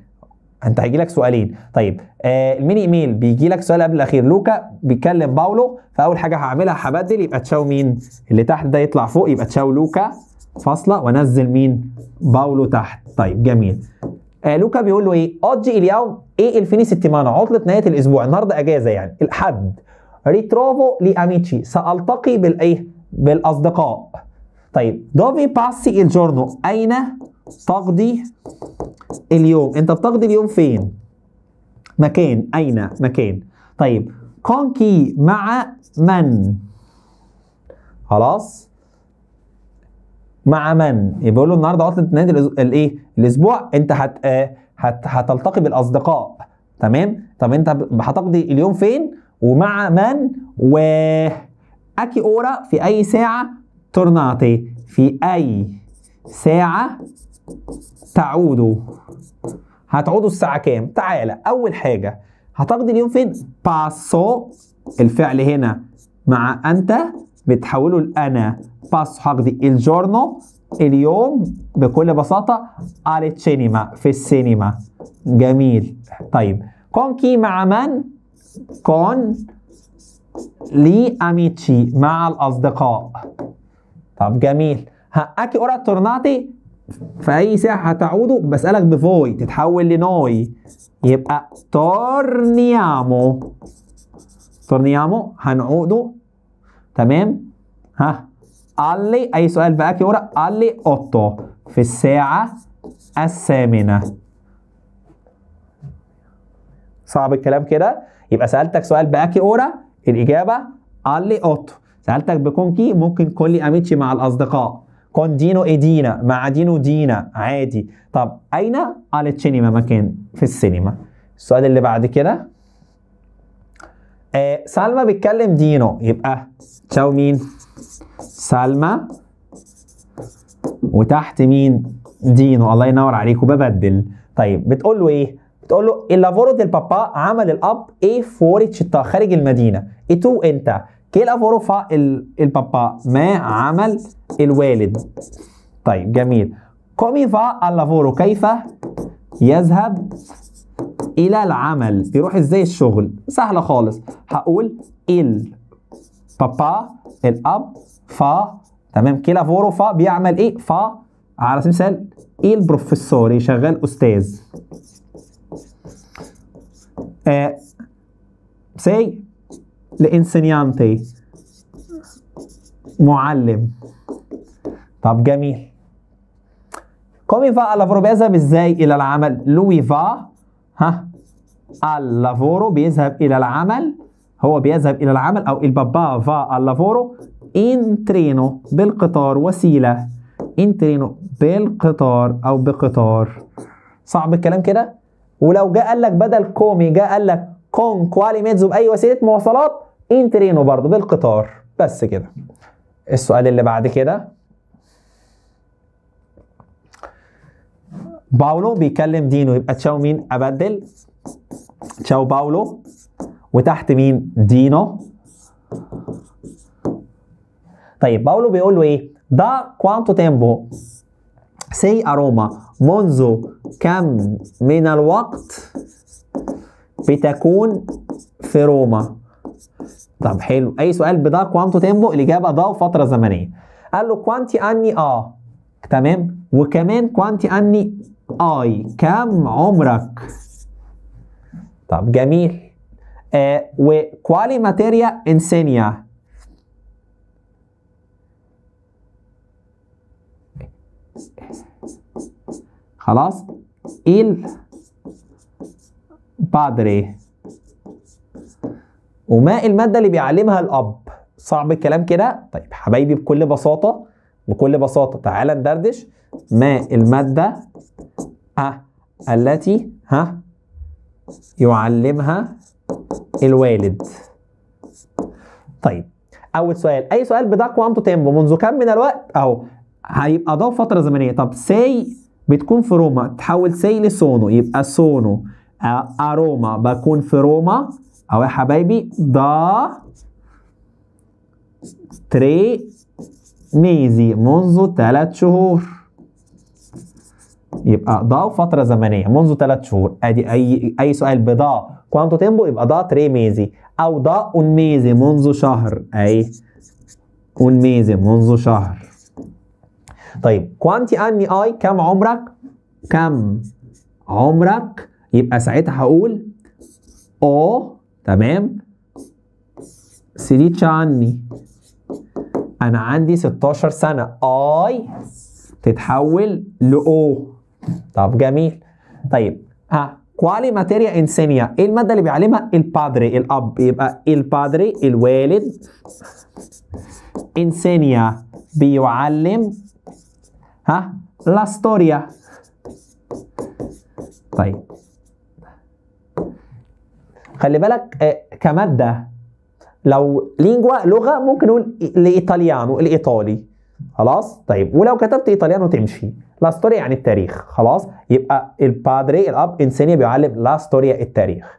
انت هيجي لك سؤالين طيب آه الميني ايميل بيجي لك سؤال قبل الاخير لوكا بيتكلم باولو فاول حاجه هعملها هبدل يبقى تشاو مين اللي تحت ده يطلع فوق يبقى تشاو لوكا فاصله وانزل مين باولو تحت طيب جميل آه لوكا بيقول له ايه اوجي اليوم ايه الفيني ستيمانا عطله نهايه الاسبوع النهارده اجازه يعني الحد ريتروفو لاميتشي سالتقي بالايه بالاصدقاء طيب دوفي باسي الجورنو اين تقضي اليوم انت بتقضي اليوم فين مكان اين مكان طيب كونكي مع من خلاص مع من يبقى له النهارده عطله نادي الايه الاسبوع انت هت آه، هت هتلتقي بالاصدقاء تمام طب انت هتقضي اليوم فين ومع من و اكي اورا في اي ساعه تورناتي في اي ساعه تعودوا هتعودوا الساعة كام؟ تعالى أول حاجة هتقضي اليوم فين؟ باسو الفعل هنا مع أنت بتحوله لأنا باسو هقضي الجورنو اليوم بكل بساطة على السينما في السينما جميل طيب كونكي مع من؟ كون لي أميتشي مع الأصدقاء طب جميل ها أكي أورا تورناتي في اي ساعه هتعوده بسالك بفوي تتحول لنوي يبقى تورنيامو تورنيامو هنعوده تمام ها اللي اي سؤال بقى كيورا اللي اوتو في الساعه الثامنه صعب الكلام كده يبقى سالتك سؤال بقى اورا الاجابه اللي اوتو سالتك بكونكي ممكن كل اميتشي مع الاصدقاء كون دينو ايدينا مع دينو دينا عادي طب أين؟ قالت سينما مكان في السينما السؤال اللي بعد كده آه سالما بتكلم دينو يبقى تشاو مين؟ سالما وتحت مين؟ دينو الله ينور عليكم ببدل طيب بتقول له ايه؟ بتقول له اللافورو ديل بابا عمل الاب ايه فوري خارج المدينه ايه تو انت كلا ظروفها البابا ما عمل الوالد طيب جميل كومي فا اللافورو كيف يذهب إلى العمل بيروح إزاي الشغل سهلة خالص هقول إل بابا الأب فا تمام كلا فورو فا بيعمل إيه فا على سبيل المثال إيه البروفيسور شغال أستاذ آه سي لانسينيانتي معلم طب جميل كومي فا اللافورو بيذهب ازاي الى العمل لوي فا ها اللافورو بيذهب الى العمل هو بيذهب الى العمل او البابا فا اللافورو ان ترينو بالقطار وسيله ان ترينو بالقطار او بقطار صعب الكلام كده ولو جه قال لك بدل كومي جه قال لك كون كوالي ميتزو باي وسيله مواصلات ان ترينو برضه بالقطار بس كده السؤال اللي بعد كده باولو بيكلم دينو يبقى تشاو مين ابدل تشاو باولو وتحت مين دينو طيب باولو بيقول له ايه دا كوانتو تيمبو سي اروما منذ كم من الوقت بتكون في روما طب حلو اي سؤال بدا كوانتو تيمبو الاجابه ضا وفتره زمنيه قال له كوانتي اني اه تمام وكمان كوانتي اني اي كم عمرك طب جميل آه وكوالي ماتيريا انسينيا خلاص ايه بادري وما المادة اللي بيعلمها الأب صعب الكلام كده طيب حبايبي بكل بساطة بكل بساطة تعالى ندردش ما المادة أه التي ها يعلمها الوالد طيب أول سؤال أي سؤال بدك كوانتو تيمبو منذ كم من الوقت أهو هيبقى ده فترة زمنية طب ساي بتكون في روما تحول ساي لسونو يبقى سونو اروما بكون في روما أو يا حبايبي ضا تري ميزي منذ ثلاث شهور يبقى ضا فتره زمنيه منذ ثلاث شهور ادي اي اي سؤال بضا كوانتو تيمبو يبقى ضا تري ميزي او ضا اون ميزي منذ شهر اي اون ميزي منذ شهر طيب كوانتي اني اي كم عمرك كم عمرك يبقى ساعتها هقول او تمام سيدي تشاني انا عندي 16 سنه اي تتحول لاو طب جميل طيب ها كوالي ماتيريا انسينيا ايه الماده اللي بيعلمها البادري الاب يبقى البادري الوالد انسينيا بيعلم ها لا ستوريا طيب خلي بالك آه، كماده لو لينجوا لغه ممكن نقول الايطاليانو الايطالي خلاص طيب ولو كتبت ايطاليانو تمشي لا ستوريا يعني التاريخ خلاص يبقى البادري الاب إنسانية بيعلم لا ستوريا التاريخ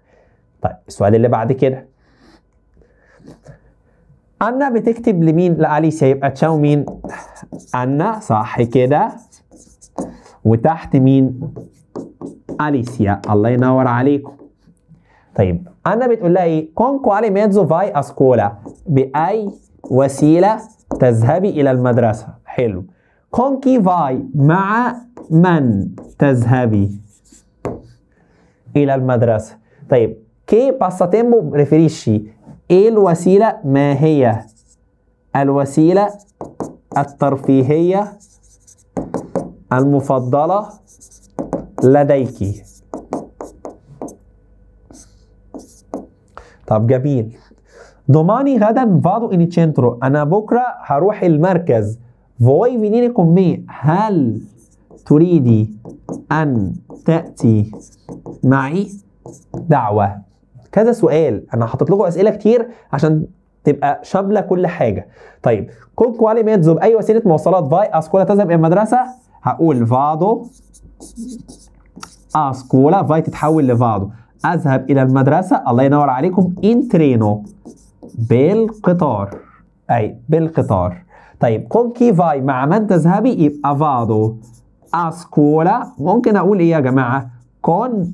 طيب السؤال اللي بعد كده أنا بتكتب لمين؟ لأليسيا يبقى تشاو مين؟ أنا صح كده وتحت مين؟ أليسيا الله ينور عليكم طيب انا بتقول لها ايه كون كوالي ميزو فاي اسكولا باي وسيله تذهبي الى المدرسه حلو كون كي فاي مع من تذهبي الى المدرسه طيب كي باساتيمبو ريفريشي ايه الوسيله ما هي الوسيله الترفيهيه المفضله لديكي طب جميل دوماني غدا فادو اني تشنترو انا بكره هروح المركز فوي فينيري كومي هل تريدي ان تاتي معي دعوه كذا سؤال انا حاطط لكم اسئله كتير عشان تبقى شامله كل حاجه طيب كون كوالي ميتزو باي أيوة، وسيله مواصلات فاي اسكولا تذهب الى المدرسه هقول فادو اسكولا فاي تتحول لفادو أذهب إلى المدرسة الله ينور عليكم إن ترينو بالقطار أي بالقطار طيب كون كي فاي مع من تذهبي يبقى فادو أسكولا ممكن أقول إيه يا جماعة كون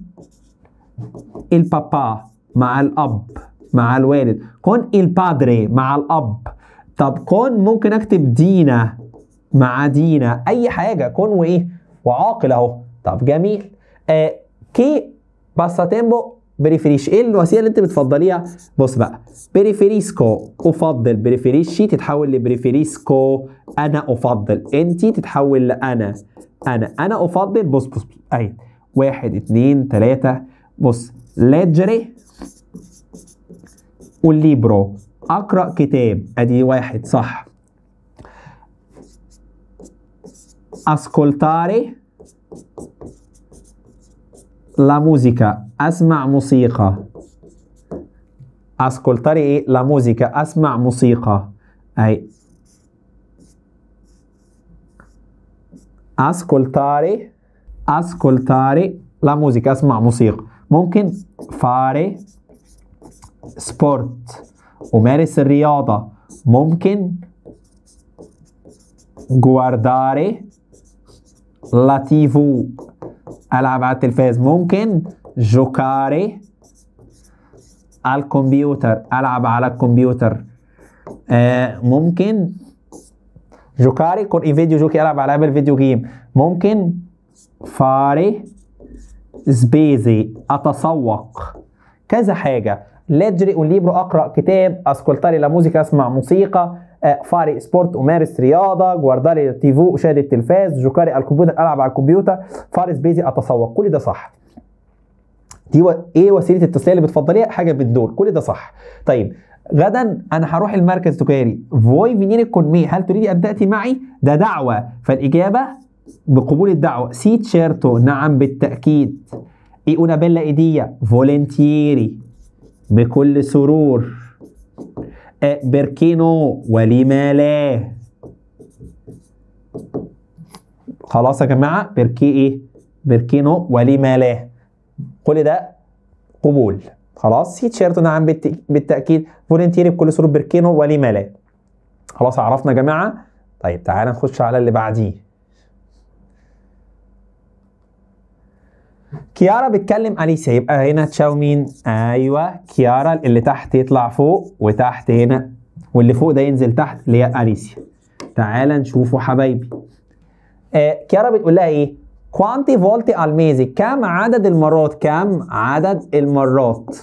البابا مع الأب مع الوالد كون البادري مع الأب طب كون ممكن أكتب دينا مع دينا أي حاجة كون وإيه وعاقل أهو طب جميل آه كي باساتيمبو بريفريش ايه الوسيله اللي انت بتفضليها بص بقى بريفريسكو افضل بريفريشي تتحول لبريفريسكو انا افضل انت تتحول لانا انا انا افضل بص بص, بص. ايوه واحد اتنين تلاته بص ليجري والليبرو اقرا كتاب ادي واحد صح اسكولتاري la musica, أسمع موسيقى ascoltare è la musica أسمع موسيقى أي ascoltare ascoltare la musica أسمع موسيقى ممكن fare sport أمارس الرياضة ممكن guardare la tv العب على التلفاز ممكن جوكاري على الكمبيوتر العب على الكمبيوتر آه ممكن جوكاري كون اي فيديو جوكي العب على لعبه الفيديو جيم ممكن فاري سبيزي اتسوق كذا حاجه لاجري اون ليبرو اقرا كتاب اسكولتاري لا موسيقى اسمع موسيقى آه، فاري سبورت امارس رياضه جواردالي تيفو اشاهد التلفاز جوكاري الكمبيوتر العب على الكمبيوتر فارس بيزي اتسوق كل ده صح دي و... ايه وسيله التسليه اللي بتفضليها حاجه بالدور كل ده صح طيب غدا انا هروح المركز التجاري فوي فينير كونمي هل تريدي ان تاتي معي ده دعوه فالاجابه بقبول الدعوه سي تشيرتو نعم بالتاكيد اي اونا بيلا ايديا فولنتيري بكل سرور بيركينو ولما لا خلاص يا جماعه بركي ايه بيركينو ولما لا كل ده قبول خلاص تشيرت نعم بالتاكيد فولنتيري بكل صوره بركينو ولما لا خلاص عرفنا يا جماعه طيب تعالى نخش على اللي بعديه كيارا بتكلم اليسا يبقى هنا تشاو مين ايوه كيارا اللي تحت يطلع فوق وتحت هنا واللي فوق ده ينزل تحت اللي هي اليسيا تعالى نشوفه حبايبي آه كيارا بتقول لها ايه كوانتي فولتي الميزي كم عدد المرات كم عدد المرات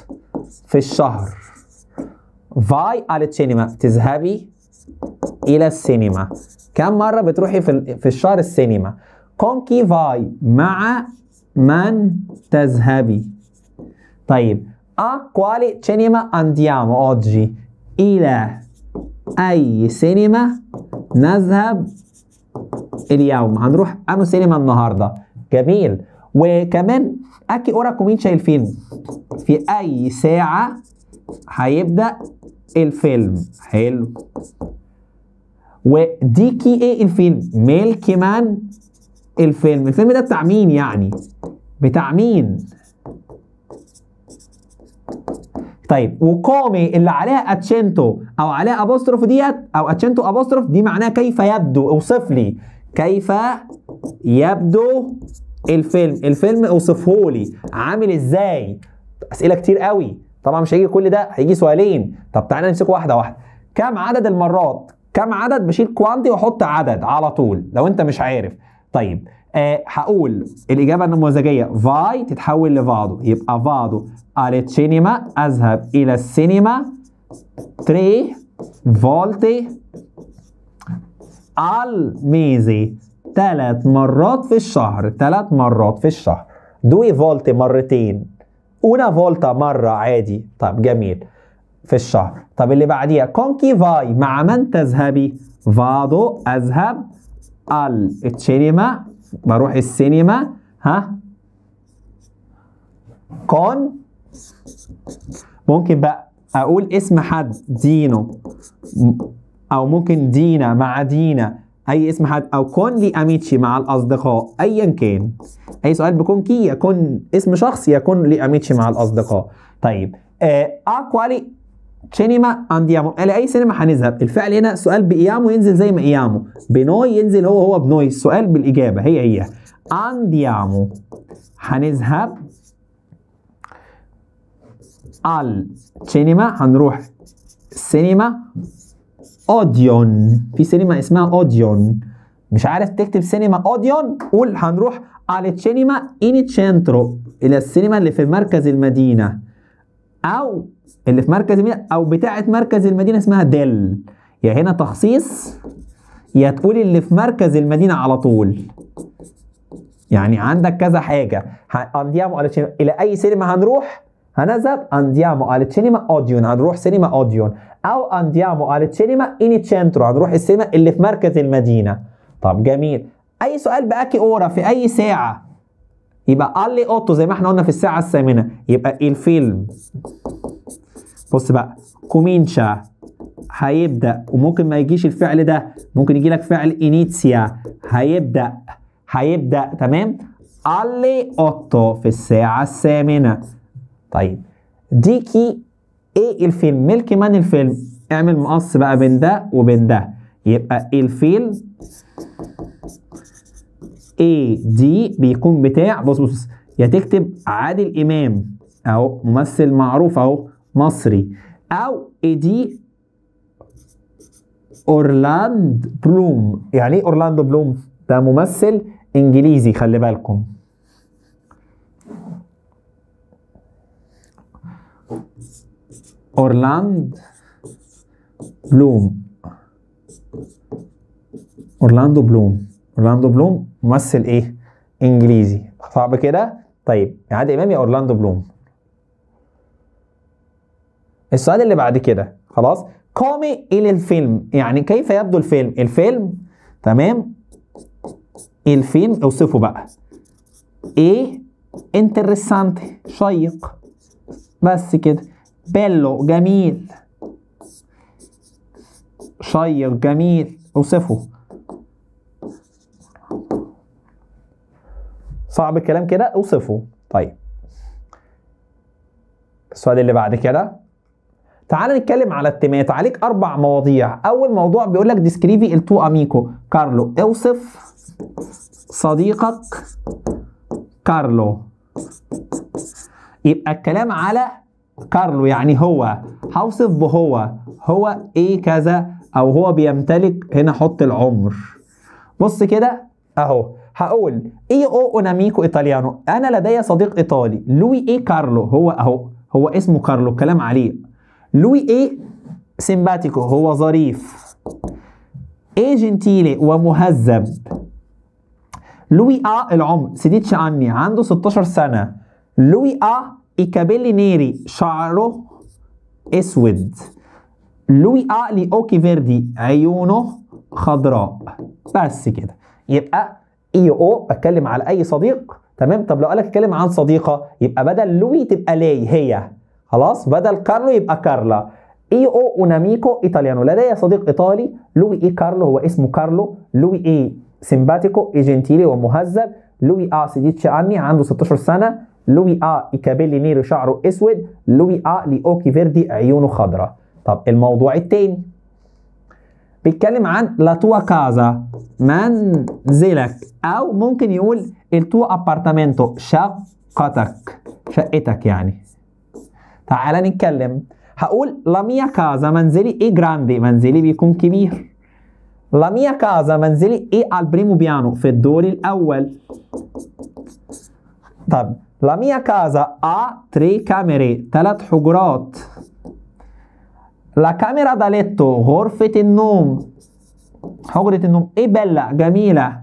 في الشهر فاي السينما تذهبي الى السينما كم مره بتروحي في في الشهر السينما كونكي فاي مع من تذهبي طيب a quale cinema andiamo oggi إلى أي سينما نذهب اليوم هنروح أنو سينما النهاردة جميل وكمان أكي أورا كومينشا الفيلم في أي ساعة هيبدأ الفيلم حلو وديكي إيه الفيلم ميلكي مان الفيلم الفيلم ده بتاع مين يعني بتاع مين طيب وقومي اللي عليها اتشنتو او عليها ابوستروف ديت او اتشنتو ابوستروف دي معناها كيف يبدو اوصف لي كيف يبدو الفيلم الفيلم اوصفه لي عامل ازاي اسئله كتير قوي طبعا مش هيجي كل ده هيجي سؤالين طب تعالى نمسكه واحده واحده كم عدد المرات كم عدد بشيل كوانتي واحط عدد على طول لو انت مش عارف طيب آه هقول الاجابه النموذجيه فاي تتحول لفادو يبقى فادو التشينيما اذهب الى السينما 3 فولتي الميزي ثلاث مرات في الشهر ثلاث مرات في الشهر دوي فولتي مرتين اونا فولتا مره عادي طب جميل في الشهر طب اللي بعديها كونكي فاي مع من تذهبي فادو اذهب السينما بروح السينما ها كون ممكن بقى اقول اسم حد دينو او ممكن دينا مع دينا اي اسم حد او كون لي اميتشي مع الاصدقاء ايا كان اي سؤال بكون كي يكون اسم شخص يكون لي اميتشي مع الاصدقاء طيب آه اكوالي سينما انديامو الى يعني اي سينما هنذهب الفعل هنا سؤال بايامو ينزل زي ما ايامو بنوي ينزل هو هو بنوي السؤال بالاجابه هي هي انديامو هنذهب ال سينما هنروح سينما اوديون في سينما اسمها اوديون مش عارف تكتب سينما اوديون قول هنروح على سينما ان تشنترو الى السينما اللي في مركز المدينه او اللي في مركز المدينه او بتاعه مركز المدينه اسمها دل يا هنا تخصيص يا تقول اللي في مركز المدينه على طول يعني عندك كذا حاجه انديامو الى اي سينما هنروح هنذهب انديامو التشينما اوديون هنروح سينما اوديون او انديامو التشينما اني تشنترو هنروح السينما اللي في مركز المدينه طب جميل اي سؤال باكي اورا في اي ساعه يبقى قال لي اوتو زي ما احنا قلنا في الساعه الثامنه يبقى الفيلم بص بقى كومينشا هيبدا وممكن ما يجيش الفعل ده ممكن يجي لك فعل انيتسيا هيبدا هيبدا تمام لي اوتو في الساعه الثامنه طيب ديكي ايه الفيلم ملك من الفيلم اعمل مقص بقى بين ده وبين ده يبقى الفيلم اي دي بيكون بتاع بص بص يا تكتب عادل امام اهو ممثل معروف اهو مصري او اي دي اورلاند بلوم يعني ايه اورلاندو بلوم ده ممثل انجليزي خلي بالكم اورلاند بلوم اورلاندو بلوم اورلاندو بلوم ممثل ايه انجليزي صعب كده طيب عادل امام يا اورلاندو بلوم السؤال اللي بعد كده خلاص قومي الى الفيلم يعني كيف يبدو الفيلم الفيلم تمام الفيلم اوصفه بقى ايه انترسانت شيق بس كده بيلو جميل شيق جميل اوصفه صعب الكلام كده اوصفه طيب السؤال اللي بعد كده تعال نتكلم على التيمات عليك اربع مواضيع اول موضوع بيقول لك ديسكريفي التو اميكو كارلو اوصف صديقك كارلو يبقى الكلام على كارلو يعني هو هوصف بهو هو ايه كذا او هو بيمتلك هنا حط العمر بص كده اهو هقول اي او اوناميكو ايطاليانو انا لدي صديق ايطالي لوي اي كارلو هو اهو هو اسمه كارلو الكلام عليه لوي اي سيمباتيكو هو ظريف اي جنتيلي ومهذب لوي ا العمر سديتش عني عنده 16 سنه لوي ا ايكابيلي نيري شعره اسود لوي ا لي اوكي فيردي عيونه خضراء بس كده يبقى اي او بتكلم على اي صديق تمام طب لو قالك اتكلم عن صديقه يبقى بدل لوي تبقى لي هي خلاص بدل كارلو يبقى كارلا اي او اوناميكو ايطاليانو لدي صديق ايطالي لوي اي كارلو هو اسمه كارلو لوي اي سيمباتيكو اي جنتيلي ومهذب لوي ا سيديتش عني عنده 16 سنه لوي ا ايكابيلي نيرو شعره اسود لوي ا لي اوكي فيردي عيونه خضراء طب الموضوع التاني بيتكلم عن لا توا كازا منزلك او ممكن يقول التو ابارتامنتو شقتك شقتك يعني تعال نتكلم هقول لا ميا كازا منزلي اي جراندي منزلي بيكون كبير لا ميا كازا منزلي اي al primo piano في الدور الاول طب لا ميا كازا ا تري كاميري ثلاث حجرات La camera da letto, غرفة النوم حجرة النوم ايه بلا جميلة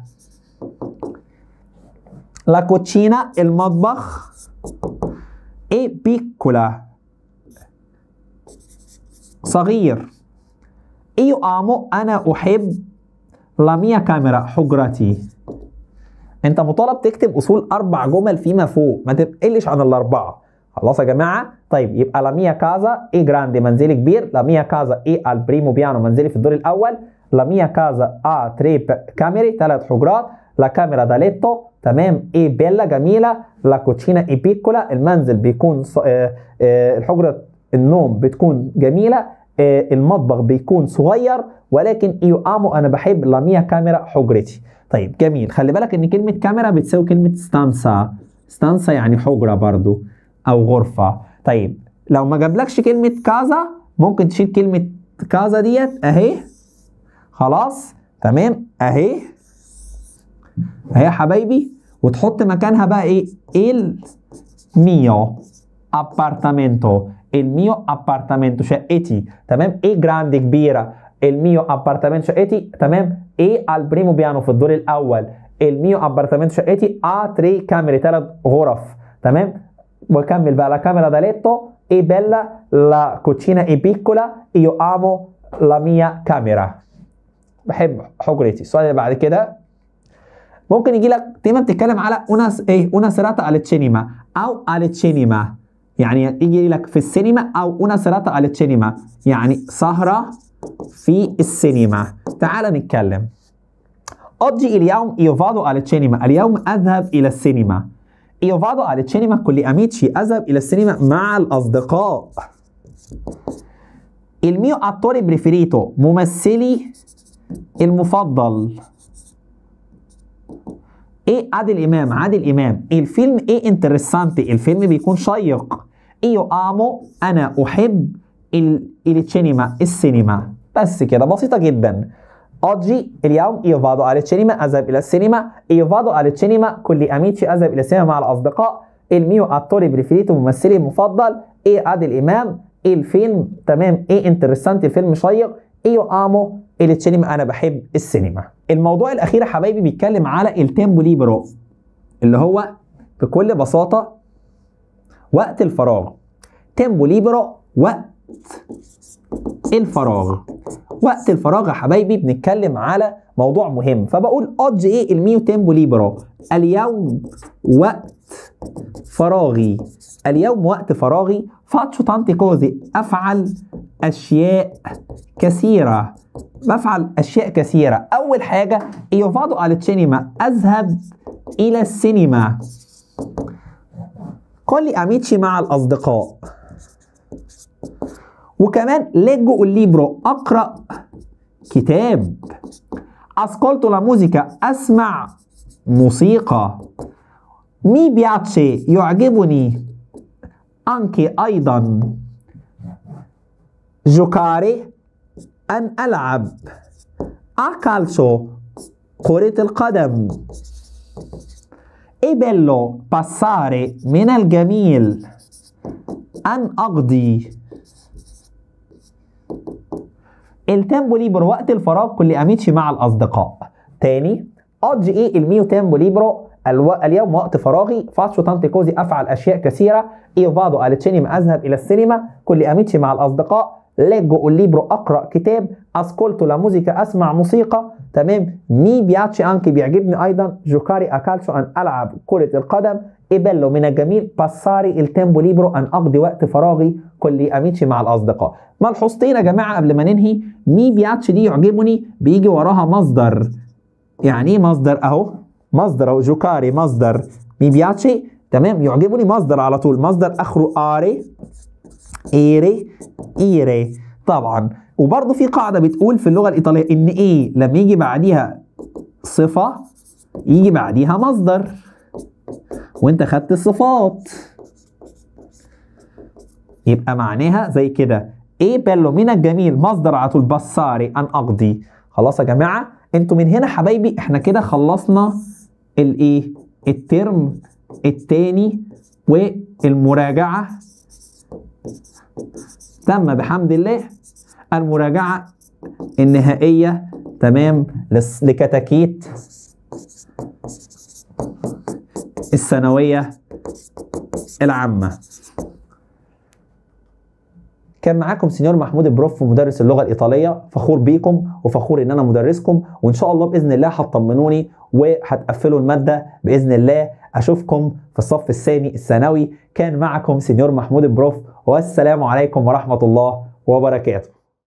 cucina, il المطبخ ايه بيكولا صغير ايو امو انا احب لا ميا كاميرا حجرتي انت مطالب تكتب اصول اربع جمل فيما فوق ما تقلش عن الاربعه خلاص يا جماعه طيب يبقى لا ميا كازا اي جراندي منزلي كبير لا ميا كازا اي البريمو بيانو منزلي في الدور الاول لا ميا كازا ا تريب كاميري ثلاث حجرات لا كاميرا دا ليتو تمام اي e بيلا جميله لا كوتشينا اي بيكولا المنزل بيكون ص... آه آه الحجره النوم بتكون جميله آه المطبخ بيكون صغير ولكن ايو امو انا بحب لا ميا كاميرا حجرتي طيب جميل خلي بالك ان كلمه كاميرا بتساوي كلمه ستانسا ستانسا يعني حجره برضو او غرفه طيب لو ما جابلكش كلمه كازا ممكن تشيل كلمه كازا ديت اهي خلاص تمام اهي اهي يا حبايبي وتحط مكانها بقى ايه ال ميو ابارتامنتو الميو ابارتامنتو شقتي تمام ايه جراند كبيره الميو ابارتامنتو شقتي تمام ايه البريمو بيانو في الدور الاول الميو ابارتامنتو شقتي ا تري كامري ثلاث غرف تمام vuoi cambiare la camera da letto, è bella, la cucina è piccola, io amo la mia camera بحب حجرتي السؤال اللي بعد كده ممكن يجي لك تيما بتتكلم على انا ايه انا سراتا على السينما او على السينما يعني يجي لك في السينما او انا سراتا على السينما يعني سهره في السينما تعال نتكلم اوجي اليوم io vado al اليوم اذهب الى السينما Iovato alle cinema con gli أذهب إلى السينما مع الأصدقاء. الميو أتوري بريفريتو ممثلي المفضل. ايه عادل امام عادل امام الفيلم ايه انترسانتي الفيلم بيكون شيق ايو امو انا احب السينما السينما بس كده بسيطه جدا Oggi اليوم يفادو على السينما أذهب إلى السينما يفادو على السينما كل أميتي أذهب إلى السينما مع الأصدقاء الميو أكتوري بريفيريتو ممثلي المفضل إيه عادل إمام إيه الفيلم تمام إيه انترستانت الفيلم شيق إيه آمو إلى السينما أنا بحب السينما الموضوع الأخير حبايبي بيتكلم على التيمبو ليبرو اللي هو بكل بساطة وقت الفراغ تيمبو ليبرو وقت الفراغ وقت الفراغ يا حبايبي بنتكلم على موضوع مهم فبقول قض ايه الميو تيمبو ليبرا اليوم وقت فراغي اليوم وقت فراغي فاتشو تانتي كوزي افعل اشياء كثيره بفعل اشياء كثيره اول حاجه ايو فادو على السينما اذهب الى السينما قال لي اميتشي مع الاصدقاء وكمان ليجو الليبرو اقرا كتاب اسكولتو la musica اسمع موسيقى مي بياتشي يعجبني انكي ايضا جوكاري ان العب اكالسو كرة القدم E إيه bello passare من الجميل أن أقضي التامبو ليبرو وقت الفراغ كل أميتشي مع الأصدقاء تاني أج إيه الميو تامبو ليبرو الو... اليوم وقت فراغي فاتشو تانتي كوزي أفعل أشياء كثيرة إيه فادو ألتشيني ما أذهب إلى السينما كل أميتشي مع الأصدقاء ليجو الليبرو اقرا كتاب اسكولتو لا موزيكا اسمع موسيقى تمام مي بياتشي انكي بيعجبني ايضا جوكاري اكالشو ان العب كره القدم ايبلو من الجميل باساري التامبو ليبرو ان اقضي وقت فراغي كل اميتشي مع الاصدقاء ملحوظتين يا جماعه قبل ما ننهي مي بياتش دي يعجبني بيجي وراها مصدر يعني ايه مصدر اهو مصدر اهو جوكاري مصدر مي بياتشي تمام يعجبني مصدر على طول مصدر اخره اري ايري ايري طبعا وبرضه في قاعده بتقول في اللغه الايطاليه ان ايه لما يجي بعديها صفه يجي بعديها مصدر وانت خدت الصفات يبقى معناها زي كده ايه بلو من الجميل مصدر على طول بصاري ان اقضي خلاص يا جماعه انتوا من هنا حبايبي احنا كده خلصنا الايه الترم الثاني والمراجعه تم بحمد الله المراجعه النهائيه تمام لكتاكيت الثانويه العامه كان معاكم سينيور محمود البروف مدرس اللغه الايطاليه فخور بيكم وفخور ان انا مدرسكم وان شاء الله باذن الله هتطمنوني وهتقفلوا الماده باذن الله اشوفكم في الصف الثاني الثانوي كان معكم سينيور محمود البروف والسلام عليكم ورحمه الله وبركاته